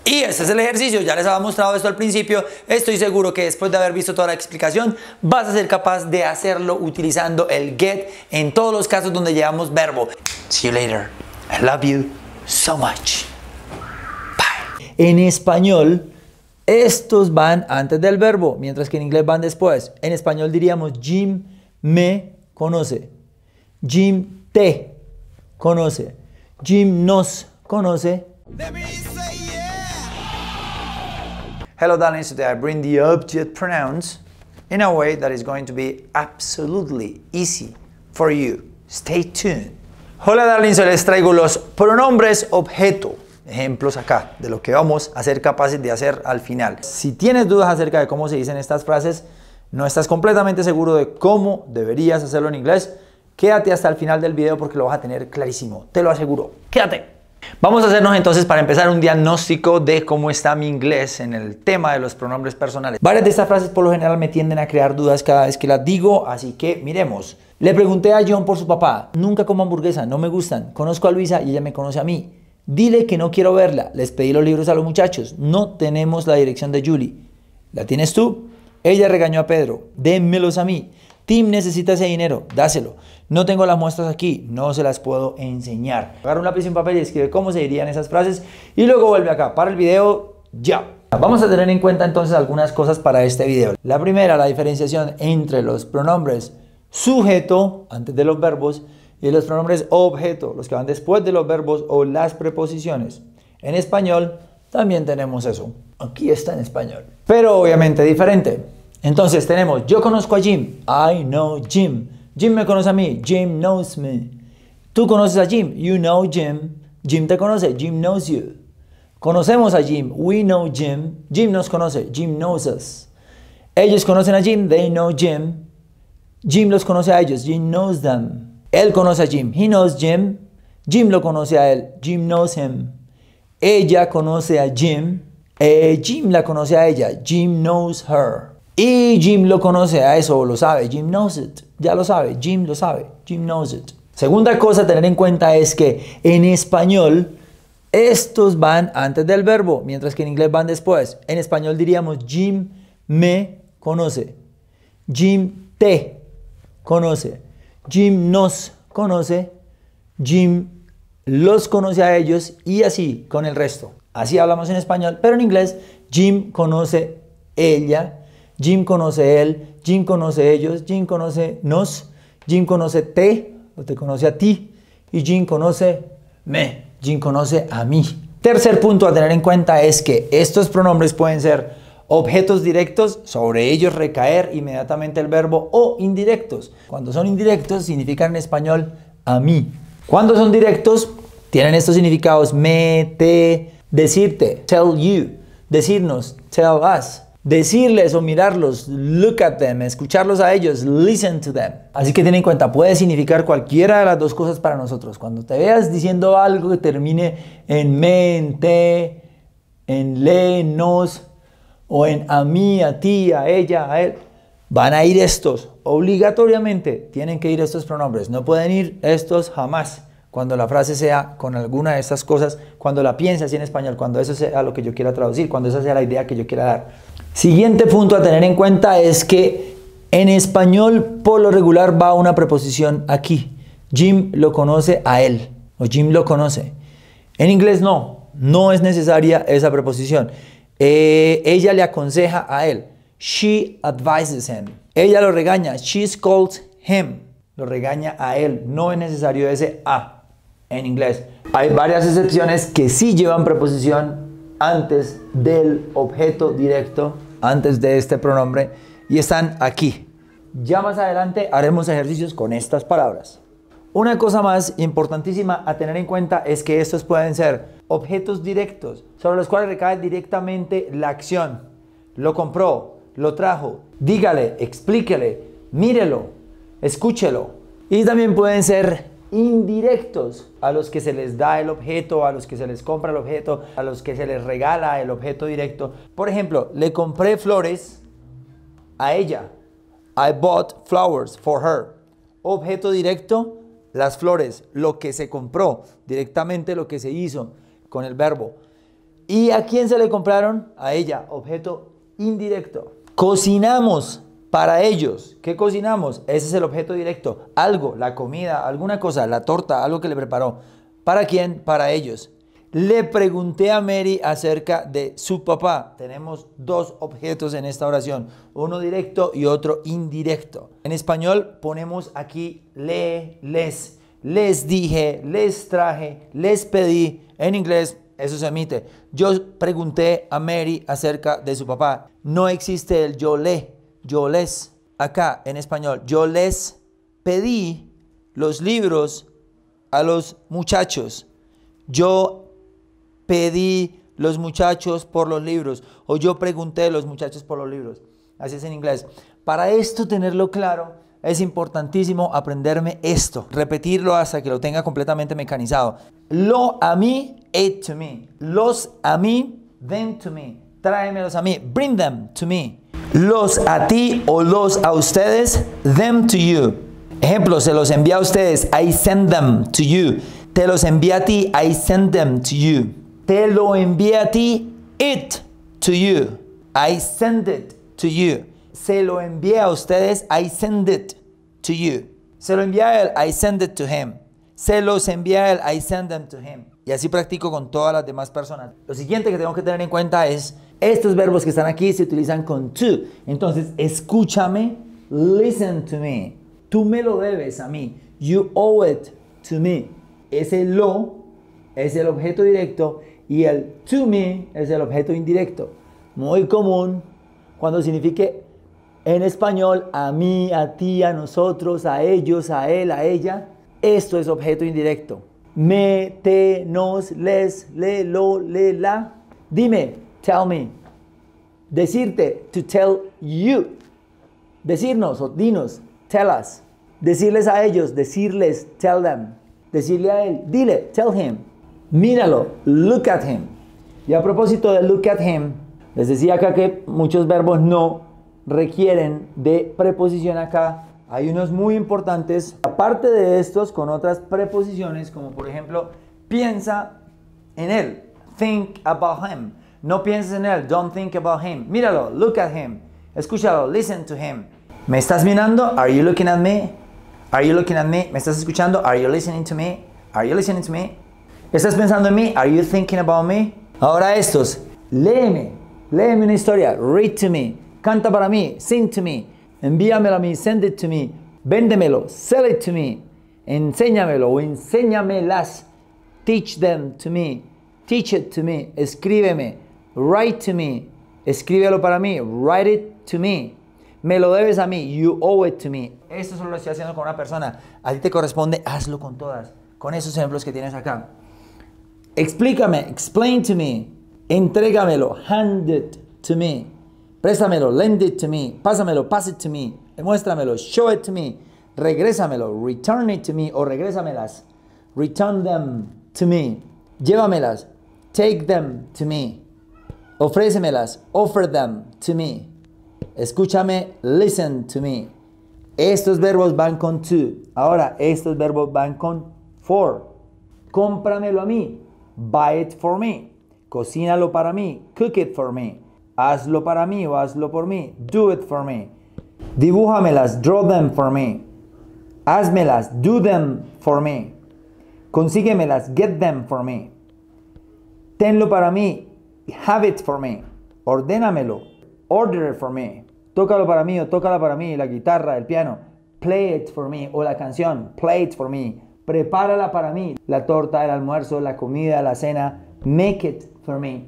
Y ese es el ejercicio, ya les había mostrado esto al principio, estoy seguro que después de haber visto toda la explicación vas a ser capaz de hacerlo utilizando el get en todos los casos donde llevamos verbo. See you later, I love you so much. Bye. En español, estos van antes del verbo, mientras que en inglés van después. En español diríamos Jim me conoce, Jim te conoce, Jim nos conoce. Hello darlings, today I bring the object pronouns in a way that is going to be absolutely easy for you. Stay tuned. Hola darlings, hoy les traigo los pronombres objeto. Ejemplos acá de lo que vamos a ser capaces de hacer al final. Si tienes dudas acerca de cómo se dicen estas frases, no estás completamente seguro de cómo deberías hacerlo en inglés, quédate hasta el final del video porque lo vas a tener clarísimo. Te lo aseguro. Quédate. Vamos a hacernos entonces para empezar un diagnóstico de cómo está mi inglés en el tema de los pronombres personales. Varias de estas frases por lo general me tienden a crear dudas cada vez que las digo, así que miremos. Le pregunté a John por su papá, nunca como hamburguesa, no me gustan, conozco a Luisa y ella me conoce a mí. Dile que no quiero verla, les pedí los libros a los muchachos, no tenemos la dirección de Julie. ¿La tienes tú? Ella regañó a Pedro, démelos a mí. Tim necesita ese dinero, dáselo. No tengo las muestras aquí, no se las puedo enseñar. Agarra un lápiz y un papel y escribe cómo se dirían esas frases y luego vuelve acá. Para el video, ya. Vamos a tener en cuenta entonces algunas cosas para este video. La primera, la diferenciación entre los pronombres sujeto, antes de los verbos, y los pronombres objeto, los que van después de los verbos o las preposiciones. En español también tenemos eso. Aquí está en español. Pero obviamente diferente. Entonces tenemos, yo conozco a Jim, I know Jim. Jim me conoce a mí. Jim knows me. Tú conoces a Jim. You know Jim. Jim te conoce. Jim knows you. Conocemos a Jim. We know Jim. Jim nos conoce. Jim knows us. Ellos conocen a Jim. They know Jim. Jim los conoce a ellos. Jim knows them. Él conoce a Jim. He knows Jim. Jim lo conoce a él. Jim knows him. Ella conoce a Jim. Eh, Jim la conoce a ella. Jim knows her. Y Jim lo conoce a eso, lo sabe. Jim knows it. Ya lo sabe. Jim lo sabe. Jim knows it. Segunda cosa a tener en cuenta es que en español estos van antes del verbo, mientras que en inglés van después. En español diríamos Jim me conoce. Jim te conoce. Jim nos conoce. Jim los conoce a ellos y así con el resto. Así hablamos en español, pero en inglés Jim conoce ella Jim conoce él, Jim conoce ellos, Jim conoce nos, Jim conoce te, o te conoce a ti, y Jim conoce me, Jim conoce a mí. Tercer punto a tener en cuenta es que estos pronombres pueden ser objetos directos, sobre ellos recaer inmediatamente el verbo, o indirectos. Cuando son indirectos significan en español a mí. Cuando son directos tienen estos significados me, te, decirte, tell you, decirnos, tell us, decirles o mirarlos, look at them, escucharlos a ellos, listen to them. Así que ten en cuenta, puede significar cualquiera de las dos cosas para nosotros. Cuando te veas diciendo algo que termine en mente, en le, nos, o en a mí, a ti, a ella, a él, van a ir estos. Obligatoriamente tienen que ir estos pronombres. No pueden ir estos jamás cuando la frase sea con alguna de estas cosas, cuando la así en español, cuando eso sea lo que yo quiera traducir, cuando esa sea la idea que yo quiera dar. Siguiente punto a tener en cuenta es que en español por lo regular va una preposición aquí. Jim lo conoce a él o Jim lo conoce. En inglés no, no es necesaria esa preposición. Eh, ella le aconseja a él. She advises him. Ella lo regaña. She scolds him. Lo regaña a él. No es necesario ese a en inglés. Hay varias excepciones que sí llevan preposición antes del objeto directo, antes de este pronombre, y están aquí. Ya más adelante haremos ejercicios con estas palabras. Una cosa más importantísima a tener en cuenta es que estos pueden ser objetos directos sobre los cuales recae directamente la acción. Lo compró, lo trajo, dígale, explíquele, mírelo, escúchelo. Y también pueden ser indirectos a los que se les da el objeto, a los que se les compra el objeto, a los que se les regala el objeto directo. Por ejemplo, le compré flores a ella. I bought flowers for her. Objeto directo, las flores, lo que se compró, directamente lo que se hizo con el verbo. ¿Y a quién se le compraron? A ella, objeto indirecto. Cocinamos para ellos, ¿qué cocinamos? Ese es el objeto directo. Algo, la comida, alguna cosa, la torta, algo que le preparó. ¿Para quién? Para ellos. Le pregunté a Mary acerca de su papá. Tenemos dos objetos en esta oración, uno directo y otro indirecto. En español ponemos aquí le, les, les dije, les traje, les pedí. En inglés eso se emite. Yo pregunté a Mary acerca de su papá. No existe el yo le yo les, acá en español, yo les pedí los libros a los muchachos. Yo pedí los muchachos por los libros. O yo pregunté a los muchachos por los libros. Así es en inglés. Para esto tenerlo claro, es importantísimo aprenderme esto, repetirlo hasta que lo tenga completamente mecanizado. Lo a mí, it to me. Los a mí, them to me. Tráemelos a mí. Bring them to me los a ti o los a ustedes, them to you. Ejemplo, se los envía a ustedes, I send them to you. Te los envía a ti, I send them to you. Te lo envía a ti, it to you. I send it to you. Se lo envía a ustedes, I send it to you. Se lo envía a él, I send it to him. Se los envía a él, I send them to him. Y así practico con todas las demás personas. Lo siguiente que tengo que tener en cuenta es, estos verbos que están aquí se utilizan con to. Entonces, escúchame, listen to me. Tú me lo debes a mí. You owe it to me. Ese lo es el objeto directo y el to me es el objeto indirecto. Muy común cuando signifique en español a mí, a ti, a nosotros, a ellos, a él, a ella. Esto es objeto indirecto. Me, te, nos, les, le, lo, le, la. Dime, tell me. Decirte, to tell you. Decirnos o dinos, tell us. Decirles a ellos, decirles, tell them. Decirle a él, dile, tell him. Míralo, look at him. Y a propósito de look at him, les decía acá que muchos verbos no requieren de preposición acá hay unos muy importantes, aparte de estos, con otras preposiciones, como por ejemplo, piensa en él, think about him. No pienses en él, don't think about him. Míralo, look at him. Escúchalo, listen to him. ¿Me estás mirando? Are you looking at me? Are you looking at me? ¿Me estás escuchando? Are you listening to me? Are you listening to me? ¿Estás pensando en mí? Are you thinking about me? Ahora estos, léeme, léeme una historia, read to me, canta para mí, sing to me envíamelo a mí, send it to me, véndemelo, sell it to me, enséñamelo o enséñamelas, teach them to me, teach it to me, escríbeme, write to me, escríbelo para mí, write it to me, me lo debes a mí, you owe it to me. Eso solo lo estoy haciendo con una persona, a ti te corresponde, hazlo con todas, con esos ejemplos que tienes acá. Explícame, explain to me, entrégamelo, hand it to me préstamelo, lend it to me, pásamelo, pass it to me, muéstramelo, show it to me, regrésamelo, return it to me o regrésamelas, return them to me, llévamelas, take them to me, ofrécemelas, offer them to me, escúchame, listen to me. Estos verbos van con to. Ahora, estos verbos van con for. Cómpramelo a mí. Buy it for me. Cocínalo para mí. Cook it for me hazlo para mí o hazlo por mí, do it for me. Dibújamelas, draw them for me. Hazmelas, do them for me. Consíguemelas, get them for me. Tenlo para mí, have it for me. Ordénamelo, order it for me. Tócalo para mí o tócala para mí, la guitarra, el piano. Play it for me o la canción, play it for me. Prepárala para mí, la torta, el almuerzo, la comida, la cena. Make it for me.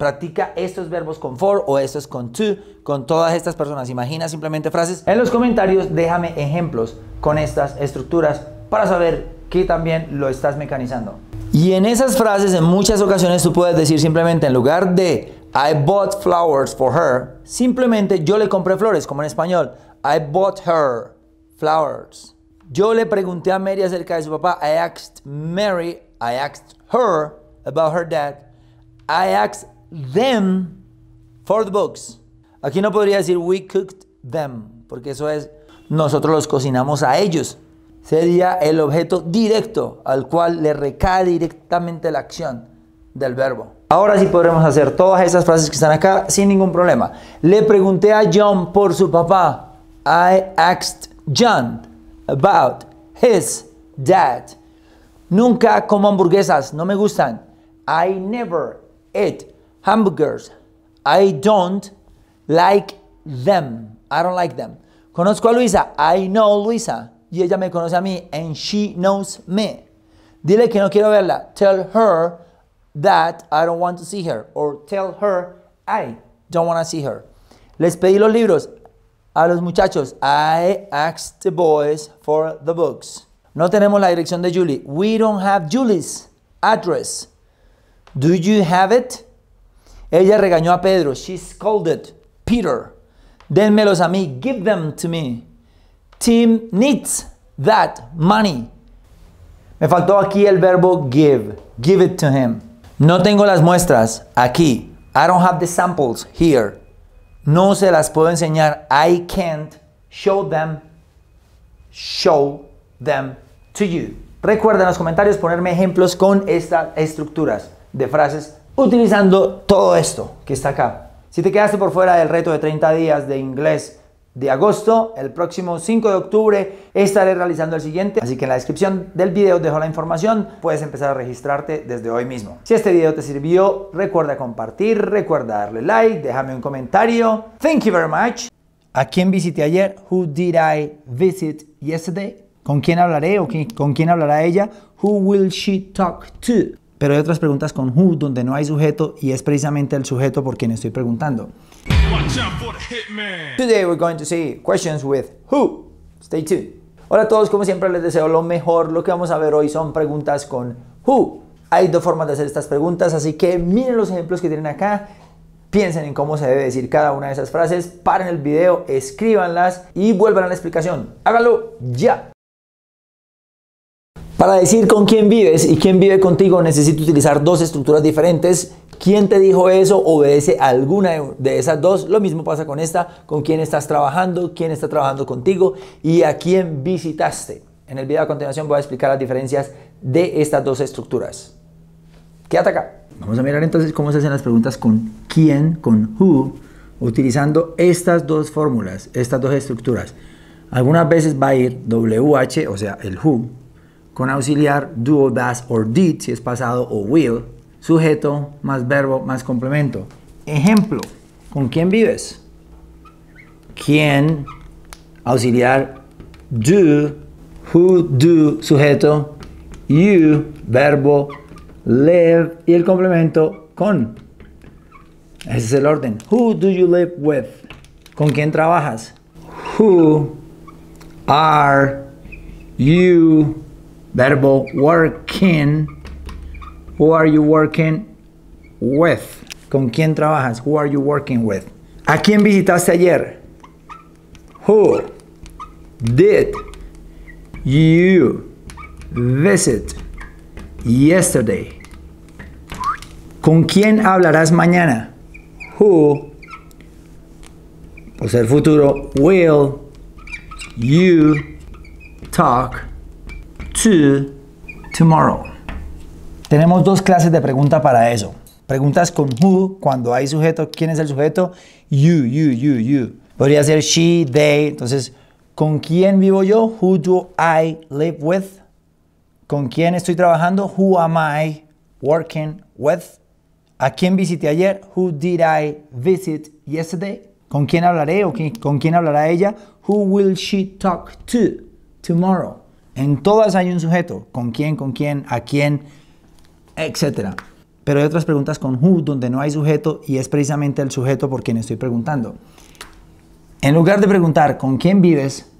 Practica estos verbos con for o estos con to con todas estas personas. Imagina simplemente frases. En los comentarios déjame ejemplos con estas estructuras para saber que también lo estás mecanizando. Y en esas frases en muchas ocasiones tú puedes decir simplemente en lugar de I bought flowers for her, simplemente yo le compré flores, como en español. I bought her flowers. Yo le pregunté a Mary acerca de su papá. I asked Mary, I asked her about her dad. I asked them for the books. Aquí no podría decir we cooked them, porque eso es nosotros los cocinamos a ellos. Sería el objeto directo al cual le recae directamente la acción del verbo. Ahora sí podremos hacer todas esas frases que están acá sin ningún problema. Le pregunté a John por su papá. I asked John about his dad. Nunca como hamburguesas, no me gustan. I never ate hamburgers. I don't like them. I don't like them. Conozco a Luisa. I know Luisa. Y ella me conoce a mí. And she knows me. Dile que no quiero verla. Tell her that I don't want to see her. Or tell her I don't want to see her. Les pedí los libros a los muchachos. I asked the boys for the books. No tenemos la dirección de Julie. We don't have Julie's address. Do you have it? Ella regañó a Pedro. She scolded Peter. Denmelos a mí. Give them to me. Tim needs that money. Me faltó aquí el verbo give. Give it to him. No tengo las muestras aquí. I don't have the samples here. No se las puedo enseñar. I can't show them. Show them to you. Recuerda en los comentarios ponerme ejemplos con estas estructuras de frases utilizando todo esto que está acá. Si te quedaste por fuera del reto de 30 días de inglés de agosto, el próximo 5 de octubre estaré realizando el siguiente, así que en la descripción del video dejo la información, puedes empezar a registrarte desde hoy mismo. Si este video te sirvió, recuerda compartir, recuerda darle like, déjame un comentario. Thank you very much. ¿A quién visité ayer? Who did I visit yesterday? ¿Con quién hablaré o con quién hablará ella? Who will she talk to? Pero hay otras preguntas con who donde no hay sujeto y es precisamente el sujeto por quien estoy preguntando. Today we're going to see questions with who. Stay tuned. Hola a todos, como siempre les deseo lo mejor. Lo que vamos a ver hoy son preguntas con who. Hay dos formas de hacer estas preguntas, así que miren los ejemplos que tienen acá. Piensen en cómo se debe decir cada una de esas frases, paren el video, escríbanlas y vuelvan a la explicación. Háganlo ya. Para decir con quién vives y quién vive contigo necesito utilizar dos estructuras diferentes. ¿Quién te dijo eso? Obedece a alguna de esas dos. Lo mismo pasa con esta, con quién estás trabajando, quién está trabajando contigo y a quién visitaste. En el video a continuación voy a explicar las diferencias de estas dos estructuras. Quédate acá. Vamos a mirar entonces cómo se hacen las preguntas con quién, con who, utilizando estas dos fórmulas, estas dos estructuras. Algunas veces va a ir WH, o sea, el who, con auxiliar do, das or did si es pasado o will, sujeto más verbo más complemento. Ejemplo, ¿con quién vives? ¿Quién? Auxiliar do, who do, sujeto, you, verbo, live y el complemento con. Ese es el orden. Who do you live with? ¿Con quién trabajas? Who are you Verbo working. Who are you working with? ¿Con quién trabajas? Who are you working with? ¿A quién visitaste ayer? Who did you visit yesterday? ¿Con quién hablarás mañana? Who, o sea, el futuro, will you talk tomorrow? Tenemos dos clases de preguntas para eso. Preguntas con who, cuando hay sujeto, ¿quién es el sujeto? You, you, you, you. Podría ser she, they. Entonces, ¿con quién vivo yo? Who do I live with? ¿Con quién estoy trabajando? Who am I working with? ¿A quién visité ayer? Who did I visit yesterday? ¿Con quién hablaré o con quién hablará ella? Who will she talk to tomorrow? En todas hay un sujeto. ¿Con quién? ¿Con quién? ¿A quién? Etcétera. Pero hay otras preguntas con who donde no hay sujeto y es precisamente el sujeto por quien estoy preguntando. En lugar de preguntar con quién vives,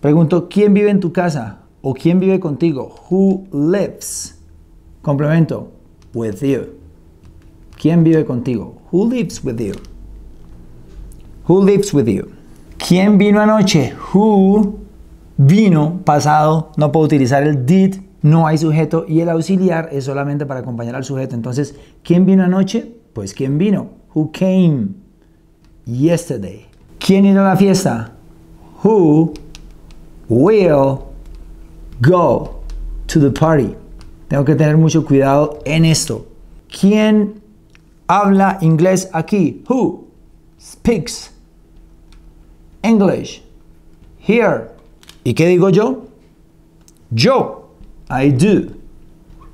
pregunto quién vive en tu casa o quién vive contigo. Who lives? Complemento with you. ¿Quién vive contigo? Who lives with you? Who lives with you? ¿Quién vino anoche? Who vino pasado, no puedo utilizar el did, no hay sujeto y el auxiliar es solamente para acompañar al sujeto. Entonces, ¿quién vino anoche? Pues ¿quién vino? Who came yesterday? ¿Quién irá a la fiesta? Who will go to the party? Tengo que tener mucho cuidado en esto. ¿Quién habla inglés aquí? Who speaks English here? ¿Y qué digo yo? Yo, I do.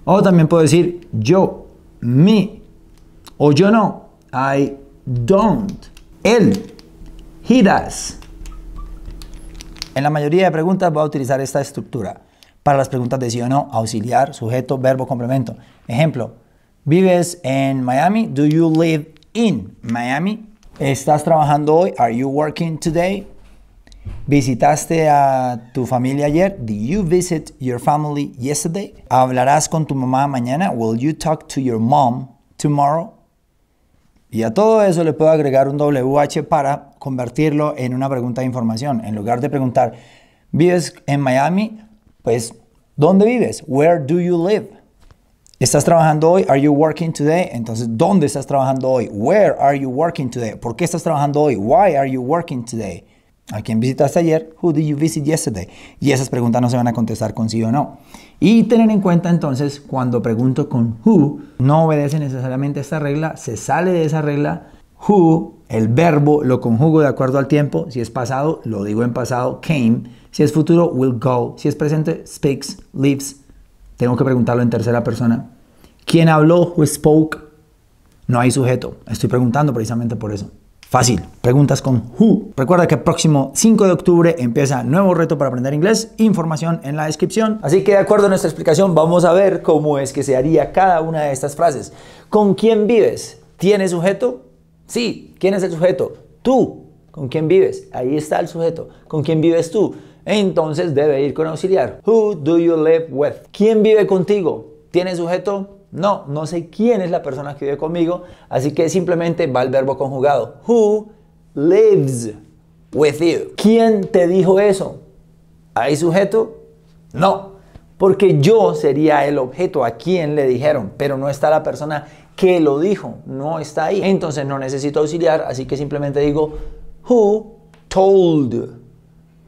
O también puedo decir yo, me. O yo no, I don't. Él, he does. En la mayoría de preguntas voy a utilizar esta estructura. Para las preguntas de sí o no, auxiliar, sujeto, verbo, complemento. Ejemplo, ¿vives en Miami? Do you live in Miami? ¿Estás trabajando hoy? Are you working today? ¿Visitaste a tu familia ayer? Did you visit your family yesterday? ¿Hablarás con tu mamá mañana? Will you talk to your mom tomorrow? Y a todo eso le puedo agregar un WH para convertirlo en una pregunta de información. En lugar de preguntar, ¿vives en Miami? Pues, ¿dónde vives? Where do you live? ¿Estás trabajando hoy? Are you working today? Entonces, ¿dónde estás trabajando hoy? Where are you working today? ¿Por qué estás trabajando hoy? Why are you working today? ¿A quién visitaste ayer? Who did you visit yesterday? Y esas preguntas no se van a contestar con sí o no. Y tener en cuenta entonces cuando pregunto con who, no obedece necesariamente esta regla, se sale de esa regla. Who, el verbo lo conjugo de acuerdo al tiempo. Si es pasado, lo digo en pasado, came. Si es futuro, will go. Si es presente, speaks, lives. Tengo que preguntarlo en tercera persona. ¿Quién habló? Who spoke? No hay sujeto. Estoy preguntando precisamente por eso. Fácil, preguntas con who. Recuerda que el próximo 5 de octubre empieza nuevo reto para aprender inglés, información en la descripción. Así que de acuerdo a nuestra explicación vamos a ver cómo es que se haría cada una de estas frases. ¿Con quién vives? ¿Tiene sujeto? Sí, ¿quién es el sujeto? Tú. ¿Con quién vives? Ahí está el sujeto. ¿Con quién vives tú? Entonces debe ir con auxiliar. Who do you live with? ¿Quién vive contigo? ¿Tiene sujeto? No, no sé quién es la persona que vive conmigo, así que simplemente va el verbo conjugado. Who lives with you? ¿Quién te dijo eso? ¿Hay sujeto? No, porque yo sería el objeto a quien le dijeron, pero no está la persona que lo dijo, no está ahí. Entonces no necesito auxiliar, así que simplemente digo who told.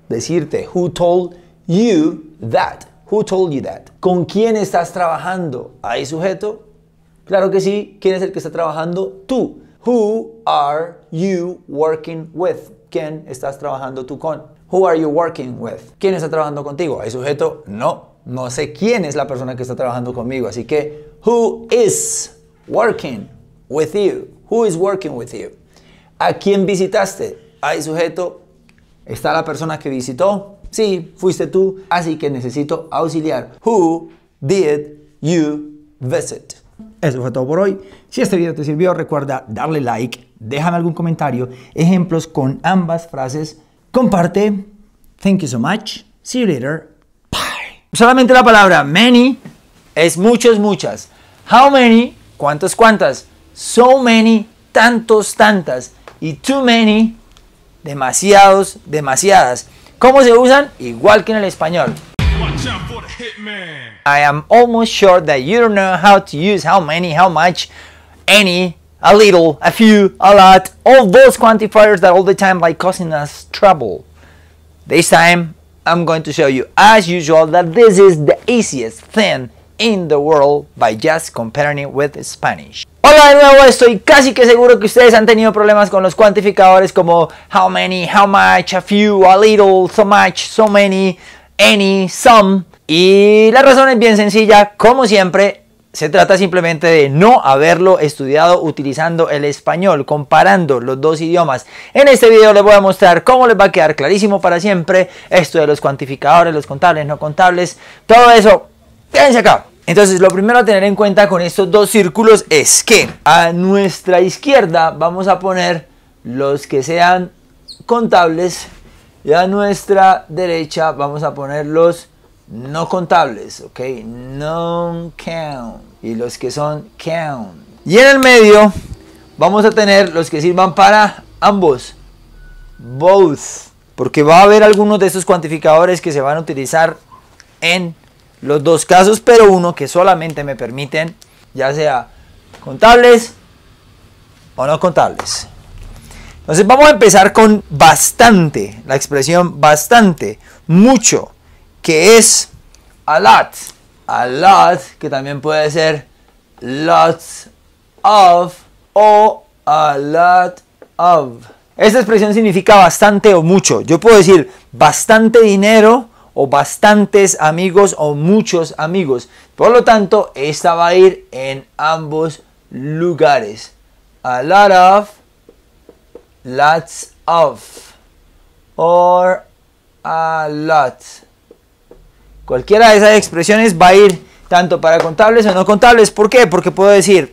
Decirte who told you that. Who told you that? ¿Con quién estás trabajando? ¿Hay sujeto? Claro que sí. ¿Quién es el que está trabajando? Tú. Who are you working with? ¿Quién estás trabajando tú con? Who are you working with? ¿Quién está trabajando contigo? ¿Hay sujeto? No. No sé quién es la persona que está trabajando conmigo. Así que, who is working with you? Who is working with you? ¿A quién visitaste? ¿Hay sujeto? ¿Está la persona que visitó? Sí, fuiste tú, así que necesito auxiliar. Who did you visit? Eso fue todo por hoy. Si este video te sirvió, recuerda darle like, déjame algún comentario, ejemplos con ambas frases, comparte. Thank you so much. See you later. Bye. Solamente la palabra many es muchas, muchas. How many? ¿Cuántas, cuántas? So many, tantos, tantas. Y too many, demasiados, demasiadas. ¿Cómo se usan? Igual que en el español. I am almost sure that you don't know how to use how many, how much, any, a little, a few, a lot, all those quantifiers that all the time like causing us trouble. This time I'm going to show you as usual that this is the easiest thing in the world by just comparing it with Spanish. Hola de nuevo, estoy casi que seguro que ustedes han tenido problemas con los cuantificadores como how many, how much, a few, a little, so much, so many, any, some. Y la razón es bien sencilla, como siempre, se trata simplemente de no haberlo estudiado utilizando el español, comparando los dos idiomas. En este video les voy a mostrar cómo les va a quedar clarísimo para siempre esto de los cuantificadores, los contables, no contables, todo eso. Quédense acá. Entonces lo primero a tener en cuenta con estos dos círculos es que a nuestra izquierda vamos a poner los que sean contables y a nuestra derecha vamos a poner los no contables, ok, non count y los que son count. Y en el medio vamos a tener los que sirvan para ambos, both, porque va a haber algunos de estos cuantificadores que se van a utilizar en los dos casos, pero uno que solamente me permiten, ya sea contables o no contables. Entonces vamos a empezar con bastante, la expresión bastante, mucho, que es a lot, a lot, que también puede ser lots of o a lot of. Esta expresión significa bastante o mucho. Yo puedo decir bastante dinero o bastantes amigos o muchos amigos. Por lo tanto, esta va a ir en ambos lugares. A lot of, lots of, or a lot. Cualquiera de esas expresiones va a ir tanto para contables o no contables. ¿Por qué? Porque puedo decir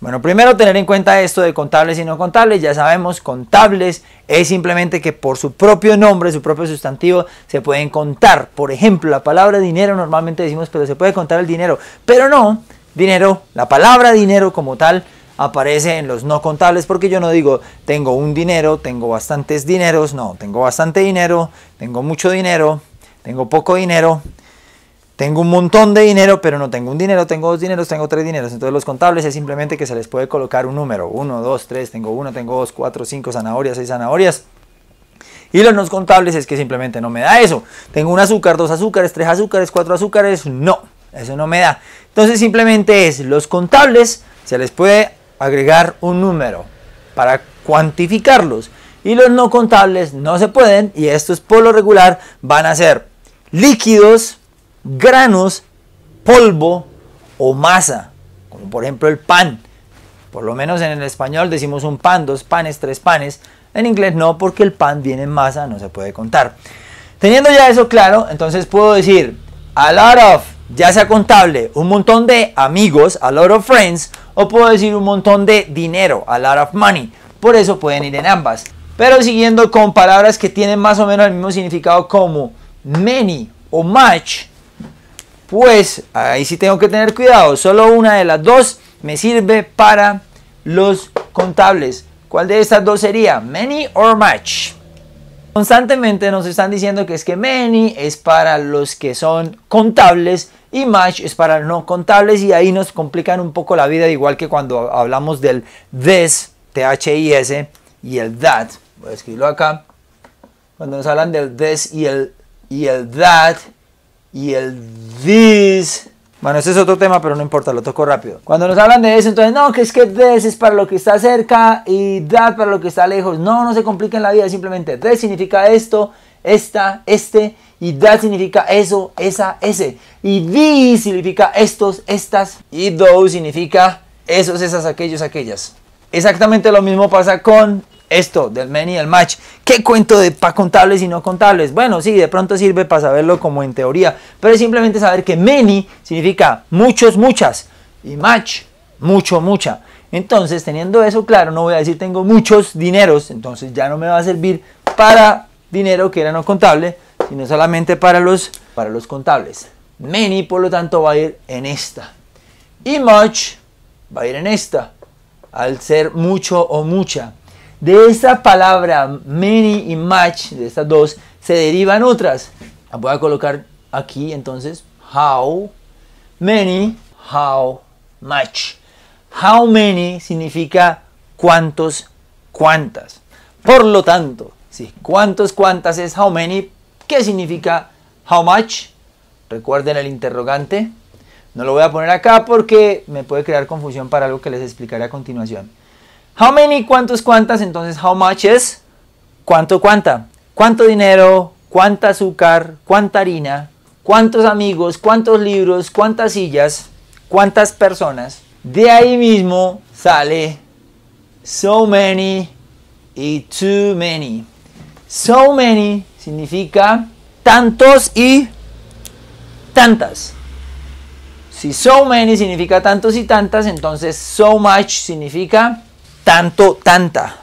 bueno, primero tener en cuenta esto de contables y no contables. Ya sabemos, contables es simplemente que por su propio nombre, su propio sustantivo, se pueden contar. Por ejemplo, la palabra dinero normalmente decimos, pero se puede contar el dinero. Pero no, dinero, la palabra dinero como tal aparece en los no contables porque yo no digo tengo un dinero, tengo bastantes dineros, no, tengo bastante dinero, tengo mucho dinero, tengo poco dinero, tengo un montón de dinero, pero no tengo un dinero, tengo dos dineros, tengo tres dineros. Entonces los contables es simplemente que se les puede colocar un número. Uno, dos, tres, tengo uno, tengo dos, cuatro, cinco zanahorias, seis zanahorias. Y los no contables es que simplemente no me da eso. Tengo un azúcar, dos azúcares, tres azúcares, cuatro azúcares. No, eso no me da. Entonces simplemente es los contables, se les puede agregar un número para cuantificarlos. Y los no contables no se pueden y estos por lo regular van a ser líquidos granos, polvo o masa, como por ejemplo el pan. Por lo menos en el español decimos un pan, dos panes, tres panes. En inglés no, porque el pan viene en masa, no se puede contar. Teniendo ya eso claro, entonces puedo decir a lot of, ya sea contable, un montón de amigos, a lot of friends, o puedo decir un montón de dinero, a lot of money. Por eso pueden ir en ambas. Pero siguiendo con palabras que tienen más o menos el mismo significado como many o much, pues ahí sí tengo que tener cuidado. Solo una de las dos me sirve para los contables. ¿Cuál de estas dos sería? Many or much. Constantemente nos están diciendo que es que many es para los que son contables y much es para no contables y ahí nos complican un poco la vida igual que cuando hablamos del this, THIS y el that. Voy a escribirlo acá. Cuando nos hablan del this y el, y el that y el this. Bueno, ese es otro tema, pero no importa, lo toco rápido. Cuando nos hablan de eso, entonces, no, que es que this es para lo que está cerca y that para lo que está lejos. No, no se compliquen la vida, simplemente this significa esto, esta, este, y that significa eso, esa, ese. Y this significa estos, estas, y those significa esos, esas, aquellos, aquellas. Exactamente lo mismo pasa con esto del many y el match. ¿Qué cuento de para contables y no contables? Bueno, sí, de pronto sirve para saberlo como en teoría, pero es simplemente saber que many significa muchos, muchas y match, mucho, mucha. Entonces, teniendo eso claro, no voy a decir tengo muchos dineros, entonces ya no me va a servir para dinero que era no contable, sino solamente para los, para los contables. Many, por lo tanto, va a ir en esta. Y much va a ir en esta, al ser mucho o mucha. De esa palabra many y much, de estas dos, se derivan otras. Voy a colocar aquí entonces how many, how much. How many significa cuántos, cuántas. Por lo tanto, si cuántos, cuántas es how many, ¿qué significa how much? Recuerden el interrogante. No lo voy a poner acá porque me puede crear confusión para algo que les explicaré a continuación. How many, cuántos, cuántas. Entonces, how much es cuánto, cuánta. Cuánto dinero, cuánta azúcar, cuánta harina, cuántos amigos, cuántos libros, cuántas sillas, cuántas personas. De ahí mismo sale so many y too many. So many significa tantos y tantas. Si so many significa tantos y tantas, entonces so much significa tanto, tanta.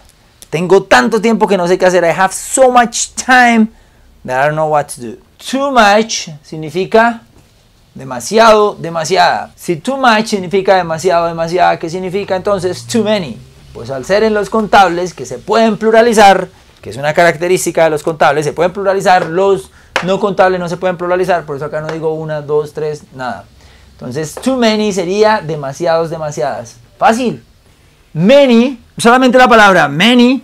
Tengo tanto tiempo que no sé qué hacer. I have so much time that I don't know what to do. Too much significa demasiado, demasiada. Si too much significa demasiado, demasiada, ¿qué significa entonces too many? Pues al ser en los contables que se pueden pluralizar, que es una característica de los contables, se pueden pluralizar, los no contables no se pueden pluralizar, por eso acá no digo una, dos, tres, nada. Entonces too many sería demasiados, demasiadas. Fácil. Many, solamente la palabra many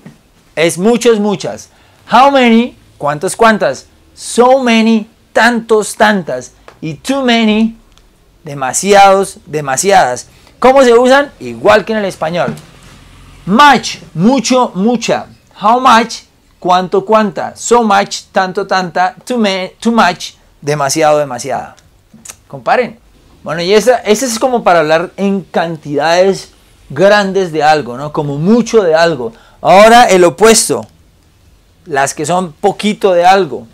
es muchos, muchas. How many, cuántas, cuántas. So many, tantos, tantas. Y too many, demasiados, demasiadas. ¿Cómo se usan? Igual que en el español. Much, mucho, mucha. How much, cuánto, cuánta. So much, tanto, tanta. Too, too much, demasiado, demasiada. Comparen. Bueno, y esa esta es como para hablar en cantidades grandes de algo, ¿no? Como mucho de algo. Ahora el opuesto, las que son poquito de algo,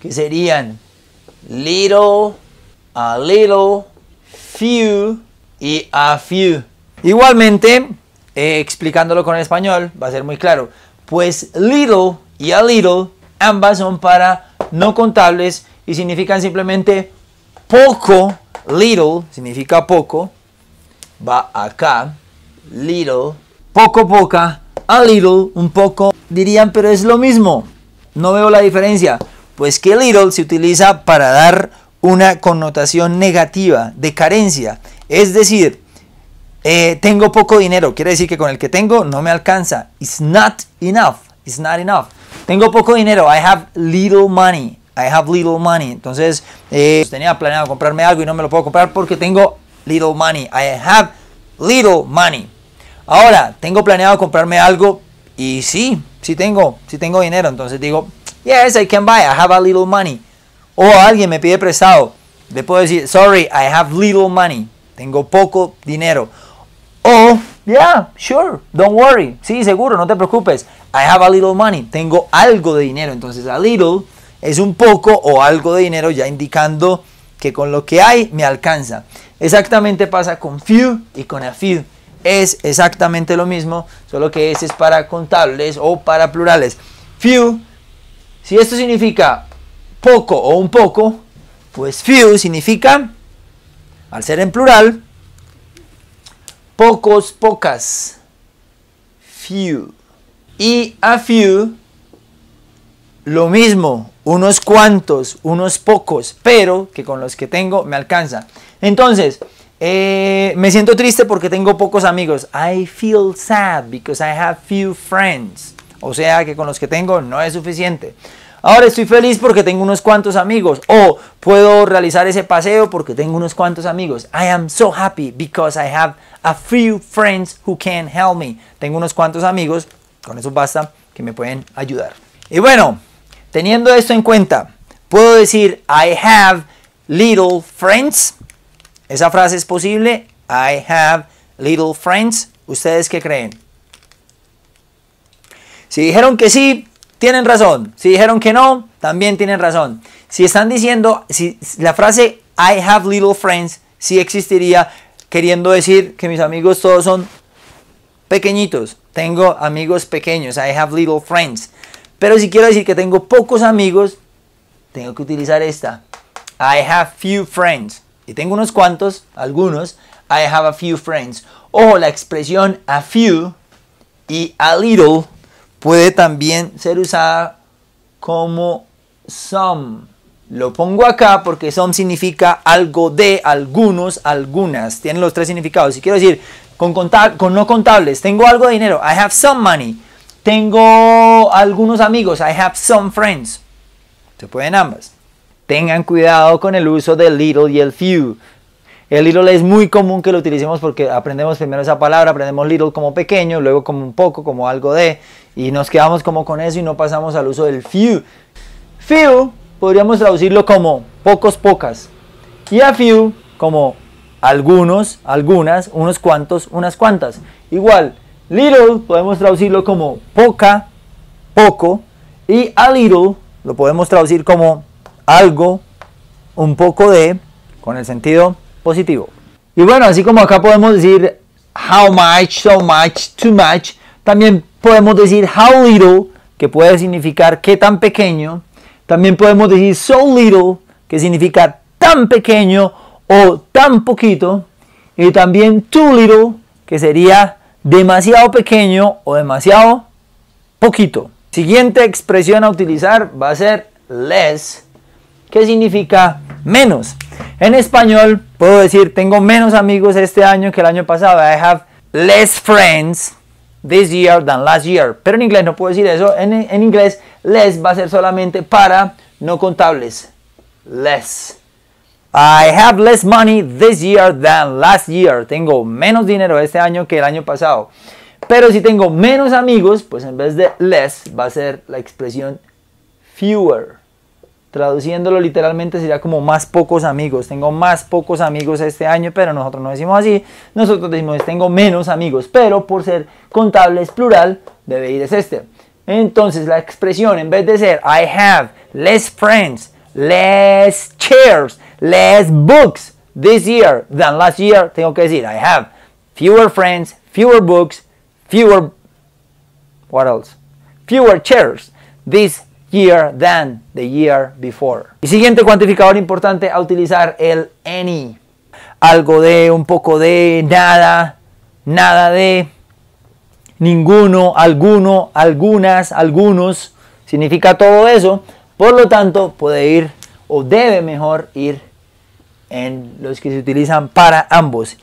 que serían little, a little, few y a few. Igualmente, eh, explicándolo con el español, va a ser muy claro. Pues little y a little ambas son para no contables y significan simplemente poco. Little significa poco. Va acá little, poco poca, a little, un poco, dirían, pero es lo mismo. No veo la diferencia. Pues que little se utiliza para dar una connotación negativa, de carencia. Es decir, eh, tengo poco dinero, quiere decir que con el que tengo no me alcanza. It's not enough. It's not enough. Tengo poco dinero. I have little money. I have little money. Entonces, eh, tenía planeado comprarme algo y no me lo puedo comprar porque tengo little money. I have little money. Ahora, tengo planeado comprarme algo y sí, sí tengo, sí tengo dinero. Entonces digo, yes, I can buy, I have a little money. O alguien me pide prestado, le puedo decir, sorry, I have little money. Tengo poco dinero. O, yeah, sure, don't worry. Sí, seguro, no te preocupes. I have a little money. Tengo algo de dinero. Entonces, a little es un poco o algo de dinero ya indicando que con lo que hay me alcanza. Exactamente pasa con few y con a few es exactamente lo mismo, solo que ese es para contables o para plurales. Few, si esto significa poco o un poco, pues few significa, al ser en plural, pocos, pocas. Few. Y a few, lo mismo, unos cuantos, unos pocos, pero que con los que tengo me alcanza. Entonces, eh, me siento triste porque tengo pocos amigos. I feel sad because I have few friends. O sea que con los que tengo no es suficiente. Ahora estoy feliz porque tengo unos cuantos amigos. O puedo realizar ese paseo porque tengo unos cuantos amigos. I am so happy because I have a few friends who can help me. Tengo unos cuantos amigos, con eso basta, que me pueden ayudar. Y bueno, teniendo esto en cuenta, puedo decir I have little friends. ¿Esa frase es posible? I have little friends. ¿Ustedes qué creen? Si dijeron que sí, tienen razón. Si dijeron que no, también tienen razón. Si están diciendo, si la frase I have little friends sí existiría, queriendo decir que mis amigos todos son pequeñitos. Tengo amigos pequeños. I have little friends. Pero si quiero decir que tengo pocos amigos, tengo que utilizar esta. I have few friends y tengo unos cuantos, algunos, I have a few friends. Ojo, la expresión a few y a little puede también ser usada como some. Lo pongo acá porque some significa algo de, algunos, algunas. Tienen los tres significados. Si quiero decir con, con no contables, tengo algo de dinero, I have some money. Tengo algunos amigos, I have some friends. Se pueden ambas. Tengan cuidado con el uso del little y el few. El little es muy común que lo utilicemos porque aprendemos primero esa palabra, aprendemos little como pequeño, luego como un poco, como algo de, y nos quedamos como con eso y no pasamos al uso del few. Few podríamos traducirlo como pocos, pocas, y a few como algunos, algunas, unos cuantos, unas cuantas. Igual, little podemos traducirlo como poca, poco, y a little lo podemos traducir como algo, un poco de, con el sentido positivo. Y bueno, así como acá podemos decir how much, so much, too much, también podemos decir how little, que puede significar qué tan pequeño. También podemos decir so little, que significa tan pequeño o tan poquito. Y también too little, que sería demasiado pequeño o demasiado poquito. Siguiente expresión a utilizar va a ser less ¿Qué significa menos. En español puedo decir tengo menos amigos este año que el año pasado. I have less friends this year than last year. Pero en inglés no puedo decir eso. En, en inglés less va a ser solamente para no contables. Less. I have less money this year than last year. Tengo menos dinero este año que el año pasado. Pero si tengo menos amigos, pues en vez de less va a ser la expresión fewer. Traduciéndolo literalmente sería como más pocos amigos. Tengo más pocos amigos este año, pero nosotros no decimos así. Nosotros decimos tengo menos amigos, pero por ser contables plural, debe ir es este. Entonces la expresión en vez de ser I have less friends, less chairs, less books this year than last year, tengo que decir I have fewer friends, fewer books, fewer what else? Fewer chairs this year than the year before. Y siguiente cuantificador importante a utilizar, el any. Algo de, un poco de, nada, nada de, ninguno, alguno, algunas, algunos. Significa todo eso. Por lo tanto, puede ir o debe mejor ir en los que se utilizan para ambos.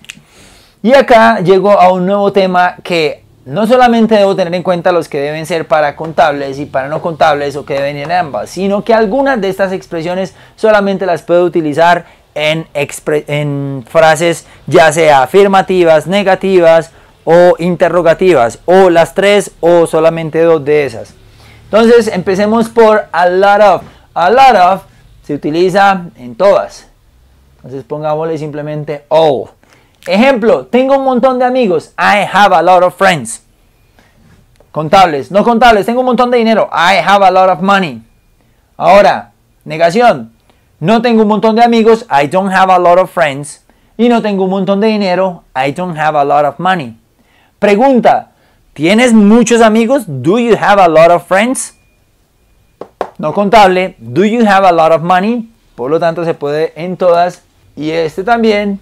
Y acá llegó a un nuevo tema que no solamente debo tener en cuenta los que deben ser para contables y para no contables o que deben ir en ambas, sino que algunas de estas expresiones solamente las puedo utilizar en, en frases ya sea afirmativas, negativas o interrogativas, o las tres o solamente dos de esas. Entonces empecemos por a lot of. A lot of se utiliza en todas. Entonces pongámosle simplemente all. Ejemplo, tengo un montón de amigos. I have a lot of friends. Contables, no contables, tengo un montón de dinero. I have a lot of money. Ahora, negación. No tengo un montón de amigos. I don't have a lot of friends. Y no tengo un montón de dinero. I don't have a lot of money. Pregunta. ¿Tienes muchos amigos? Do you have a lot of friends? No contable. Do you have a lot of money? Por lo tanto, se puede en todas. Y este también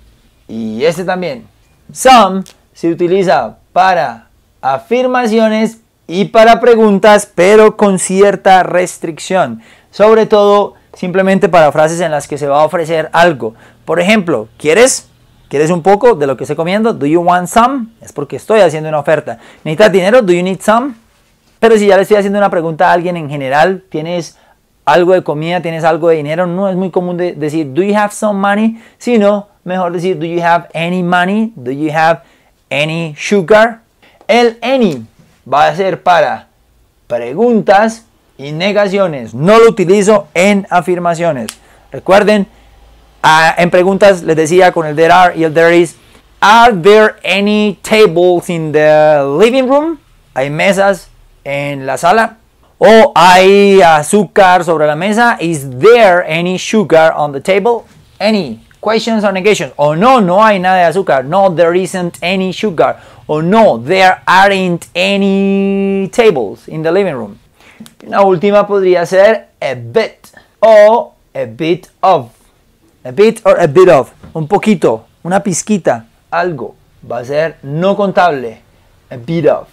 y este también. Some se utiliza para afirmaciones y para preguntas, pero con cierta restricción. Sobre todo, simplemente para frases en las que se va a ofrecer algo. Por ejemplo, ¿quieres? ¿Quieres un poco de lo que estoy comiendo? ¿Do you want some? Es porque estoy haciendo una oferta. ¿Necesitas dinero? ¿Do you need some? Pero si ya le estoy haciendo una pregunta a alguien en general, tienes algo de comida, tienes algo de dinero, no es muy común decir do you have some money, sino mejor decir do you have any money, do you have any sugar. El any va a ser para preguntas y negaciones. No lo utilizo en afirmaciones. Recuerden, en preguntas les decía con el there are y el there is, are there any tables in the living room? ¿Hay mesas en la sala? o hay azúcar sobre la mesa. Is there any sugar on the table? Any. Questions or negations. O no, no hay nada de azúcar. No, there isn't any sugar. O no, there aren't any tables in the living room. La última podría ser a bit o a bit of. A bit or a bit of. Un poquito, una pizquita, algo. Va a ser no contable. A bit of.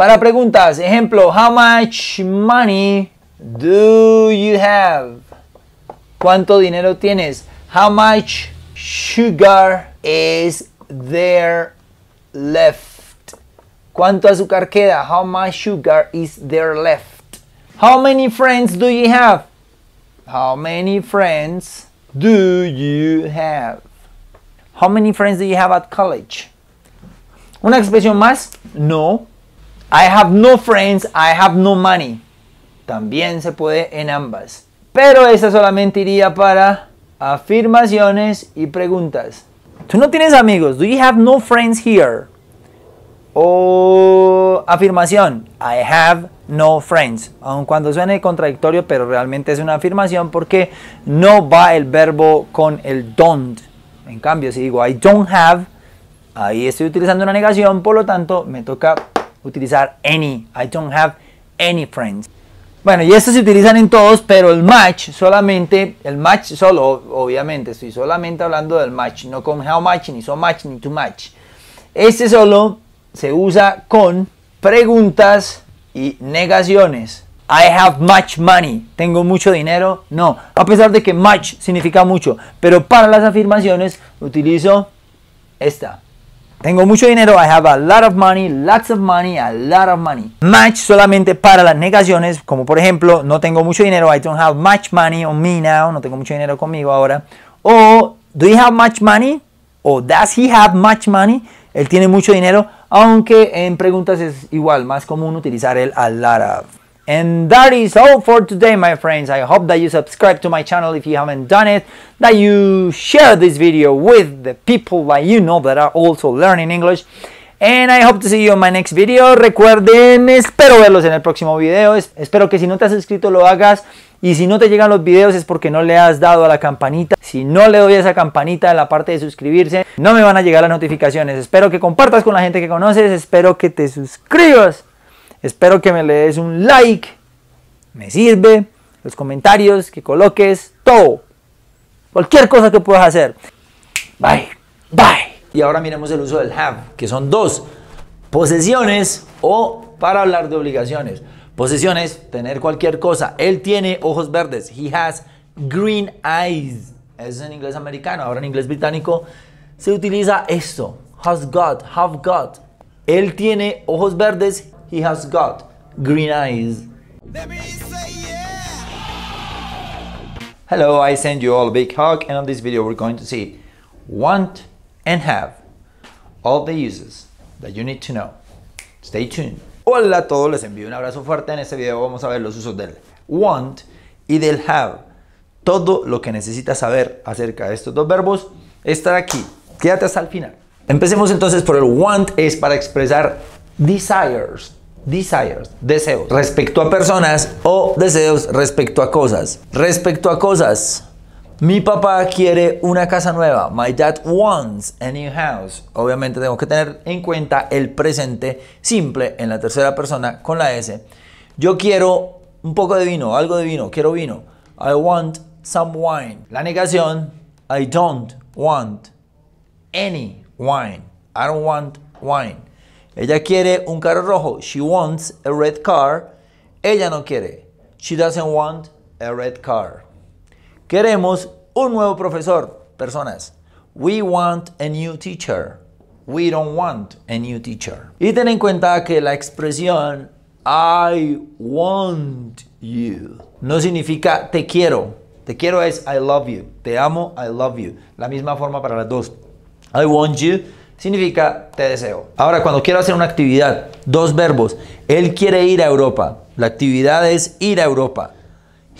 Para preguntas, ejemplo, how much money do you have? ¿Cuánto dinero tienes? How much sugar is there left? ¿Cuánto azúcar queda? How much sugar is there left? How many friends do you have? How many friends do you have? How many friends do you have at college? Una expresión más, no I have no friends, I have no money. También se puede en ambas. Pero esta solamente iría para afirmaciones y preguntas. Tú no tienes amigos. Do you have no friends here? O afirmación. I have no friends. Aun cuando suene contradictorio, pero realmente es una afirmación porque no va el verbo con el don't. En cambio, si digo I don't have, ahí estoy utilizando una negación, por lo tanto me toca utilizar any. I don't have any friends. Bueno, y estos se utilizan en todos, pero el match solamente, el match solo, obviamente, estoy solamente hablando del match, no con how much, ni so much, ni too much. Este solo se usa con preguntas y negaciones. I have much money. Tengo mucho dinero. No, a pesar de que much significa mucho, pero para las afirmaciones utilizo esta. Tengo mucho dinero, I have a lot of money, lots of money, a lot of money. Match solamente para las negaciones, como por ejemplo, no tengo mucho dinero, I don't have much money on me now, no tengo mucho dinero conmigo ahora. O, do you have much money? O, does he have much money? Él tiene mucho dinero, aunque en preguntas es igual, más común utilizar el a lot of. And that is all for today, my friends. I hope that you subscribe to my channel if you haven't done it, that you share this video with the people that you know that are also learning English. And I hope to see you in my next video. Recuerden, espero verlos en el próximo video. Espero que si no te has suscrito, lo hagas. Y si no te llegan los videos es porque no le has dado a la campanita. Si no le doy a esa campanita en la parte de suscribirse, no me van a llegar las notificaciones. Espero que compartas con la gente que conoces. Espero que te suscribas Espero que me le des un like. Me sirve. Los comentarios, que coloques, todo. Cualquier cosa que puedas hacer. Bye. Bye. Y ahora miremos el uso del have, que son dos. Posesiones o para hablar de obligaciones. Posesiones, tener cualquier cosa. Él tiene ojos verdes. He has green eyes. Eso es en inglés americano. Ahora en inglés británico se utiliza esto. Has got, have got. Él tiene ojos verdes he has got green eyes. Hello, I send you all a big hug and on this video we're going to see want and have all the uses that you need to know. Stay tuned. Hola a todos, les envío un abrazo fuerte. En este video vamos a ver los usos del want y del have. Todo lo que necesitas saber acerca de estos dos verbos está aquí. Quédate hasta el final. Empecemos entonces por el want, es para expresar desires, desires, deseos, respecto a personas o deseos respecto a cosas. Respecto a cosas, mi papá quiere una casa nueva. My dad wants a new house. Obviamente tengo que tener en cuenta el presente simple en la tercera persona con la S. Yo quiero un poco de vino, algo de vino, quiero vino. I want some wine. La negación, I don't want any wine. I don't want wine. Ella quiere un carro rojo. She wants a red car. Ella no quiere. She doesn't want a red car. Queremos un nuevo profesor, personas. We want a new teacher. We don't want a new teacher. Y ten en cuenta que la expresión I want you no significa te quiero. Te quiero es I love you. Te amo, I love you. La misma forma para las dos. I want you significa te deseo. Ahora, cuando quiero hacer una actividad, dos verbos. Él quiere ir a Europa. La actividad es ir a Europa.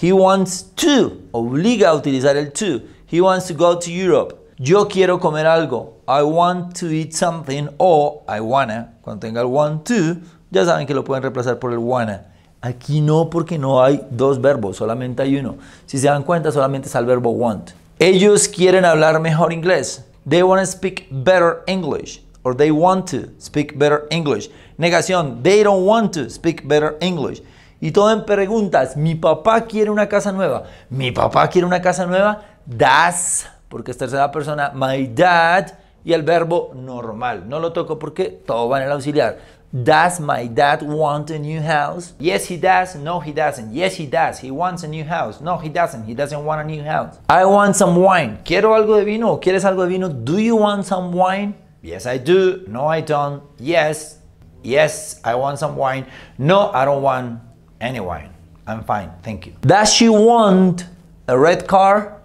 He wants to. Obliga a utilizar el to. He wants to go to Europe. Yo quiero comer algo. I want to eat something o I wanna. Cuando tenga el want to, ya saben que lo pueden reemplazar por el wanna. Aquí no porque no hay dos verbos, solamente hay uno. Si se dan cuenta, solamente es el verbo want. Ellos quieren hablar mejor inglés. They want to speak better English. Or they want to speak better English. Negación. They don't want to speak better English. Y todo en preguntas. Mi papá quiere una casa nueva. Mi papá quiere una casa nueva. Das. Porque es tercera persona. My dad. Y el verbo normal. No lo toco porque todo va en el auxiliar. Does my dad want a new house? Yes, he does. No, he doesn't. Yes, he does. He wants a new house. No, he doesn't. He doesn't want a new house. I want some wine. Quiero algo de vino. ¿Quieres algo de vino? Do you want some wine? Yes, I do. No, I don't. Yes. Yes, I want some wine. No, I don't want any wine. I'm fine. Thank you. Does she want a red car?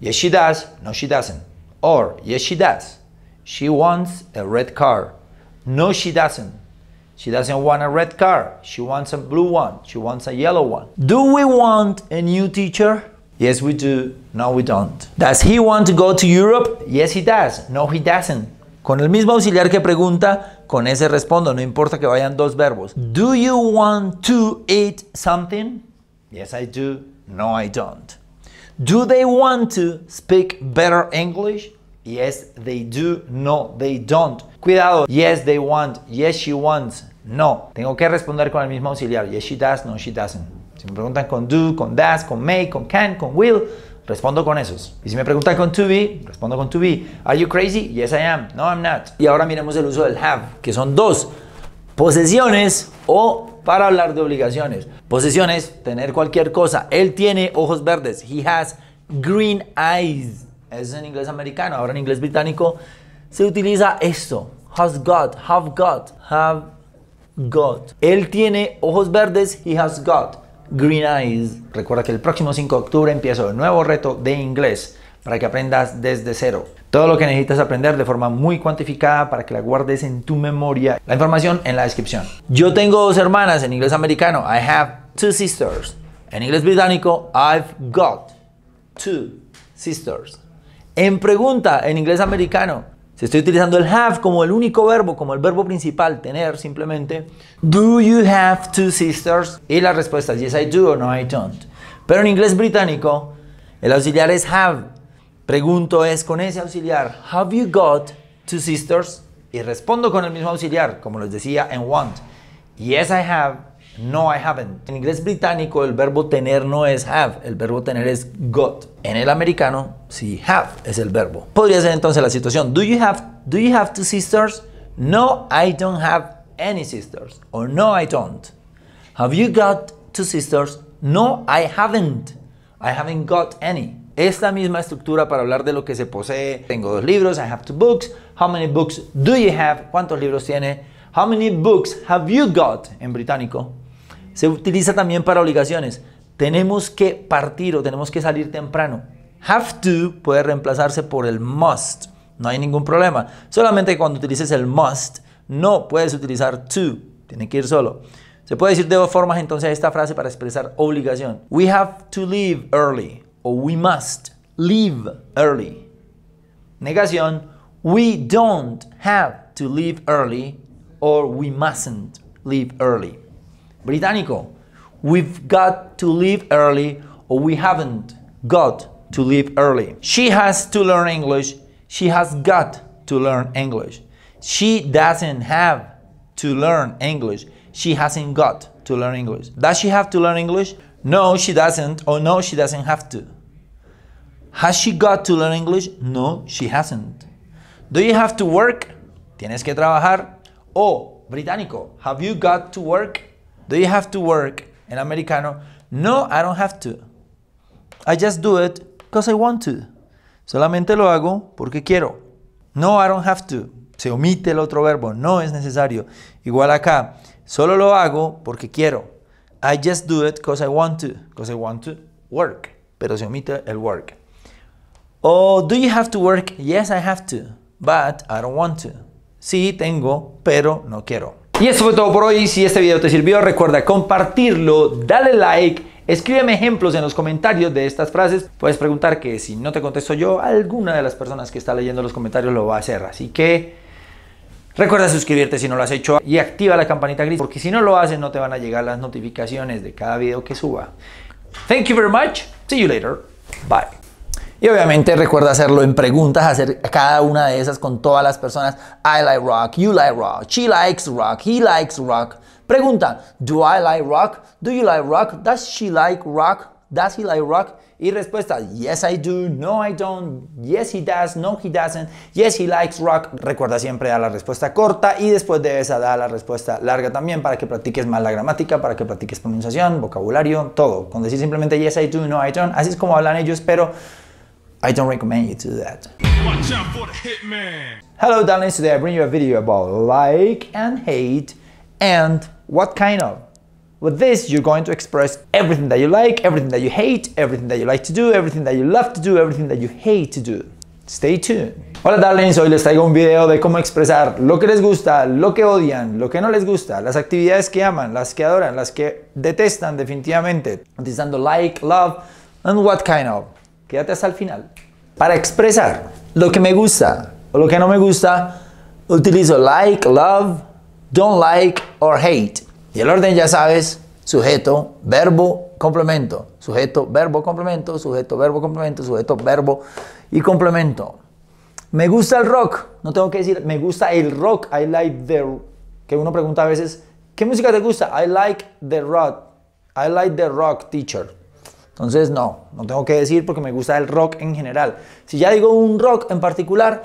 Yes, she does. No, she doesn't. Or, yes, she does. She wants a red car. No, she doesn't. She doesn't want a red car. She wants a blue one. She wants a yellow one. Do we want a new teacher? Yes, we do. No, we don't. Does he want to go to Europe? Yes, he does. No, he doesn't. Con el mismo auxiliar que pregunta, con ese respondo, no importa que vayan dos verbos. Do you want to eat something? Yes, I do. No, I don't. Do they want to speak better English? Yes, they do. No, they don't. Cuidado, yes they want, yes she wants, no. Tengo que responder con el mismo auxiliar, yes she does, no she doesn't. Si me preguntan con do, con does, con may, con can, con will, respondo con esos. Y si me preguntan con to be, respondo con to be. Are you crazy? Yes I am. No I'm not. Y ahora miremos el uso del have, que son dos. Posesiones o para hablar de obligaciones. Posesiones, tener cualquier cosa. Él tiene ojos verdes. He has green eyes. Eso es en inglés americano. Ahora en inglés británico se utiliza esto has got, have got, have got. Él tiene ojos verdes, he has got green eyes. Recuerda que el próximo 5 de octubre empiezo el nuevo reto de inglés para que aprendas desde cero. Todo lo que necesitas aprender de forma muy cuantificada para que la guardes en tu memoria. La información en la descripción. Yo tengo dos hermanas en inglés americano. I have two sisters. En inglés británico, I've got two sisters. En pregunta en inglés americano, si estoy utilizando el have como el único verbo, como el verbo principal, tener simplemente, do you have two sisters? Y la respuesta es yes I do or no I don't. Pero en inglés británico, el auxiliar es have. Pregunto es con ese auxiliar, have you got two sisters? Y respondo con el mismo auxiliar, como les decía en want. Yes I have no, I haven't. En inglés británico el verbo tener no es have, el verbo tener es got. En el americano, sí, have es el verbo. Podría ser entonces la situación, do you have, do you have two sisters? No, I don't have any sisters. O no, I don't. Have you got two sisters? No, I haven't. I haven't got any. Esta misma estructura para hablar de lo que se posee. Tengo dos libros, I have two books. How many books do you have? ¿Cuántos libros tiene? How many books have you got? En británico. Se utiliza también para obligaciones. Tenemos que partir o tenemos que salir temprano. Have to puede reemplazarse por el must. No hay ningún problema. Solamente cuando utilices el must, no puedes utilizar to. Tiene que ir solo. Se puede decir de dos formas entonces esta frase para expresar obligación. We have to leave early o we must leave early. Negación, we don't have to leave early or we mustn't leave early. británico, we've got to leave early or we haven't got to leave early. She has to learn English. She has got to learn English. She doesn't have to learn English. She hasn't got to learn English. Does she have to learn English? No, she doesn't. Or no, she doesn't have to. Has she got to learn English? No, she hasn't. Do you have to work? Tienes que trabajar. O, oh, británico, have you got to work? Do you have to work? En americano, no, I don't have to. I just do it because I want to. Solamente lo hago porque quiero. No, I don't have to. Se omite el otro verbo, no es necesario. Igual acá, solo lo hago porque quiero. I just do it because I want to, because I want to work. Pero se omite el work. Oh, do you have to work? Yes, I have to, but I don't want to. Sí, tengo, pero no quiero. Y eso fue todo por hoy. Si este video te sirvió, recuerda compartirlo, dale like, escríbeme ejemplos en los comentarios de estas frases. Puedes preguntar que si no te contesto yo, alguna de las personas que está leyendo los comentarios lo va a hacer. Así que recuerda suscribirte si no lo has hecho y activa la campanita gris porque si no lo haces no te van a llegar las notificaciones de cada video que suba. Thank you very much. See you later. Bye. Y obviamente recuerda hacerlo en preguntas, hacer cada una de esas con todas las personas. I like rock, you like rock, she likes rock, he likes rock. Pregunta, do I like rock? Do you like rock? Does she like rock? Does he like rock? Y respuesta, yes I do, no I don't, yes he does, no he doesn't, yes he likes rock. Recuerda siempre dar la respuesta corta y después de esa dar la respuesta larga también para que practiques más la gramática, para que practiques pronunciación, vocabulario, todo. Con decir simplemente yes I do, no I don't, así es como hablan ellos, pero I don't recommend you to do that. Watch out for the hitman. Hello darlings, today I bring you a video about like and hate and what kind of. With this, you're going to express everything that you like, everything that you hate, everything that you like to do, everything that you love to do, everything that you hate to do. Stay tuned. Hola darlings, hoy les traigo un video de cómo expresar lo que les gusta, lo que odian, lo que no les gusta, las actividades que aman, las que adoran, las que detestan definitivamente, utilizando like, love, and what kind of. quédate hasta el final, para expresar lo que me gusta o lo que no me gusta, utilizo like, love, don't like or hate. Y el orden ya sabes, sujeto, verbo, complemento, sujeto, verbo, complemento, sujeto, verbo, complemento, sujeto, verbo y complemento. Me gusta el rock, no tengo que decir me gusta el rock, I like the que uno pregunta a veces, ¿qué música te gusta? I like the rock. I like the rock teacher. Entonces, no, no tengo que decir porque me gusta el rock en general. Si ya digo un rock en particular,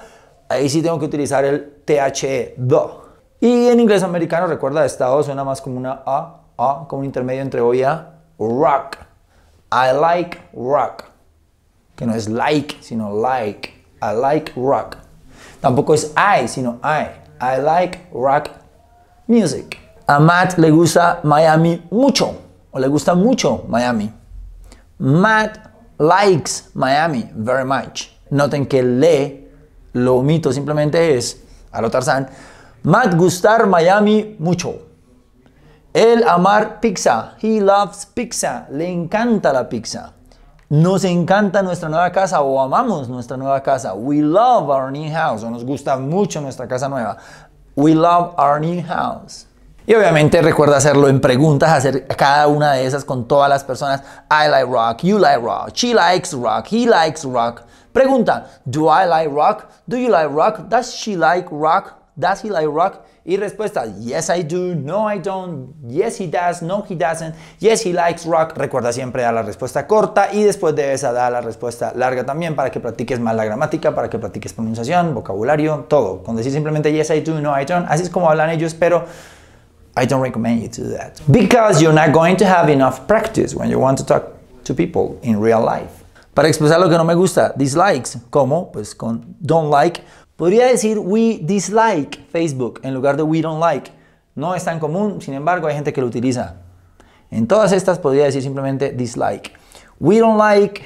ahí sí tengo que utilizar el THE, do. Y en inglés americano, recuerda, estado suena más como una A, A, como un intermedio entre O y A. Rock. I like rock. Que no es like, sino like. I like rock. Tampoco es I, sino I. I like rock music. A Matt le gusta Miami mucho, o le gusta mucho Miami. Matt likes Miami very much. Noten que le lo omito, simplemente es, a lo Tarzán, Matt gustar Miami mucho. El amar pizza. He loves pizza. Le encanta la pizza. Nos encanta nuestra nueva casa o amamos nuestra nueva casa. We love our new house o nos gusta mucho nuestra casa nueva. We love our new house. Y obviamente recuerda hacerlo en preguntas, hacer cada una de esas con todas las personas. I like rock, you like rock, she likes rock, he likes rock. Pregunta, do I like rock? Do you like rock? Does she like rock? Does he like rock? Y respuesta, yes I do, no I don't, yes he does, no he doesn't, yes he likes rock. Recuerda siempre dar la respuesta corta y después de esa dar la respuesta larga también para que practiques más la gramática, para que practiques pronunciación, vocabulario, todo. Con decir simplemente yes I do, no I don't, así es como hablan ellos, pero I don't recommend you to do that because you're not going to have enough practice when you want to talk to people in real life. Para expresar lo que no me gusta, dislikes, ¿cómo? Pues con don't like. Podría decir we dislike Facebook en lugar de we don't like. No es tan común, sin embargo, hay gente que lo utiliza. En todas estas podría decir simplemente dislike. We don't like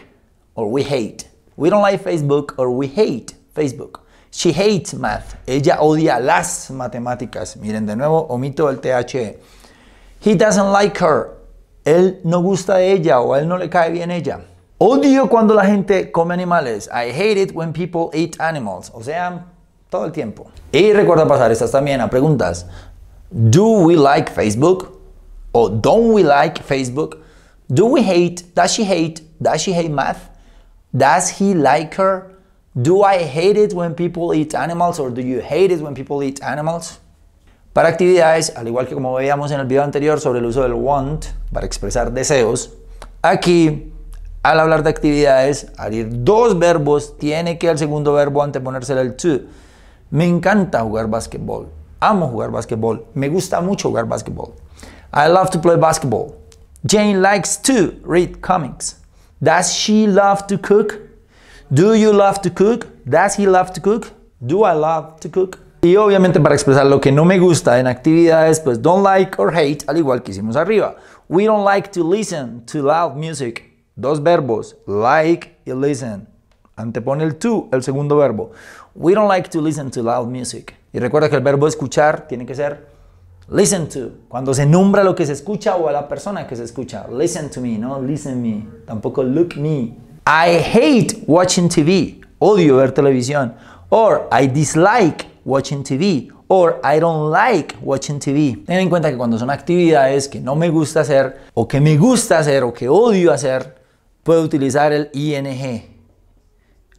or we hate. We don't like Facebook or we hate Facebook. She hates math. Ella odia las matemáticas. Miren, de nuevo, omito el THE. He doesn't like her. Él no gusta de ella o a él no le cae bien ella. Odio cuando la gente come animales. I hate it when people eat animals. O sea, todo el tiempo. Y recuerda pasar estas también a preguntas. Do we like Facebook? O don't we like Facebook? Do we hate? Does she hate? Does she hate math? Does he like her? Do I hate it when people eat animals or do you hate it when people eat animals? Para actividades, al igual que como veíamos en el video anterior sobre el uso del want para expresar deseos, aquí al hablar de actividades, al ir dos verbos, tiene que el segundo verbo anteponerse el to. Me encanta jugar basquetbol. Amo jugar basquetbol. Me gusta mucho jugar basketball. I love to play basketball. Jane likes to read comics. Does she love to cook? Do you love to cook? Does he love to cook? Do I love to cook? Y obviamente para expresar lo que no me gusta en actividades, pues don't like or hate, al igual que hicimos arriba. We don't like to listen to loud music. Dos verbos, like y listen. Antepone el to, el segundo verbo. We don't like to listen to loud music. Y recuerda que el verbo escuchar tiene que ser listen to. Cuando se nombra lo que se escucha o a la persona que se escucha. Listen to me, no listen me. Tampoco look me. I hate watching TV. Odio ver televisión. Or I dislike watching TV. Or I don't like watching TV. Ten en cuenta que cuando son actividades que no me gusta hacer o que me gusta hacer o que odio hacer, puedo utilizar el ing.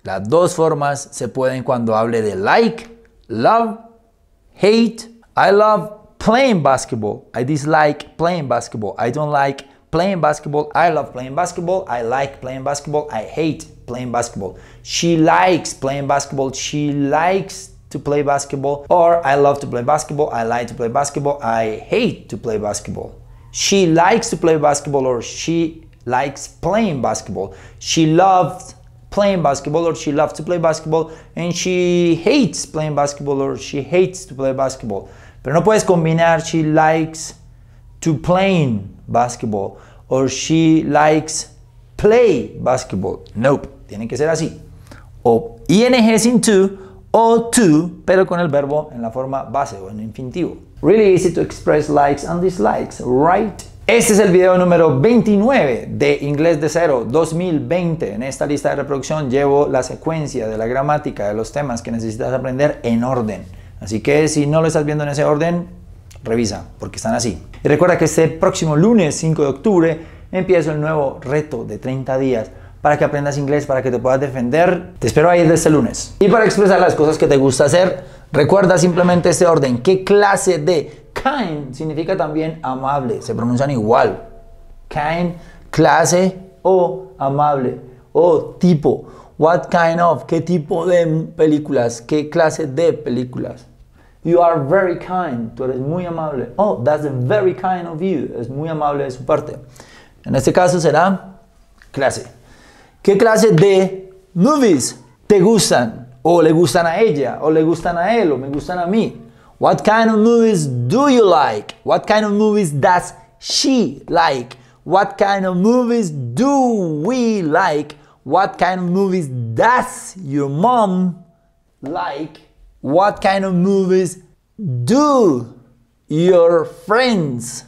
Las dos formas se pueden cuando hable de like, love, hate. I love playing basketball. I dislike playing basketball. I don't like playing basketball. I love playing basketball. I like playing basketball. I hate playing basketball. She likes playing basketball. She likes to play basketball. Or I love to play basketball. I like to play basketball. I hate to play basketball. She likes to play basketball or she likes playing basketball. She loves playing basketball or she loves to play basketball and she hates playing basketball or she hates to play basketball. Pero no puedes combinar she likes to playing basketball. Or she likes play basketball. Nope, tiene que ser así. O ing sin to o to, pero con el verbo en la forma base o en infinitivo. Really easy to express likes and dislikes, right? Este es el video número 29 de Inglés de Cero 2020. En esta lista de reproducción llevo la secuencia de la gramática de los temas que necesitas aprender en orden. Así que si no lo estás viendo en ese orden, Revisa, porque están así. Y recuerda que este próximo lunes 5 de octubre empiezo el nuevo reto de 30 días para que aprendas inglés, para que te puedas defender. Te espero ahí desde este lunes. Y para expresar las cosas que te gusta hacer, recuerda simplemente este orden. ¿Qué clase de kind significa también amable? Se pronuncian igual. Kind, clase o amable o tipo. What kind of, qué tipo de películas, qué clase de películas. You are very kind. Tú eres muy amable. Oh, that's very kind of you. Es muy amable de su parte. En este caso será clase. ¿Qué clase de movies te gustan? O le gustan a ella, o le gustan a él, o me gustan a mí. What kind of movies do you like? What kind of movies does she like? What kind of movies do we like? What kind of movies does your mom like? What kind of movies do your friends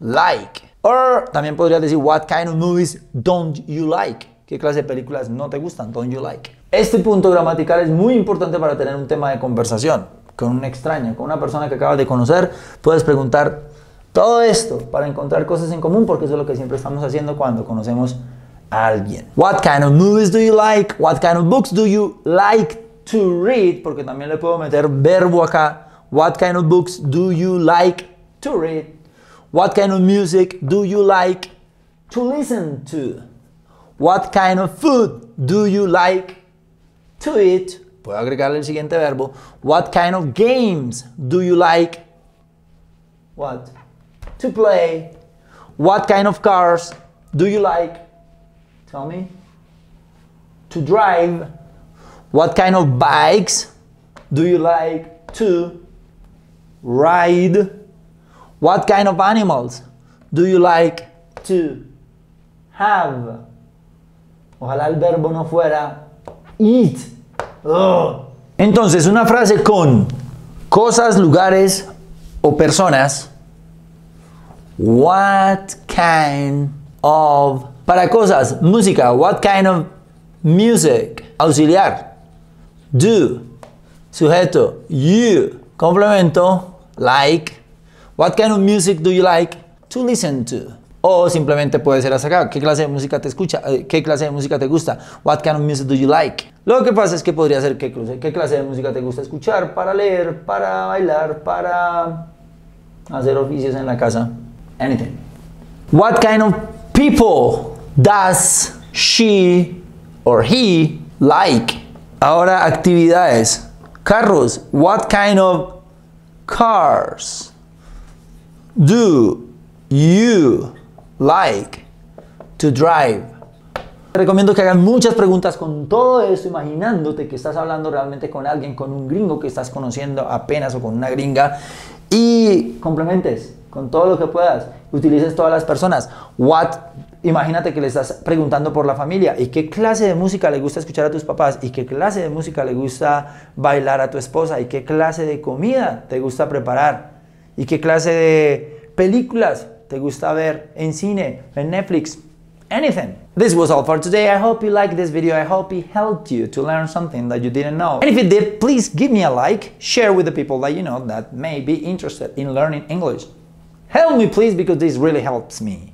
like? Or también podría decir, what kind of movies don't you like? ¿Qué clase de películas no te gustan? Don't you like? Este punto gramatical es muy importante para tener un tema de conversación con un extraño, con una persona que acabas de conocer. Puedes preguntar todo esto para encontrar cosas en común porque eso es lo que siempre estamos haciendo cuando conocemos a alguien. What kind of movies do you like? What kind of books do you like to read, porque también le puedo meter verbo acá. What kind of books do you like to read? What kind of music do you like to listen to? What kind of food do you like to eat? Puedo agregarle el siguiente verbo. What kind of games do you like? What? To play. What kind of cars do you like? Tell me. To drive. What kind of bikes do you like to ride? What kind of animals do you like to have? Ojalá el verbo no fuera eat. Entonces, una frase con cosas, lugares o personas. What kind of... Para cosas, música. What kind of music? Auxiliar do, sujeto, you, complemento, like, what kind of music do you like to listen to? O simplemente puede ser hasta acá. ¿Qué clase de música te escucha? Eh, ¿Qué clase de música te gusta? What kind of music do you like? Lo que pasa es que podría ser qué, qué clase de música te gusta escuchar para leer, para bailar, para hacer oficios en la casa. Anything. What kind of people does she or he like? Ahora actividades. Carros. What kind of cars do you like to drive? Te recomiendo que hagan muchas preguntas con todo eso, imaginándote que estás hablando realmente con alguien, con un gringo que estás conociendo apenas o con una gringa. Y complementes con todo lo que puedas. Utilices todas las personas. What Imagínate que le estás preguntando por la familia y qué clase de música le gusta escuchar a tus papás y qué clase de música le gusta bailar a tu esposa y qué clase de comida te gusta preparar y qué clase de películas te gusta ver en cine, en Netflix, anything. This was all for today. I hope you liked this video. I hope it helped you to learn something that you didn't know. And if it did, please give me a like, share with the people that you know that may be interested in learning English. Help me please because this really helps me.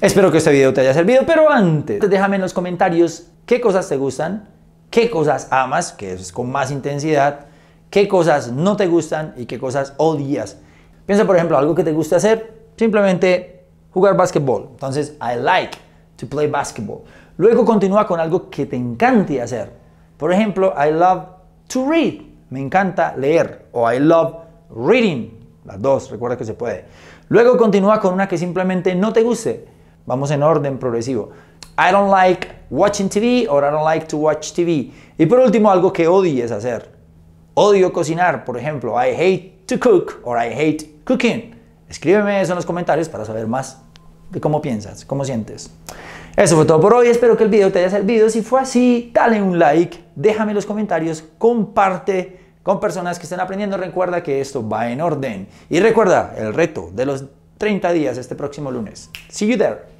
Espero que este video te haya servido, pero antes, déjame en los comentarios qué cosas te gustan, qué cosas amas, que es con más intensidad, qué cosas no te gustan y qué cosas odias. Piensa, por ejemplo, algo que te guste hacer, simplemente jugar básquetbol. Entonces, I like to play basketball. Luego continúa con algo que te encante hacer. Por ejemplo, I love to read. Me encanta leer. O I love reading. Las dos, recuerda que se puede. Luego continúa con una que simplemente no te guste. Vamos en orden progresivo. I don't like watching TV or I don't like to watch TV. Y por último, algo que odies hacer. Odio cocinar, por ejemplo. I hate to cook or I hate cooking. Escríbeme eso en los comentarios para saber más de cómo piensas, cómo sientes. Eso fue todo por hoy. Espero que el video te haya servido. Si fue así, dale un like, déjame los comentarios, comparte con personas que estén aprendiendo. Recuerda que esto va en orden. Y recuerda el reto de los 30 días este próximo lunes. See you there.